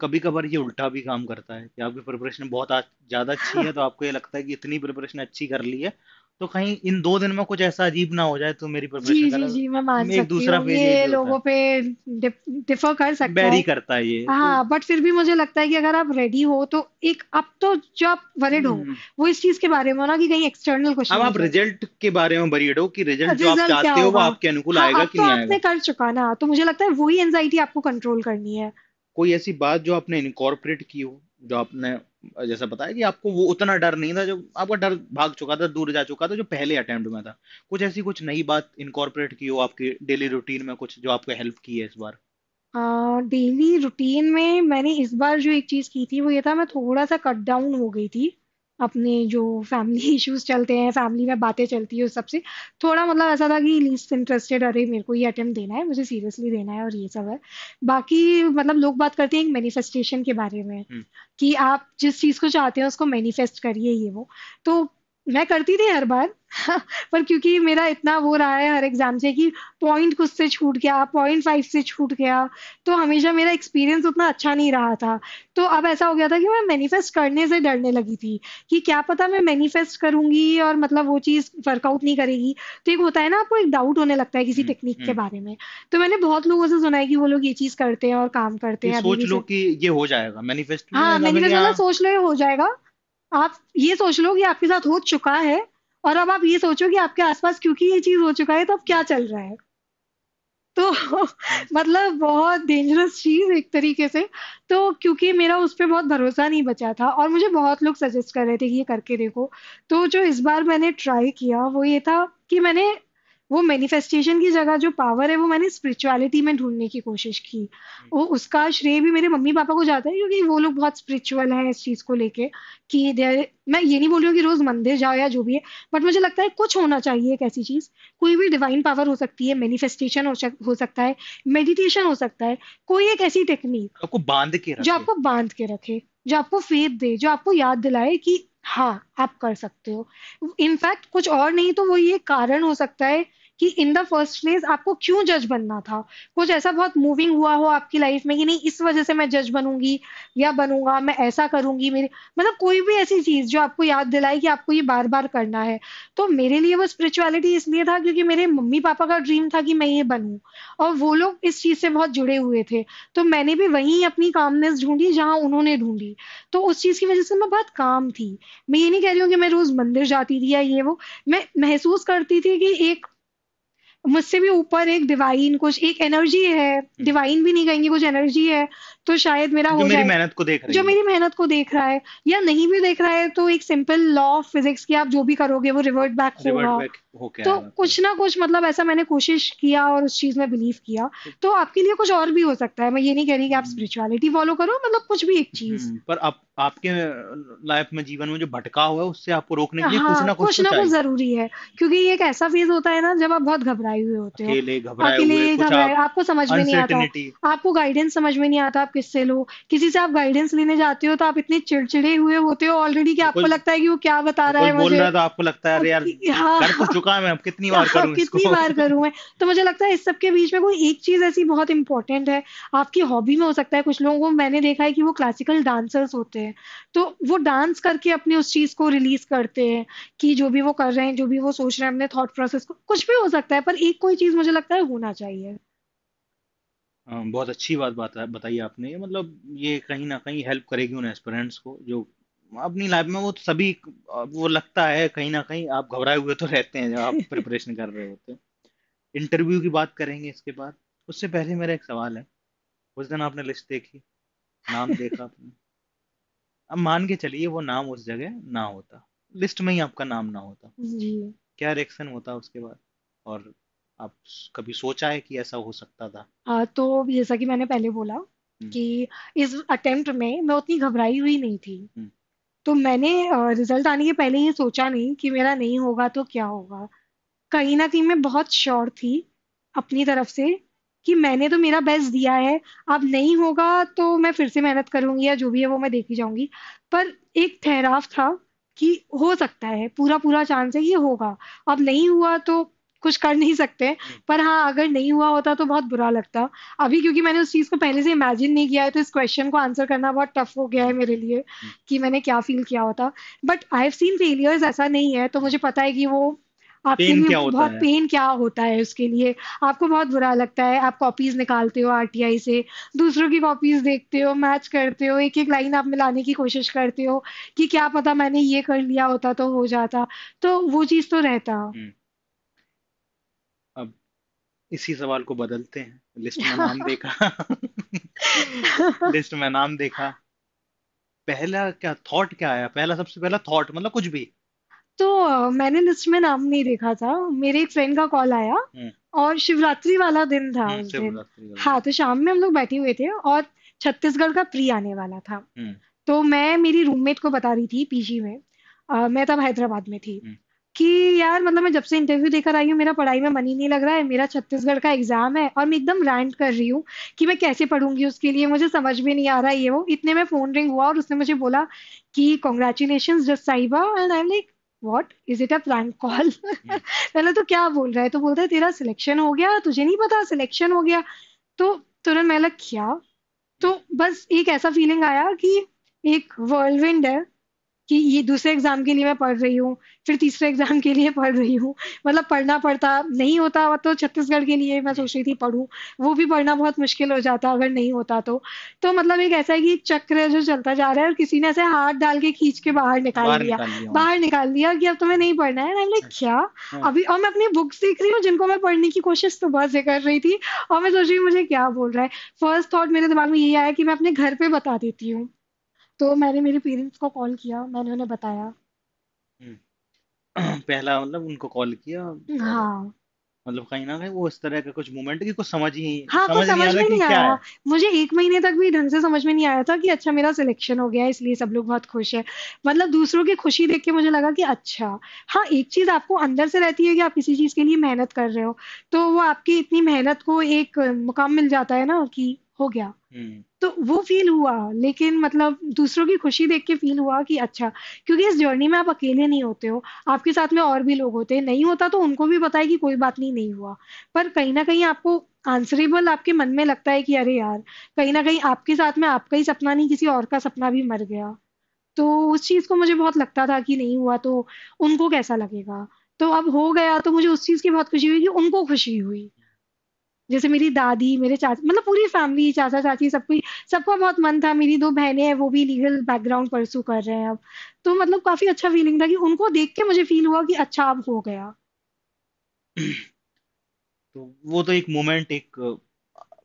कभी कभार ये उल्टा भी काम करता है कि आपकी प्रिपरेशन बहुत ज़्यादा अच्छी है तो आपको ये लगता है कि इतनी प्रिपरेशन अच्छी कर ली है तो कहीं इन दो दिन में कुछ ऐसा अजीब ना हो जाए तो मेरी प्रिपरेशन जी जी जी मैं मान एक सकती दूसरा हूँ फेज ये यही होता लोगों है पे डिफर कर सकता है बैरी करता है ये तो हाँ बट फिर भी मुझे लगता है कि अगर आप रेडी हो तो एक अब तो जो आप वरिड हो हम्म। वो इस चीज के बारे में हो ना कि कहीं एक्सटर्नल अब क्वेश्चन आ आप जाए रिजल्ट के बारे में वरीड हो कि रिजल्ट जो आप रिजल्ट क्या चाहते हो वो होगा आपके अनुकूल हाँ आएगा अब कि तो नहीं आपने आएगा कर चुका ना तो मुझे लगता है वही एंजाइटी आपको कंट्रोल करनी है कोई ऐसी बात जो आपने इनकॉर्पोरेट की हो जो आपने जैसा बताया कि आपको वो उतना डर नहीं था जो आपका डर भाग चुका था दूर जा चुका था जो पहले अटेम्प्ट में था कुछ ऐसी कुछ नई बात इनकॉर्पोरेट की हो आपकी डेली रूटीन में कुछ जो आपको हेल्प की है इस बार डेली uh, रूटीन में मैंने इस बार जो एक चीज की थी वो ये था मैं थोड़ा सा कट डाउन हो गई थी अपने जो फैमिली इश्यूज [LAUGHS] चलते हैं फैमिली में बातें चलती है उस सबसे थोड़ा मतलब ऐसा था कि लीस्ट इंटरेस्टेड अरे मेरे को ये अटेम्प्ट देना है मुझे सीरियसली देना है और ये सब है बाकी मतलब लोग बात करते हैं मैनिफेस्टेशन के बारे में हम्म। कि आप जिस चीज़ को चाहते हैं उसको मैनिफेस्ट करिए ये वो तो मैं करती थी हर बार हाँ, पर क्योंकि मेरा इतना वो रहा है हर एग्जाम से कि पॉइंट कुछ से छूट गया पॉइंट फाइव से छूट गया तो हमेशा मेरा एक्सपीरियंस उतना अच्छा नहीं रहा था तो अब ऐसा हो गया था कि मैं मैनिफेस्ट करने से डरने लगी थी कि क्या पता मैं मैनिफेस्ट करूंगी और मतलब वो चीज़ वर्कआउट नहीं करेगी तो एक होता है ना आपको एक डाउट होने लगता है किसी टेक्निक हम्म, के हम्म। बारे में तो मैंने बहुत लोगों से सुना है कि वो लोग ये चीज़ करते हैं और काम करते हैं सोच लो कि ये हो जाएगा मैनिफेस्ट हाँ मैनिफेस्ट सोच लो ये हो जाएगा आप ये सोच लो कि आपके साथ हो चुका है और अब आप ये सोचो कि आपके आसपास क्योंकि ये चीज हो चुका है तो अब क्या चल रहा है तो [LAUGHS] मतलब बहुत डेंजरस चीज एक तरीके से तो क्योंकि मेरा उस पर बहुत भरोसा नहीं बचा था और मुझे बहुत लोग सजेस्ट कर रहे थे कि ये करके देखो तो जो इस बार मैंने ट्राई किया वो ये था कि मैंने वो मैनिफेस्टेशन की जगह जो पावर है वो मैंने स्पिरिचुअलिटी में ढूंढने की कोशिश की हम्म। वो उसका श्रेय भी मेरे मम्मी पापा को जाता है क्योंकि वो लोग बहुत स्पिरिचुअल हैं इस चीज़ को लेके कि मैं ये नहीं बोल रही हूँ कि रोज़ मंदिर जाओ या जो भी है बट मुझे लगता है कुछ होना चाहिए एक ऐसी चीज़ कोई भी डिवाइन पावर हो सकती है मैनिफेस्टेशन हो, सक हो सकता है मेडिटेशन हो सकता है कोई एक ऐसी टेक्निक आपको बांध के रखे। जो आपको बांध के रखे जो आपको फेद दे जो आपको याद दिलाए कि हाँ आप कर सकते हो इनफैक्ट कुछ और नहीं तो वो ये कारण हो सकता है कि इन द फर्स्ट प्लेस आपको क्यों जज बनना था कुछ ऐसा बहुत मूविंग हुआ हो आपकी लाइफ में कि नहीं इस वजह से मैं जज बनूंगी या बनूंगा मैं ऐसा करूंगी मेरे मतलब कोई भी ऐसी चीज जो आपको याद दिलाए कि आपको ये बार बार करना है तो मेरे लिए वो स्पिरिचुअलिटी इसलिए था क्योंकि मेरे मम्मी पापा का ड्रीम था कि मैं ये बनूं और वो लोग इस चीज से बहुत जुड़े हुए थे तो मैंने भी वहीं अपनी कामनेस ढूंढी जहां उन्होंने ढूंढी तो उस चीज की वजह से मैं बहुत काम थी मैं ये नहीं कह रही हूँ कि मैं रोज मंदिर जाती थी या ये वो मैं महसूस करती थी कि एक मुझसे भी ऊपर एक डिवाइन कुछ एक एनर्जी है डिवाइन हम्म। भी नहीं कहेंगे कुछ एनर्जी है तो शायद मेरा हो जाए मेहनत को देख रही जो मेरी मेहनत को देख रहा है या नहीं भी देख रहा है तो एक सिंपल लॉ ऑफ फिजिक्स की आप जो भी करोगे वो रिवर्ट बैक होगा तो कुछ ना कुछ मतलब ऐसा मैंने कोशिश किया और उस चीज में बिलीव किया तो आपके लिए कुछ और भी हो सकता है मैं ये नहीं कह रही कि आप स्पिरिचुअलिटी हम्म। फॉलो करो मतलब कुछ भी एक चीज हम्म, पर आप आपके लाइफ में जीवन में जो भटका हुआ है उससे आपको रोकने के लिए कुछ हाँ, ना कुछ तो ना कुछ जरूरी है क्योंकि ये एक ऐसा फेज होता है ना जब आप बहुत घबराए हुए होते हो अकेले घबराए आपको समझ में नहीं आता आपको गाइडेंस समझ में नहीं आता आप किससे लो किसी से आप गाइडेंस लेने जाते हो तो आप इतने चिड़चिड़े हुए होते हो ऑलरेडी कि आपको लगता है कि वो क्या बता रहा है मुझे बोल रहा तो आपको लगता है अरे यार हाँ, कर तो चुका मैं अब कितनी बार [LAUGHS] करूं कितनी बार करूं मैं तो मुझे लगता है इस सबके बीच में कोई एक चीज ऐसी बहुत इंपॉर्टेंट है आपकी हॉबी में हो सकता है कुछ लोगों को मैंने देखा है कि वो क्लासिकल डांसर्स होते हैं तो वो डांस करके अपने उस चीज को रिलीज करते हैं कि जो भी वो कर रहे हैं जो भी वो सोच रहे हैं अपने थॉट प्रोसेस को कुछ भी हो सकता है पर एक कोई चीज मुझे लगता है होना चाहिए बहुत अच्छी बात बात बताई आपने मतलब ये कहीं ना कहीं हेल्प करेगी उन एस्पिरेंट्स को जो अपनी लाइफ में वो तो सभी वो लगता है कहीं ना कहीं आप घबराए हुए तो रहते हैं जब आप प्रिपरेशन [LAUGHS] कर रहे होते हैं इंटरव्यू की बात करेंगे इसके बाद उससे पहले मेरा एक सवाल है उस दिन आपने लिस्ट देखी नाम देखा आपने [LAUGHS] अब मान के चलिए वो नाम उस जगह ना होता लिस्ट में ही आपका नाम ना होता जी क्या रिएक्शन होता उसके बाद और आप कभी सोचा है कि ऐसा हो सकता था आ, तो जैसा कि मैंने पहले बोला हम्म। कि इस अटेम्प्ट में मैं उतनी घबराई हुई नहीं थी हम्म। तो मैंने रिजल्ट आने के पहले ये सोचा नहीं कि मेरा नहीं होगा तो क्या होगा कहीं ना कहीं मैं बहुत श्योर थी अपनी तरफ से कि मैंने तो मेरा बेस्ट दिया है अब नहीं होगा तो मैं फिर से मेहनत करूंगी या जो भी है वो मैं देखी जाऊंगी पर एक ठहराव था कि हो सकता है पूरा पूरा चांस है ये होगा अब नहीं हुआ तो कुछ कर नहीं सकते हम्म। पर हाँ अगर नहीं हुआ होता तो बहुत बुरा लगता अभी क्योंकि मैंने उस चीज़ को पहले से इमेजिन नहीं किया है तो इस क्वेश्चन को आंसर करना बहुत टफ हो गया है मेरे लिए हम्म। कि मैंने क्या फील किया होता but I have seen failures ऐसा नहीं है तो मुझे पता है कि वो आपके लिए बहुत पेन क्या होता है उसके लिए आपको बहुत बुरा लगता है आप कॉपीज निकालते हो आरटीआई से दूसरों की कॉपीज देखते हो मैच करते हो एक एक लाइन आप मिलाने की कोशिश करते हो कि क्या पता मैंने ये कर लिया होता तो हो जाता तो वो चीज तो रहता हम्म। इसी सवाल को बदलते हैं लिस्ट में नाम [LAUGHS] देखा लिस्ट में नाम देखा पहला क्या थॉट क्या आया पहला सबसे पहला थॉट मतलब कुछ भी तो मैंने लिस्ट में नाम नहीं देखा था मेरे एक फ्रेंड का कॉल आया हम्म। और शिवरात्रि वाला दिन था हम्म, उस दिन हाँ तो शाम में हम लोग बैठे हुए थे और छत्तीसगढ़ का प्री आने वाला था हम्म। तो मैं मेरी रूममेट को बता रही थी पीजी में आ, मैं तब हैदराबाद में थी कि यार मतलब मैं जब से इंटरव्यू देकर आई हूँ मेरा पढ़ाई में मन ही नहीं लग रहा है मेरा छत्तीसगढ़ का एग्जाम है और मैं एकदम रैंट कर रही हूँ कि मैं कैसे पढ़ूंगी उसके लिए मुझे समझ भी नहीं आ रहा है ये वो इतने में फोन रिंग हुआ और उसने मुझे बोला कि congratulation just Sahiba and I am like what is it a prank call पहले तो क्या बोल रहा है तो बोलता है तेरा सिलेक्शन हो गया तुझे नहीं पता सिलेक्शन हो गया तो तुरंत मैं लग क्या तो बस एक ऐसा फीलिंग आया कि एक वर्लविंड है कि ये दूसरे एग्जाम के लिए मैं पढ़ रही हूँ फिर तीसरे एग्जाम के लिए पढ़ रही हूँ मतलब पढ़ना पड़ता नहीं होता तो छत्तीसगढ़ के लिए मैं सोच रही थी पढ़ूँ वो भी पढ़ना बहुत मुश्किल हो जाता अगर नहीं होता तो तो मतलब एक ऐसा है कि चक्र जो चलता जा रहा है और किसी ने ऐसे हाथ डाल के खींच के बाहर निकाल दिया बाहर निकाल दिया कि अब तुम्हें तो नहीं पढ़ना है मैंने क्या अच्छा। हाँ। अभी और मैं अपनी बुक्स देख रही हूँ जिनको मैं पढ़ने की कोशिश तो बहुत से कर रही थी और मैं सोच रही हूँ मुझे क्या बोल रहा है फर्स्ट थॉट मेरे दिमाग में ये आया कि मैं अपने घर पे बता देती हूँ तो मैंने मेरे पेरेंट्स को कॉल किया मैंने उन्हें बताया हम्म। [CLEARS THROAT] पहला मतलब उनको कॉल किया हाँ मतलब कहीं ना कहीं वो इस तरह का कुछ मोमेंट कि कुछ समझ ही हाँ कुछ समझ नहीं आ समझ रहा में कि नहीं क्या है मुझे एक महीने तक भी ढंग से समझ में नहीं आया था कि अच्छा मेरा सिलेक्शन हो गया इसलिए सब लोग बहुत खुश है मतलब दूसरों की खुशी देख के मुझे लगा कि अच्छा हाँ एक चीज आपको अंदर से रहती है कि आप किसी चीज के लिए मेहनत कर रहे हो तो वो आपकी इतनी मेहनत को एक मुकाम मिल जाता है ना कि हो गया हम्म। तो वो फील हुआ लेकिन मतलब दूसरों की खुशी देख के फील हुआ कि अच्छा क्योंकि इस जर्नी में आप अकेले नहीं होते हो आपके साथ में और भी लोग होते हैं नहीं होता तो उनको भी पता है कि कोई बात नहीं नहीं हुआ पर कहीं ना कहीं आपको आंसरेबल आपके मन में लगता है कि अरे यार कहीं ना कहीं आपके साथ में आपका ही सपना नहीं किसी और का सपना भी मर गया तो उस चीज को मुझे बहुत लगता था कि नहीं हुआ तो उनको कैसा लगेगा तो अब हो गया तो मुझे उस चीज की बहुत खुशी हुई कि उनको खुशी हुई जैसे मेरी दादी मेरे चाचा मतलब पूरी फैमिली चाचा चाची सबको सबका बहुत मन था मेरी दो बहनें हैं वो भी लीगल बैकग्राउंड परसू कर रहे हैं अब तो मतलब काफी अच्छा फीलिंग था कि उनको देख के मुझे फील हुआ कि अच्छा अब हो गया [CLEARS THROAT] तो वो तो एक मोमेंट एक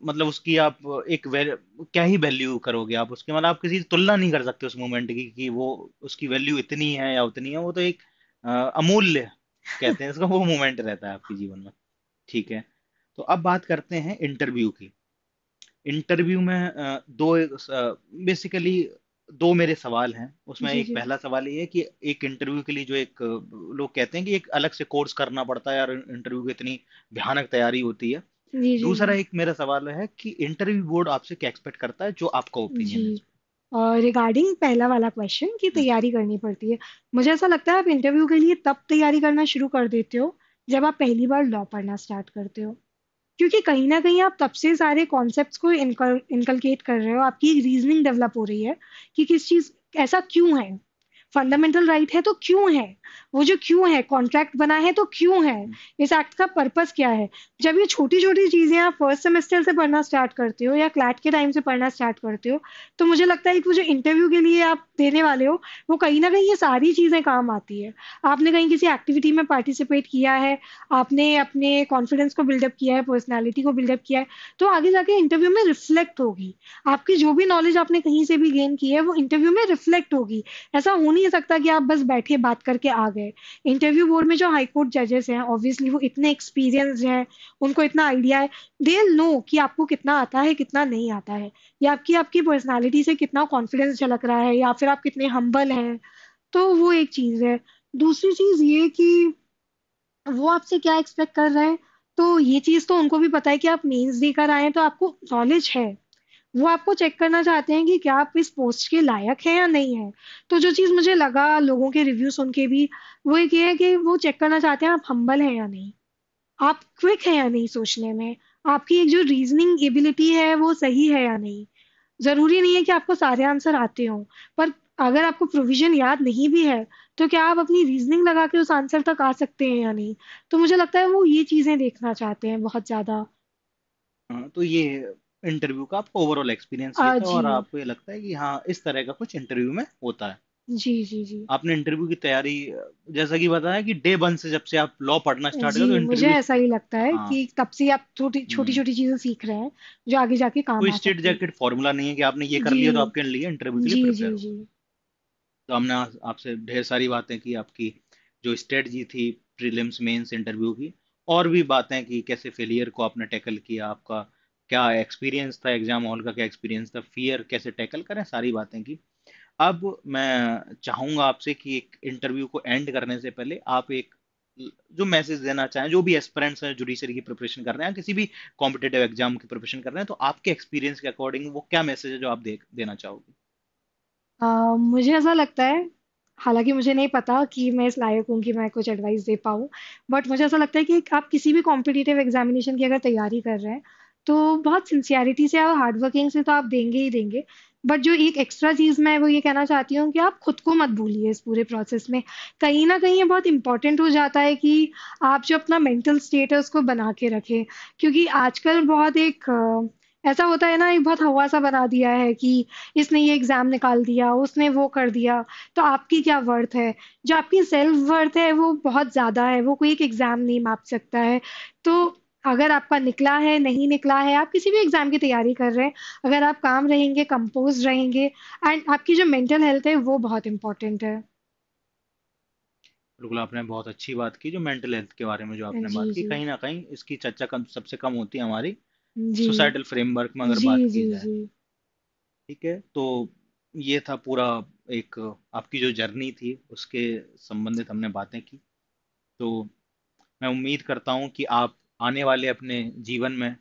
मतलब उसकी आप एक वैल क्या ही वैल्यू करोगे आप उसके मतलब आप किसी तुलना नहीं कर सकते उस मोमेंट की कि वो उसकी वैल्यू इतनी है या उतनी है वो तो एक अमूल्य कहते हैं इसका वो मोमेंट रहता है आपके जीवन में ठीक है तो अब बात करते हैं इंटरव्यू की इंटरव्यू में दो बेसिकली दो मेरे सवाल हैं उसमें एक पहला सवाल ये है कि एक इंटरव्यू के लिए जो एक लोग कहते हैं कि एक अलग से कोर्स करना पड़ता है और इंटरव्यू की इतनी भयानक तैयारी होती है दूसरा एक मेरा सवाल है कि इंटरव्यू बोर्ड आपसे क्या एक्सपेक्ट करता है जो आपका ओपिनियन है रिगार्डिंग uh, पहला वाला क्वेश्चन की हम्म। तैयारी करनी पड़ती है मुझे ऐसा लगता है आप इंटरव्यू के लिए तब तैयारी करना शुरू कर देते हो जब आप पहली बार लॉ पढ़ना स्टार्ट करते हो क्योंकि कहीं ना कहीं आप तब से सारे कॉन्सेप्ट को इनकल इनकलकेट कर रहे हो आपकी एक रीजनिंग डेवलप हो रही है कि किस चीज़ ऐसा क्यों है फंडामेंटल राइट right है तो क्यों है वो जो क्यों है कॉन्ट्रैक्ट बना है तो क्यों है इस एक्ट का पर्पस क्या है जब ये छोटी छोटी चीजें आप फर्स्ट सेमेस्टर से पढ़ना स्टार्ट करते हो या क्लैट के टाइम से पढ़ना स्टार्ट करते हो तो मुझे लगता है कि वो जो इंटरव्यू के लिए आप देने वाले हो वो कहीं ना कहीं ये सारी चीजें काम आती है आपने कहीं किसी एक्टिविटी में पार्टिसिपेट किया है आपने अपने कॉन्फिडेंस को बिल्डअप किया है पर्सनैलिटी को बिल्डअप किया है तो आगे जाके इंटरव्यू में रिफ्लेक्ट होगी आपकी जो भी नॉलेज आपने कहीं से भी गेन की है वो इंटरव्यू में रिफ्लेक्ट होगी ऐसा होनी नहीं सकता कि आप बस बैठे बात करके आ गए इंटरव्यू बोर्ड में जो हाईकोर्ट जजेस हैं ऑब्वियसली वो इतने एक्सपीरियंस हैं उनको इतना आइडिया है दे नो कि आपको कितना आता है कितना नहीं आता है या आपकी आपकी पर्सनैलिटी से कितना कॉन्फिडेंस झलक रहा है या फिर आप कितने हम्बल हैं तो वो एक चीज़ है दूसरी चीज़ ये कि वो आपसे क्या एक्सपेक्ट कर रहे हैं तो ये चीज़ तो उनको भी पता है कि आप मेन्स देकर आए हैं तो आपको नॉलेज है वो आपको चेक करना चाहते हैं कि क्या आप इस पोस्ट के लायक हैं या नहीं है तो जो चीज़ मुझे लगा लोगों के रिव्यू सुन के भी वो ये है कि वो चेक करना चाहते हैं आप हम्बल हैं या नहीं आप क्विक हैं या नहीं सोचने में आपकी एक जो रीजनिंग एबिलिटी है वो सही है या नहीं ज़रूरी नहीं है कि आपको सारे आंसर आते हों पर अगर आपको प्रोविजन याद नहीं भी है तो क्या आप अपनी रीजनिंग लगा के उस आंसर तक आ सकते हैं या नहीं तो मुझे लगता है वो ये चीज़ें देखना चाहते हैं बहुत ज़्यादा हाँ, तो ये इंटरव्यू का आपको ओवरऑल एक्सपीरियंस ये था और आपको ये लगता है कि हाँ इस तरह का कुछ इंटरव्यू में होता है जी जी जी आपने इंटरव्यू की तैयारी जैसा कि बताया कि डे वन से जब से आप लॉ पढ़ना स्टार्ट जी, तो इंटरव्यू मुझे ऐसा ही लगता है हाँ। कि तब से आप छोटी हम्म। छोटी छोटी चीजें सीख रहे हैं जो आगे जाके काम कोई स्ट्रेट जैकेट फॉर्मूला नहीं है कि आपने ये कर लिया तो आपके लिए इंटरव्यू के लिए प्रिपेयर तो हमने आपसे ढेर सारी बातें की आपकी जो स्ट्रेटजी थी प्रीलिम्स मेंस इंटरव्यू की और भी बातें कि कैसे फेलियर को आपने टैकल किया आपका क्या एक्सपीरियंस था एग्जाम हॉल का क्या एक्सपीरियंस था फियर कैसे टैकल करें सारी बातें की अब मैं चाहूंगा आपसे कि एक इंटरव्यू को एंड करने से पहले आप एक जो मैसेज देना चाहें जो भी एस्पिरेंट्स हैं जुडिशरी की प्रिपरेशन कर रहे हैं किसी भी कॉम्पिटेटिव एग्जाम की प्रिपरेशन कर रहे हैं तो आपके एक्सपीरियंस के अकॉर्डिंग वो क्या मैसेज है जो आप दे, देना चाहोगे uh, मुझे ऐसा लगता है हालांकि मुझे नहीं पता कि मैं इस लायक हूँ कि मैं कुछ एडवाइस दे पाऊँ बट मुझे ऐसा लगता है कि आप किसी भी कॉम्पिटिटिव एग्जामिनेशन की अगर तैयारी कर रहे हैं तो बहुत सिंसियरिटी से और हार्ड वर्किंग से तो आप देंगे ही देंगे बट जो एक एक्स्ट्रा चीज़ मैं वो ये कहना चाहती हूँ कि आप खुद को मत भूलिए इस पूरे प्रोसेस में कहीं ना कहीं ये बहुत इंपॉर्टेंट हो जाता है कि आप जो अपना मेंटल स्टेटस को बना के रखें क्योंकि आजकल बहुत एक ऐसा होता है ना एक बहुत हवा सा बना दिया है कि इसने ये एग्ज़ाम निकाल दिया उसने वो कर दिया तो आपकी क्या वर्थ है जो आपकी सेल्फ वर्थ है वो बहुत ज़्यादा है वो कोई एक एग्ज़ाम नहीं माप सकता है तो अगर आपका निकला है नहीं निकला है आप किसी भी एग्ज़ाम की तैयारी कर रहे हैं अगर आप काम रहेंगे कंपोज रहेंगे एंड आपकी जो मेंटल हेल्थ है वो बहुत इम्पोर्टेंट है बिल्कुल आपने बहुत अच्छी बात की जो मेंटल हेल्थ के बारे में जो आपने बात की कहीं ना कहीं इसकी चर्चा कम सबसे कम होती है हमारी सोसाइटल फ्रेमवर्क में अगर जी, बात की जाए ठीक है तो ये था पूरा एक आपकी जो जर्नी थी उसके संबंधित हमने बातें की तो मैं उम्मीद करता हूँ कि आप आने वाले अपने जीवन में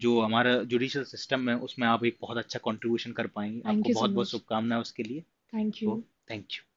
जो हमारा जुडिशियल सिस्टम है उसमें आप एक बहुत अच्छा कंट्रीब्यूशन कर पाएंगे आपको so बहुत बहुत शुभकामनाएं उसके लिए थैंक यू थैंक यू